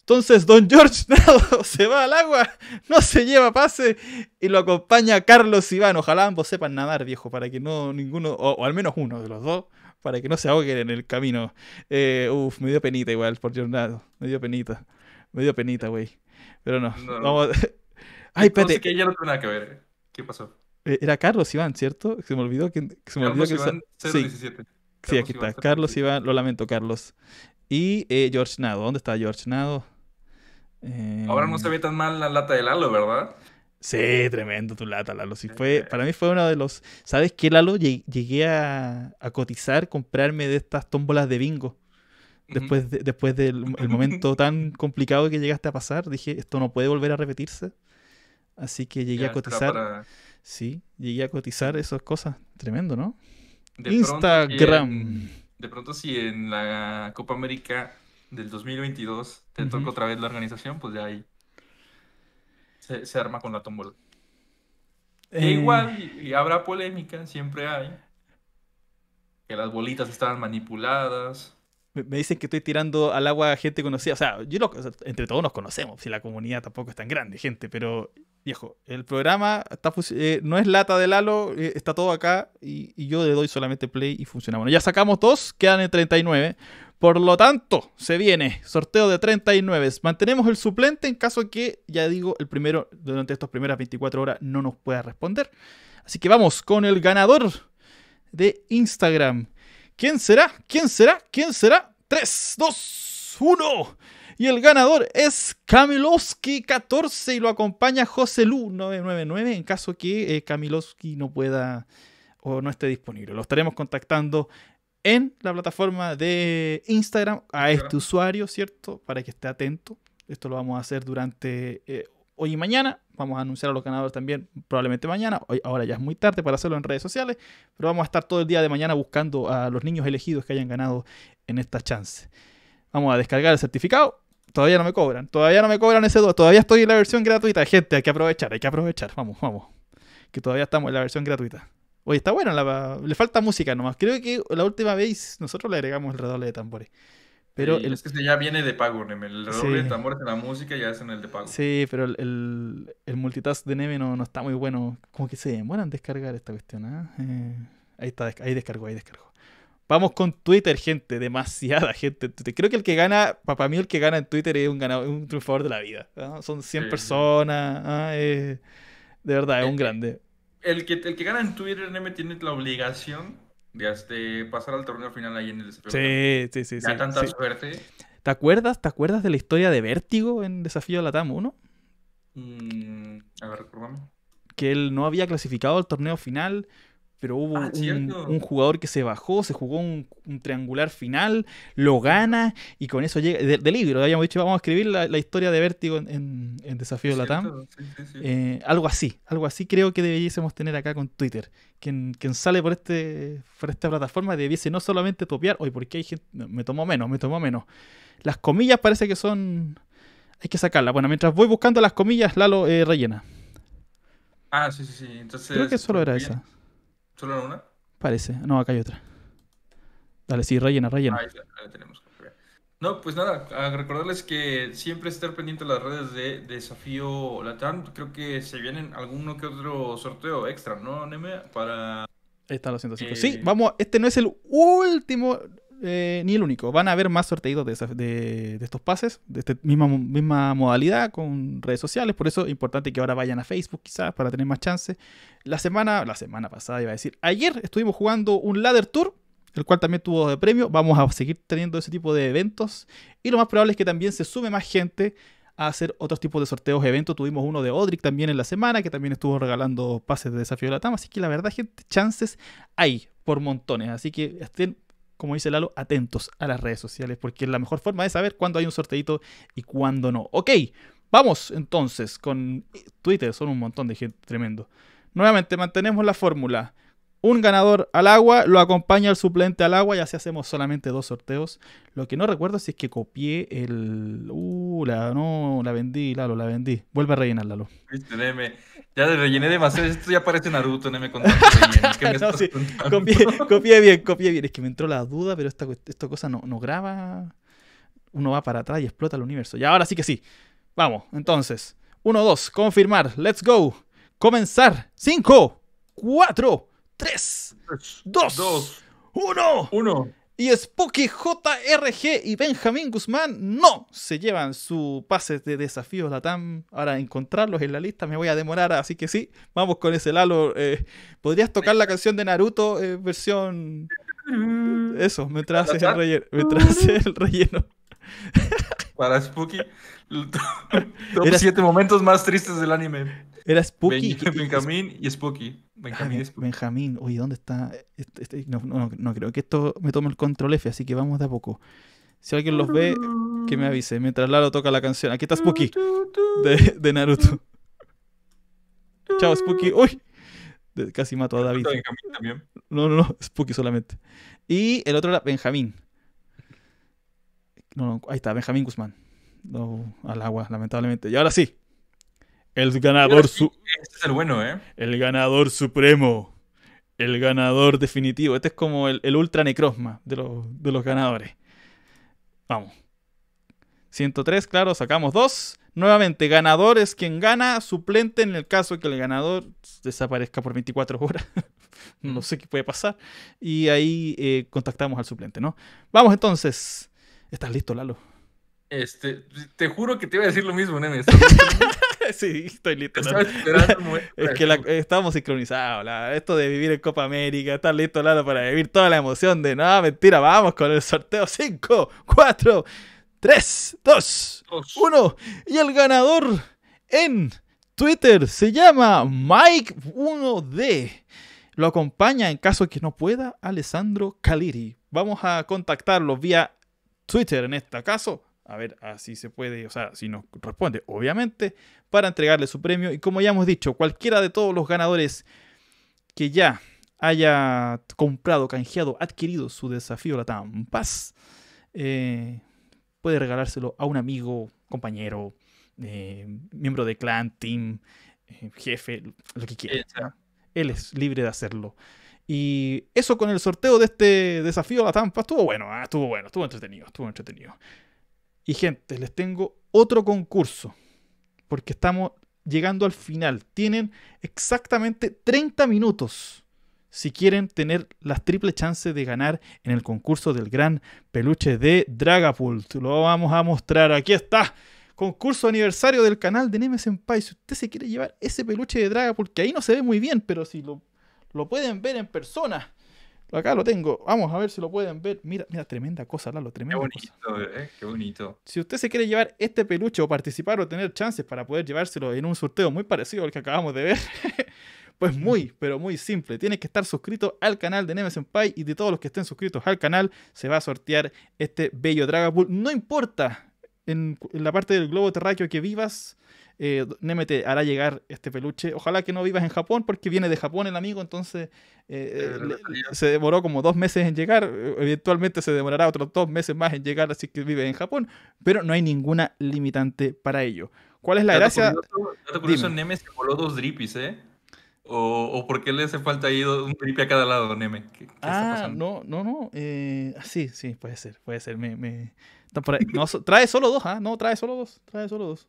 Entonces Don George Nado se va al agua, no se lleva pase y lo acompaña Carlos Iván. Ojalá ambos sepan nadar, viejo, para que no ninguno, o, al menos uno de los dos, para que no se ahoguen en el camino. Eh, uf, me dio penita igual por George Nado, me dio penita, me dio penita, güey. Pero no, vamos... Ay, espérate. que ya no tiene nada que ver. Eh. ¿Qué pasó? Eh, era Carlos Iván, ¿cierto? Se me olvidó que, se me Carlos olvidó que... 017. Sí. sí, aquí está. Carlos Iván, lo lamento, Carlos. Y George Nado. ¿Dónde está George Nado? Eh, Ahora no se ve tan mal la lata de Lalo, ¿verdad? Sí, tremendo tu lata, Lalo. fue, eh, para mí fue uno de los. ¿Sabes qué, Lalo? Llegué a, cotizar, comprarme de estas tómbolas de bingo. Después, después del momento tan complicado que llegaste a pasar, dije, esto no puede volver a repetirse. Así que llegué a cotizar. Sí, llegué a cotizar esas cosas. Tremendo, ¿no? Instagram. de pronto, si en la Copa América del 2022 te toca otra vez la organización, pues ya ahí se, arma con la tómbola. Eh. igual, y, habrá polémica, siempre hay. Que las bolitas estaban manipuladas. Me, dicen que estoy tirando al agua a gente conocida. O sea, yo entre todos nos conocemos, si la comunidad tampoco es tan grande, gente, pero viejo, el programa está, eh, no es lata de Lalo, eh, está todo acá y, y, yo le doy solamente play y funciona. Bueno, ya sacamos dos, quedan en 39. Por lo tanto, se viene sorteo de 39. Mantenemos el suplente en caso que, ya digo, el primero durante estas primeras 24 horas no nos pueda responder. Así que vamos con el ganador de Instagram. ¿Quién será? ¿Quién será? ¿Quién será? 3, 2, 1. Y el ganador es Kamilowski 14 y lo acompaña José Lu 999 en caso que eh, Kamilowski no pueda o no esté disponible. Lo estaremos contactando en la plataforma de Instagram a este usuario, ¿cierto? Para que esté atento. Esto lo vamos a hacer durante eh, hoy y mañana. Vamos a anunciar a los ganadores también probablemente mañana. Hoy, ahora ya es muy tarde para hacerlo en redes sociales, pero vamos a estar todo el día de mañana buscando a los niños elegidos que hayan ganado en esta chance. Vamos a descargar el certificado Todavía no me cobran. Todavía no me cobran ese 2. Todavía estoy en la versión gratuita, gente. Hay que aprovechar, hay que aprovechar. Vamos, vamos. Que todavía estamos en la versión gratuita. Oye, está bueno. le falta música nomás. Creo que la última vez nosotros le agregamos el redoble de tambores. Pero Es que ya viene de pago, Neme. El redoble de tambores de la música ya es en el de pago. Sí, pero el, el, multitask de Neme no, no, está muy bueno. Como que se demoran a descargar esta cuestión. ¿ah? Eh, ahí está, ahí descargo, ahí descargo. Vamos con Twitter, gente. Demasiada gente Creo que el que gana, para mí el que gana en Twitter es un, ganador, un triunfador de la vida. ¿ah? Son 100 personas. ¿ah? de verdad, es eh, un grande. El que, el que gana en Twitter, Neme, tiene la obligación de este, pasar al torneo final ahí en el desafío. Sí, sí, sí. Ya tanta suerte. ¿Te acuerdas, ¿Te acuerdas de la historia de Vértigo en Desafío de la TAM 1? Mm, a ver, recordame. Que él no había clasificado al torneo final pero hubo ah, un, jugador que se bajó, se jugó un, triangular final, lo gana y con eso llega. De, libro, habíamos dicho, vamos a escribir la, historia de Vértigo en, Desafío de Latam. Eh, algo así, algo así creo que debiésemos tener acá con Twitter. Quien, sale por, este, esta plataforma debiese no solamente topear, hoy porque hay gente, me tomó menos, me tomó menos. Las comillas parece que son. Hay que sacarlas. Bueno, mientras voy buscando las comillas, Lalo eh, rellena. Ah, sí, sí, sí. Entonces, creo que solo era esa. ¿Solo una? Parece. No, acá hay otra. Dale, sí, rellena, rellena. Ahí, la tenemos. No, pues nada, recordarles que siempre estar pendiente de las redes de, Desafío Latam. Creo que se vienen alguno que otro sorteo extra, ¿no, Neme? Para. Ahí está los 105. Eh, sí, vamos, este no es el último. Eh, ni el único. Van a haber más sorteos de, estos pases, de esta misma, misma modalidad con redes sociales. Por eso es importante que ahora vayan a Facebook quizás para tener más chances. La semana, la semana pasada iba a decir, ayer estuvimos jugando un Ladder Tour, el cual también tuvo de premio. Vamos a seguir teniendo ese tipo de eventos. Y lo más probable es que también se sume más gente a hacer otros tipos de sorteos, eventos. Tuvimos uno de Odric también en la semana, que también estuvo regalando pases de desafío de la Tama Así que la verdad, gente, chances hay por montones. Así que estén como dice Lalo, atentos a las redes sociales, porque es la mejor forma de saber cuándo hay un sorteito y cuándo no. Ok, vamos entonces con eh, Twitter, son un montón de gente tremendo. Nuevamente mantenemos la fórmula un ganador al agua, lo acompaña el suplente al agua y así hacemos solamente dos sorteos. Lo que no recuerdo si es que copié el... Uh, la, no, la vendí, Lalo, la vendí. Vuelve a rellenar, Lalo. Ya le rellené demasiado, esto ya parece Naruto, no me copié, bien, copié bien. Es que me entró la duda, pero esta, esta cosa no, no graba. Uno va para atrás y explota el universo. Y ahora sí que sí. Vamos, entonces. Uno, dos, confirmar. Let's go. Comenzar. Cinco. Cuatro. 3, 2, 1. Y Spooky JRG y Benjamín Guzmán no se llevan su pase de desafíos Latam. Ahora encontrarlos en la lista me voy a demorar, así que sí, vamos con ese Lalo. Eh, ¿Podrías tocar la canción de Naruto eh, versión... Eso, Me haces el relleno. Para Spooky, los 7 momentos más tristes del anime. Era Spooky. Benjamín y Spooky. Benjamín. Ah, uy, oye, ¿dónde está? Este, este? no, creo que esto me tome el control F, así que vamos de a poco. Si alguien los ve, que me avise. Mientras Lalo toca la canción. Aquí está Spooky de, Naruto. Chao, Spooky. ¡Uy! casi mato a David. No, no, no, Spooky solamente. Y el otro era Benjamín. No, ahí está, Benjamín Guzmán. al agua, lamentablemente. Y ahora sí, el ganador este ¿eh? el ganador supremo. El ganador definitivo. Este es como el, ultra necrosma de los, ganadores. Vamos. 103, claro, sacamos dos Nuevamente, ganador es quien gana, suplente en el caso de que el ganador desaparezca por 24 horas. no sé qué puede pasar. Y ahí eh, contactamos al suplente, ¿no? Vamos entonces. ¿Estás listo, Lalo? Este, te juro que te iba a decir lo mismo, nene. sí, estoy listo. es que eh, sincronizados. esto de vivir en Copa América, estar listo, para vivir toda la emoción de, no, mentira, vamos con el sorteo 5, 4, 3, 2, 1. Y el ganador en Twitter se llama Mike1D. Lo acompaña en caso que no pueda Alessandro Caliri. Vamos a contactarlo vía Twitter en este caso a ver, así se puede, o sea, si nos responde, obviamente, para entregarle su premio. Y como ya hemos dicho, cualquiera de todos los ganadores que ya haya comprado, canjeado, adquirido su desafío la Tampas eh, puede regalárselo a un amigo, compañero, eh, miembro de clan, team, eh, jefe, lo que quiera. Él es libre de hacerlo. Y eso con el sorteo de este desafío la tampas, estuvo bueno, ah, estuvo bueno, estuvo entretenido, estuvo entretenido. Y gente, les tengo otro concurso, porque estamos llegando al final. Tienen exactamente 30 minutos si quieren tener las triples chances de ganar en el concurso del gran peluche de Dragapult. Lo vamos a mostrar. Aquí está. Concurso aniversario del canal de Nemes Senpai. Si usted se quiere llevar ese peluche de Dragapult, que ahí no se ve muy bien, pero si lo, lo pueden ver en persona, Acá lo tengo. Vamos a ver si lo pueden ver. Mira, mira, tremenda cosa, Lalo, tremenda Qué bonito, Eh, qué bonito. Si usted se quiere llevar este peluche o participar o tener chances para poder llevárselo en un sorteo muy parecido al que acabamos de ver, pues muy, pero muy simple. Tienes que estar suscrito al canal de Nemesenpai y de todos los que estén suscritos al canal se va a sortear este bello Dragapult No importa en la parte del globo terráqueo que vivas, eh, Neme te hará llegar este peluche. Ojalá que no vivas en Japón porque viene de Japón el amigo, entonces eh, eh, se demoró como dos meses en llegar. Eventualmente se demorará otros dos meses más en llegar, así que vive en Japón, pero no hay ninguna limitante para ello. ¿Cuál es la gracia? Curioso, Neme se voló dos drippies, ¿eh? O, por qué le hace falta ahí un tripe a cada lado, Neme? ¿Qué, ah, está pasando? no, no, no. Eh, sí, sí, puede ser, puede ser. Me, me... trae solo dos, ¿ah? No, trae solo dos, trae solo dos.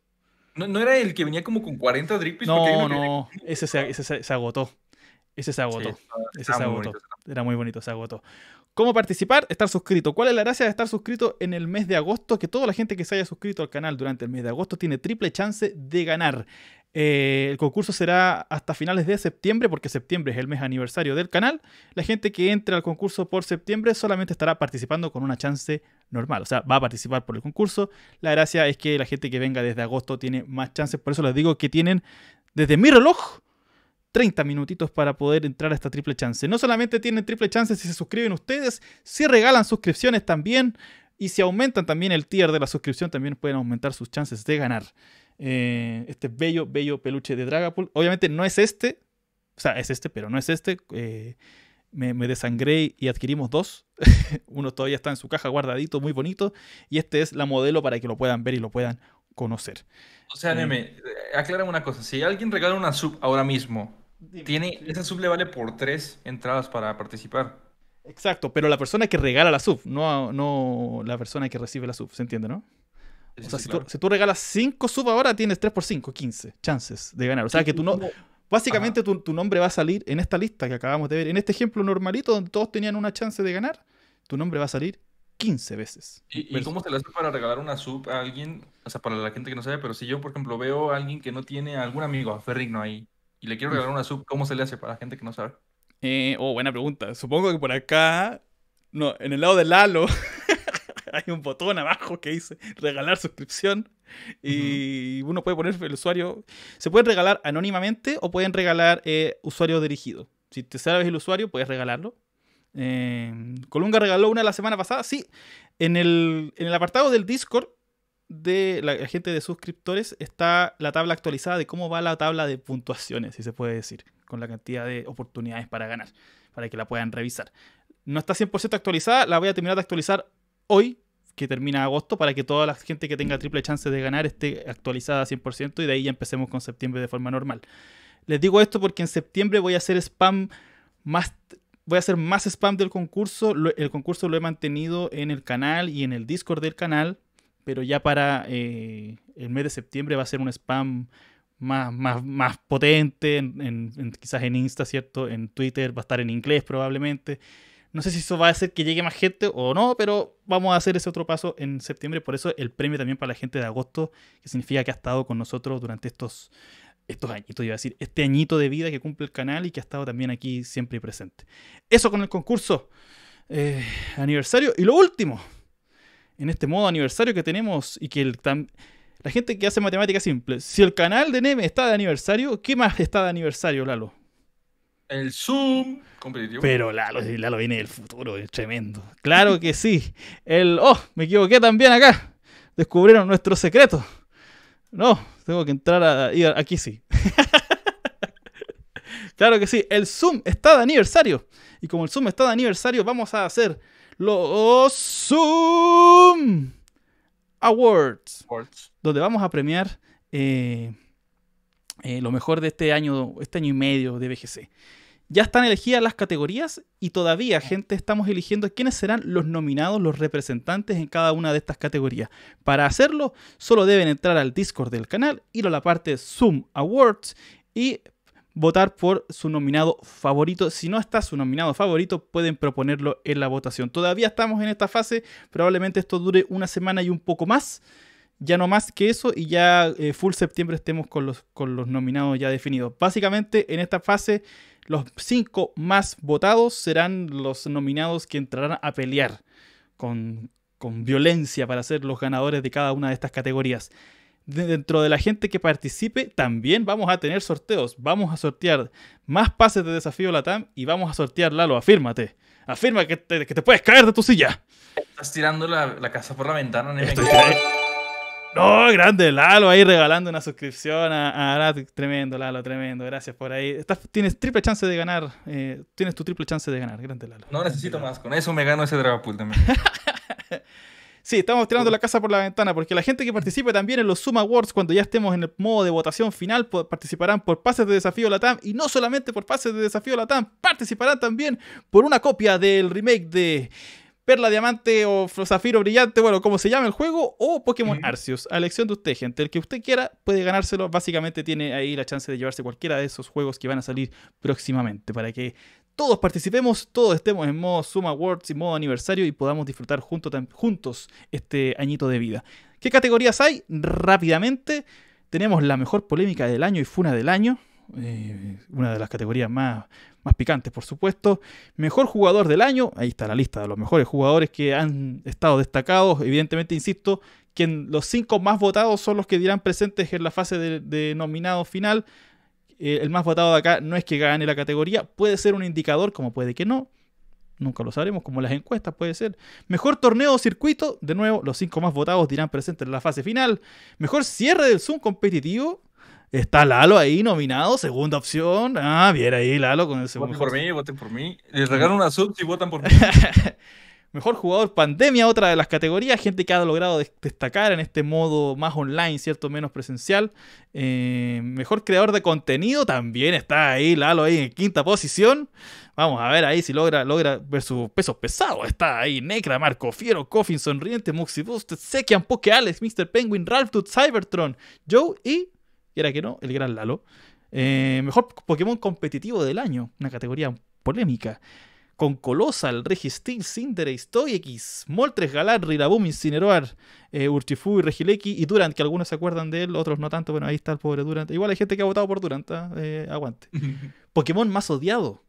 ¿No, era el que venía como con 40 drippies? No, no, ese, se, agotó. Ese se agotó. ese se agotó. Era muy bonito, se agotó. ¿Cómo participar? Estar suscrito. ¿Cuál es la gracia de estar suscrito en el mes de agosto? Que toda la gente que se haya suscrito al canal durante el mes de agosto tiene triple chance de ganar. Eh, el concurso será hasta finales de septiembre, porque septiembre es el mes aniversario del canal. La gente que entre al concurso por septiembre solamente estará participando con una chance normal. O sea, va a participar por el concurso. La gracia es que la gente que venga desde agosto tiene más chances. Por eso les digo que tienen desde mi reloj 30 minutitos para poder entrar a esta triple chance. No solamente tienen triple chance si se suscriben ustedes, si regalan suscripciones también. Y si aumentan también el tier de la suscripción, también pueden aumentar sus chances de ganar. Eh, este bello, bello peluche de Dragapult. Obviamente no es este. O sea, es este, pero no es este. Eh, me, desangré y adquirimos dos. Uno todavía está en su caja guardadito, muy bonito. Y este es la modelo para que lo puedan ver y lo puedan conocer. O sea, eh, Neme, eh, aclara una cosa. Si alguien regala una sub ahora mismo, tiene, esa sub le vale por tres entradas para participar. Exacto, pero la persona que regala la sub, no, no la persona que recibe la sub, ¿se entiende, no? o sea, si, tú, regalas cinco sub ahora, tienes tres por 5, 15 chances de ganar. O sea, que tú no, Básicamente tu, nombre va a salir en esta lista que acabamos de ver. En este ejemplo normalito, donde todos tenían una chance de ganar, tu nombre va a salir 15 veces. ¿Y, cómo se le hace para regalar una sub a alguien? O sea, para la gente que no sabe, pero si yo, por ejemplo, veo a alguien que no tiene algún amigo, a Ferrigno ahí, y le quiero regalar mm. una sub, ¿cómo se le hace para la gente que no sabe? Eh, oh, buena pregunta. Supongo que por acá, no, en el lado del Lalo, hay un botón abajo que dice regalar suscripción y uno puede poner el usuario. Se pueden regalar anónimamente o pueden regalar eh, usuario dirigido. Si te sabes el usuario, puedes regalarlo. Eh, Colunga regaló una la semana pasada. Sí, en el, apartado del Discord de la, gente de suscriptores está la tabla actualizada de cómo va la tabla de puntuaciones, si se puede decir, con la cantidad de oportunidades para ganar, para que la puedan revisar. No está 100% actualizada, la voy a terminar de actualizar hoy que termina agosto para que toda la gente que tenga triple chance de ganar esté actualizada 100% y de ahí ya empecemos con septiembre de forma normal. Les digo esto porque en septiembre voy a hacer spam más voy a hacer más spam del concurso. el concurso lo he mantenido en el canal y en el Discord del canal, pero ya para eh, el mes de septiembre va a ser un spam más, más, más potente, quizás en Insta, ¿cierto? En Twitter va a estar en inglés probablemente. No sé si eso va a hacer que llegue más gente o no, pero vamos a hacer ese otro paso en septiembre. Por eso el premio también para la gente de agosto, que significa que ha estado con nosotros durante estos, estos añitos, iba a decir, este añito de vida que cumple el canal y que ha estado también aquí siempre presente. Eso con el concurso eh, aniversario. Y lo último, en este modo aniversario que tenemos y que el, la gente que hace matemáticas simples, si el canal de Neme está de aniversario, ¿qué más está de aniversario, Lalo? El Zoom Pero Lalo, lo viene del futuro, es tremendo. Claro que sí. El. ¡Oh! Me equivoqué también acá. Descubrieron nuestro secreto. No, tengo que entrar a. aquí sí. claro que sí. El Zoom está de aniversario. Y como el Zoom está de aniversario, vamos a hacer los Zoom Awards. Donde vamos a premiar. Eh, eh, lo mejor de este año, este año y medio de BGC. Ya están elegidas las categorías y todavía, gente, estamos eligiendo quiénes serán los nominados, los representantes en cada una de estas categorías. Para hacerlo, solo deben entrar al Discord del canal, ir a la parte Zoom Awards y votar por su nominado favorito. Si no está su nominado favorito, pueden proponerlo en la votación. Todavía estamos en esta fase, probablemente esto dure una semana y un poco más ya no más que eso y ya eh, full septiembre estemos con los, con los nominados ya definidos. Básicamente en esta fase los cinco más votados serán los nominados que entrarán a pelear con, violencia para ser los ganadores de cada una de estas categorías. Dentro de la gente que participe también vamos a tener sorteos. Vamos a sortear más pases de desafío Latam y vamos a sortear Lalo, afírmate. Afirma que te, que te puedes caer de tu silla. Estás tirando la, casa por la ventana. En no, grande Lalo ahí regalando una suscripción a, Tremendo, Lalo, tremendo. Gracias por ahí. tienes triple chance de ganar. Eh, tienes tu triple chance de ganar. Grande Lalo. No necesito más. Con eso me gano ese Dragapult también. Sí, estamos tirando la casa por la ventana, porque la gente que participe también en los Suma Awards, cuando ya estemos en el modo de votación final, participarán por pases de desafío Latam, y no solamente por pases de desafío Latam, participarán también por una copia del remake de Perla Diamante o Zafiro Brillante, bueno, como se llama el juego, o Pokémon Arceus, a elección de usted, gente. El que usted quiera puede ganárselo. Básicamente tiene ahí la chance de llevarse cualquiera de esos juegos que van a salir próximamente para que todos participemos, todos estemos en modo Suma Awards y modo aniversario y podamos disfrutar juntos este añito de vida. ¿Qué categorías hay? Rápidamente, tenemos la mejor polémica del año y funa del año. Eh, una de las categorías más, más picantes, por supuesto. Mejor jugador del año, ahí está la lista de los mejores jugadores que han estado destacados. Evidentemente, insisto, que los cinco más votados son los que dirán presentes en la fase de, nominado final. Eh, el más votado de acá no es que gane la categoría, puede ser un indicador, como puede que no. Nunca lo sabremos, como las encuestas puede ser. Mejor torneo o circuito, de nuevo, los cinco más votados dirán presentes en la fase final. Mejor cierre del Zoom competitivo, Está Lalo ahí nominado, segunda opción. Ah, bien ahí Lalo con Voten por mí, voten por mí. Les regalo un si votan por mí. Mejor jugador pandemia, otra de las categorías, gente que ha logrado destacar en este modo más online, ¿cierto? Menos presencial. Eh, mejor creador de contenido también está ahí, Lalo ahí en quinta posición. Vamos a ver ahí si logra, logra ver sus pesos pesados. Está ahí Necra, Marco Fiero, Coffin, Sonriente, Muxibus, Sekian, Poke, Alex, Mr. Penguin, Ralph Dude, Cybertron, Joe y y era que no, el gran Lalo. Eh, mejor Pokémon competitivo del año, una categoría polémica. Con Colossal, Registeel, Cinderace, X, Moltres, Galar, Rirabum, Incineroar, eh, Urchifu y Regileki y Durant, que algunos se acuerdan de él, otros no tanto. Bueno, ahí está el pobre Durant. Igual hay gente que ha votado por Durant, ¿ah? eh, aguante. Pokémon más odiado,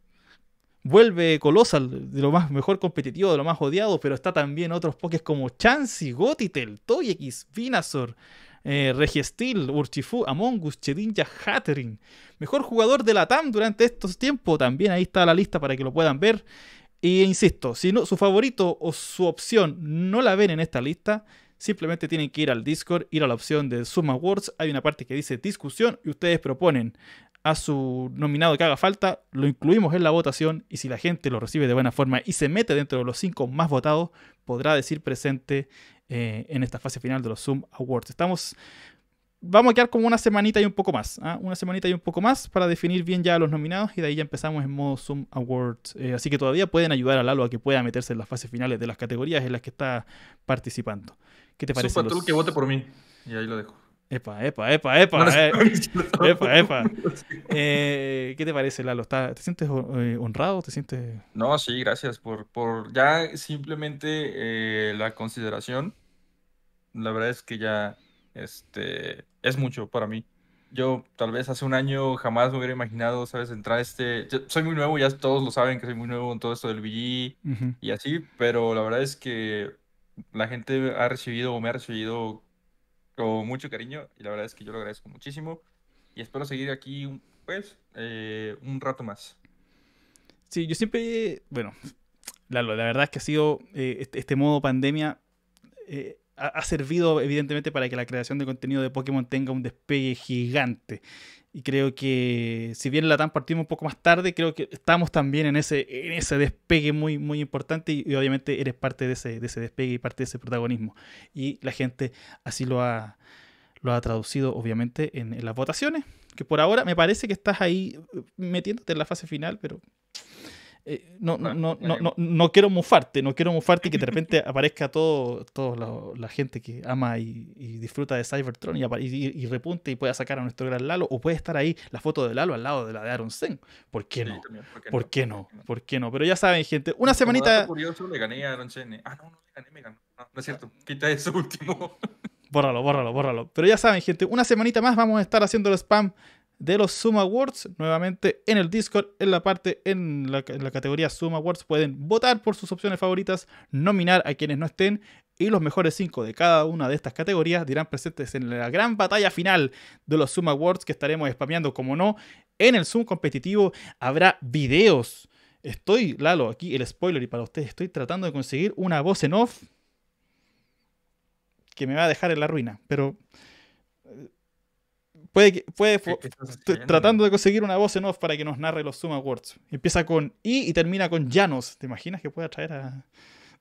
vuelve Colossal, de lo más mejor competitivo, de lo más odiado, pero está también otros pokés como Chansey, Gotitel, Toyekis, Vinazor, eh, Urchifu, Urchifu, Among Chedinja, Hattering. Mejor jugador de la TAM durante estos tiempos. También ahí está la lista para que lo puedan ver. Y e insisto, si no, su favorito o su opción no la ven en esta lista, simplemente tienen que ir al Discord, ir a la opción de Suma Awards. Hay una parte que dice discusión y ustedes proponen a su nominado que haga falta, lo incluimos en la votación y si la gente lo recibe de buena forma y se mete dentro de los cinco más votados, podrá decir presente eh, en esta fase final de los Zoom Awards. Estamos. Vamos a quedar como una semanita y un poco más. ¿ah? Una semanita y un poco más para definir bien ya los nominados y de ahí ya empezamos en modo Zoom Awards. Eh, así que todavía pueden ayudar al Lalo a que pueda meterse en las fases finales de las categorías en las que está participando. ¿Qué te parece? que vote por mí. Y ahí lo dejo. Epa, epa, epa, epa. Eh. Epa, epa. Eh, ¿Qué te parece, Lalo? ¿Te sientes eh, honrado? ¿Te sientes.? No, sí, gracias por, ya simplemente la consideración. La verdad es que ya este, es mucho para mí. Yo tal vez hace un año jamás me hubiera imaginado, ¿sabes? Entrar a este... soy muy nuevo, ya todos lo saben que soy muy nuevo en todo esto del BG e y así, pero la verdad es que la gente ha recibido o me ha recibido con mucho cariño y la verdad es que yo lo agradezco muchísimo y espero seguir aquí pues eh, un rato más. Sí, yo siempre, bueno, la, verdad es que ha sido eh, este, este, modo pandemia eh, ha, servido evidentemente para que la creación de contenido de Pokémon tenga un despegue gigante y creo que si bien la TAM partimos un poco más tarde, creo que estamos también en ese, en ese despegue muy, muy importante y, y obviamente eres parte de ese, de ese despegue y parte de ese protagonismo. Y la gente así lo ha, lo ha traducido obviamente en, en, las votaciones, que por ahora me parece que estás ahí eh, metiéndote en la fase final, pero eh, no, no, no, no, no, quiero mufarte, no quiero mufarte que de repente aparezca todo, todo la, gente que ama y, disfruta de Cybertron y, y, repunte y pueda sacar a nuestro gran Lalo, o puede estar ahí la foto de Lalo al lado de la de Aaron Sen. ¿Por qué no? ¿por, qué no? ¿Por qué no? Pero ya saben, gente, una semanita. curioso, le gané Ah, no, no, le gané, me es cierto, quita eso último. bórralo, bórralo, bórralo. Pero ya saben, gente, una semanita más vamos a estar haciendo el spam de los Suma Awards. Nuevamente en el Discord, en la parte, en la, categoría Suma Awards, pueden votar por sus opciones favoritas, nominar a quienes no estén. Y los mejores 5 de cada una de estas categorías dirán presentes en la gran batalla final de los Suma Awards que estaremos spameando, como no, en el Zoom competitivo. Habrá videos. Estoy, Lalo, aquí el spoiler y para ustedes estoy tratando de conseguir una voz en off que me va a dejar en la ruina, pero puede que, puede, tratando de conseguir una voz en off para que nos narre los Zoom Awards. Empieza con I y termina con Llanos. ¿Te imaginas que puede traer a.?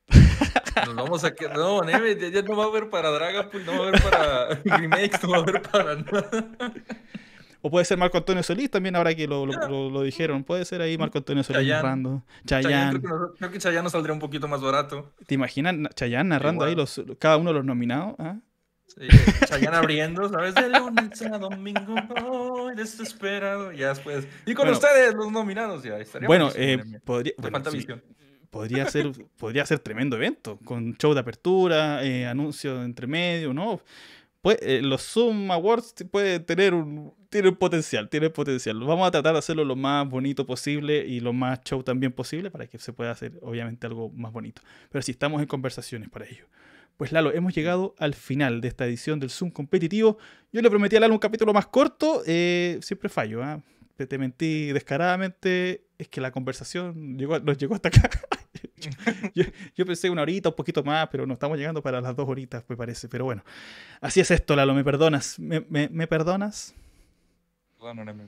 Nos vamos a quedar. No, Neme, ya, no va a haber para Dragapult, no va a haber para Remakes, no va a haber para nada. O puede ser Marco Antonio Solís también, ahora que lo, lo, dijeron. Puede ser ahí Marco Antonio Solís narrando. Chayanne. creo, que, creo Chayanne nos saldría un poquito más barato. ¿Te imaginas Chayanne narrando ahí los, cada uno de los nominados? ¿Ah? Eh, se vayan abriendo, ¿sabes? De lunes a domingo desesperado. Ya después. Y con ustedes, los nominados, ya estaríamos. Bueno, eh, podría. podría ser, podría ser tremendo evento, con show de apertura, eh, anuncio entre medio, ¿no? Pues, eh, los Zoom Awards puede tener un, tiene potencial, tiene potencial. Vamos a tratar de hacerlo lo más bonito posible y lo más show también posible para que se pueda hacer, obviamente, algo más bonito. Pero sí, estamos en conversaciones para ello. Pues Lalo, hemos llegado al final de esta edición del Zoom competitivo. Yo le prometí a Lalo un capítulo más corto, eh, siempre fallo, ¿ah? te, mentí descaradamente, es que la conversación llegó, nos llegó hasta acá. yo, pensé una horita, un poquito más, pero no estamos llegando para las dos horitas, me parece. Pero bueno, así es esto, Lalo, me perdonas, me, me, perdonas.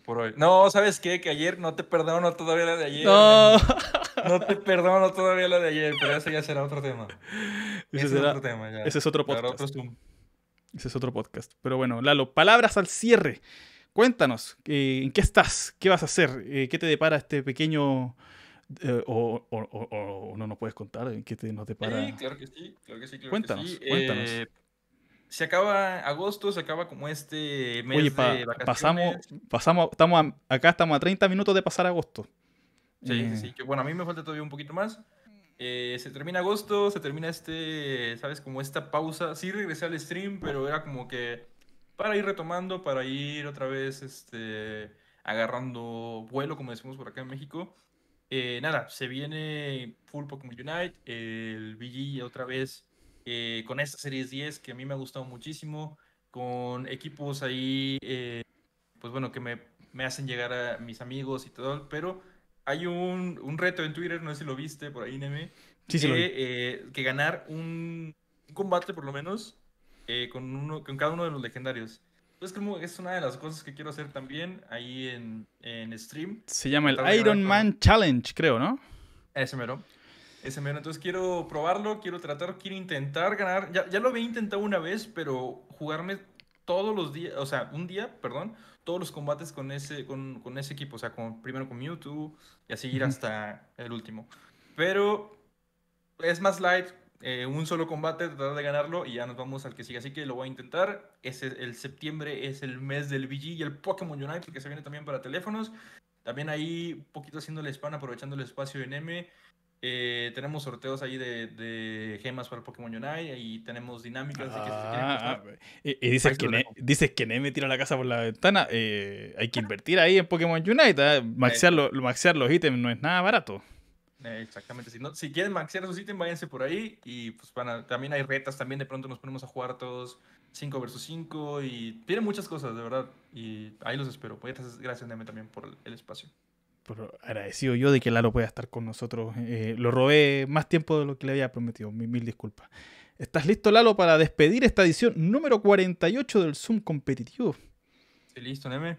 por hoy. No, ¿sabes qué? Que ayer no te perdono todavía la de ayer. No. No te perdono todavía lo de ayer, pero eso ya será otro tema. Ese, es otro tema, Ese es otro podcast. ese es otro podcast. Pero bueno, Lalo, palabras al cierre. Cuéntanos, eh, ¿en qué estás? ¿Qué vas a hacer? Eh, ¿Qué te depara este pequeño... Eh, o, no nos puedes contar en qué te, nos depara? Sí, claro que sí, claro que sí, claro cuéntanos, que sí. cuéntanos se acaba agosto, se acaba como este mes de vacaciones. Pasamos, estamos acá estamos a 30 minutos de pasar agosto. Sí, eh. sí, que bueno, a mí me falta todavía un poquito más. Eh, se termina agosto, se termina este, ¿sabes? Como esta pausa. Sí regresé al stream, pero era como que para ir retomando, para ir otra vez, este, agarrando vuelo, como decimos por acá en México. Eh, nada, se viene Full Pokémon Unite, el BG otra vez con esta Series 10 que a mí me ha gustado muchísimo, con equipos ahí, pues bueno, que me, me, hacen llegar a mis amigos y todo, pero hay un, un, reto en Twitter, no sé si lo viste por ahí, Neme. Sí, que, sí. Eh, que ganar un, combate, por lo menos, eh, con, uno, con cada uno de los legendarios. Entonces, como es una de las cosas que quiero hacer también ahí en, en stream. Se llama el Iron Man Challenge, creo, ¿no? Ese mero. Ese mero. Entonces, quiero probarlo, quiero tratar, quiero intentar ganar. Ya, ya lo había intentado una vez, pero jugarme todos los días, o sea, un día, perdón, todos los combates con ese, con, ese equipo, o sea, primero con Mewtwo y así ir hasta el último. Pero es más light, eh, un solo combate, tratar de ganarlo y ya nos vamos al que sigue. Así que lo voy a intentar. Ese, el septiembre es el mes del VG y el Pokémon Unite, que se viene también para teléfonos. También ahí, un poquito haciendo la spam, aprovechando el espacio en M. Eh, tenemos sorteos ahí de, gemas para Pokémon Unite y tenemos dinámicas. Ah, ah, y, dice que Neme que tira la casa por la ventana. Eh, hay que invertir ahí en Pokémon Unite. Ah, maxear, los ítems no es nada barato. Eh, exactamente. Si, no, si quieren maxear sus ítems, váyanse por ahí. Y pues también hay retas. También de pronto nos ponemos a jugar todos 5 versus 5. Y tienen muchas cosas, de verdad. Y ahí los espero. Pues gracias, Neme, también por el espacio agradecido yo de que Lalo pueda estar con nosotros. Eh, lo robé más tiempo de lo que le había prometido. Mil, disculpas. ¿Estás listo, Lalo, para despedir esta edición número 48 del Zoom competitivo? Estoy listo, Neme.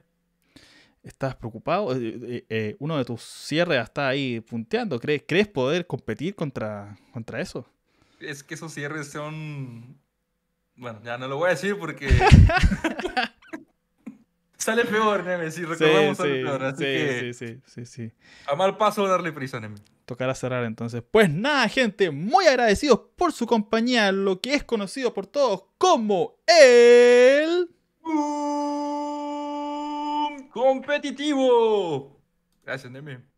¿Estás preocupado? Eh, eh, uno de tus cierres está ahí punteando. ¿Crees, ¿Crees poder competir contra, contra eso? Es que esos cierres son... Bueno, ya no lo voy a decir porque... Sale peor, Neme, si recordamos sale peor. Así sí, que... sí, sí, A mal paso darle prisa, Neme. Tocará cerrar entonces. Pues nada, gente, muy agradecidos por su compañía, lo que es conocido por todos como el. competitivo. Gracias, Neme.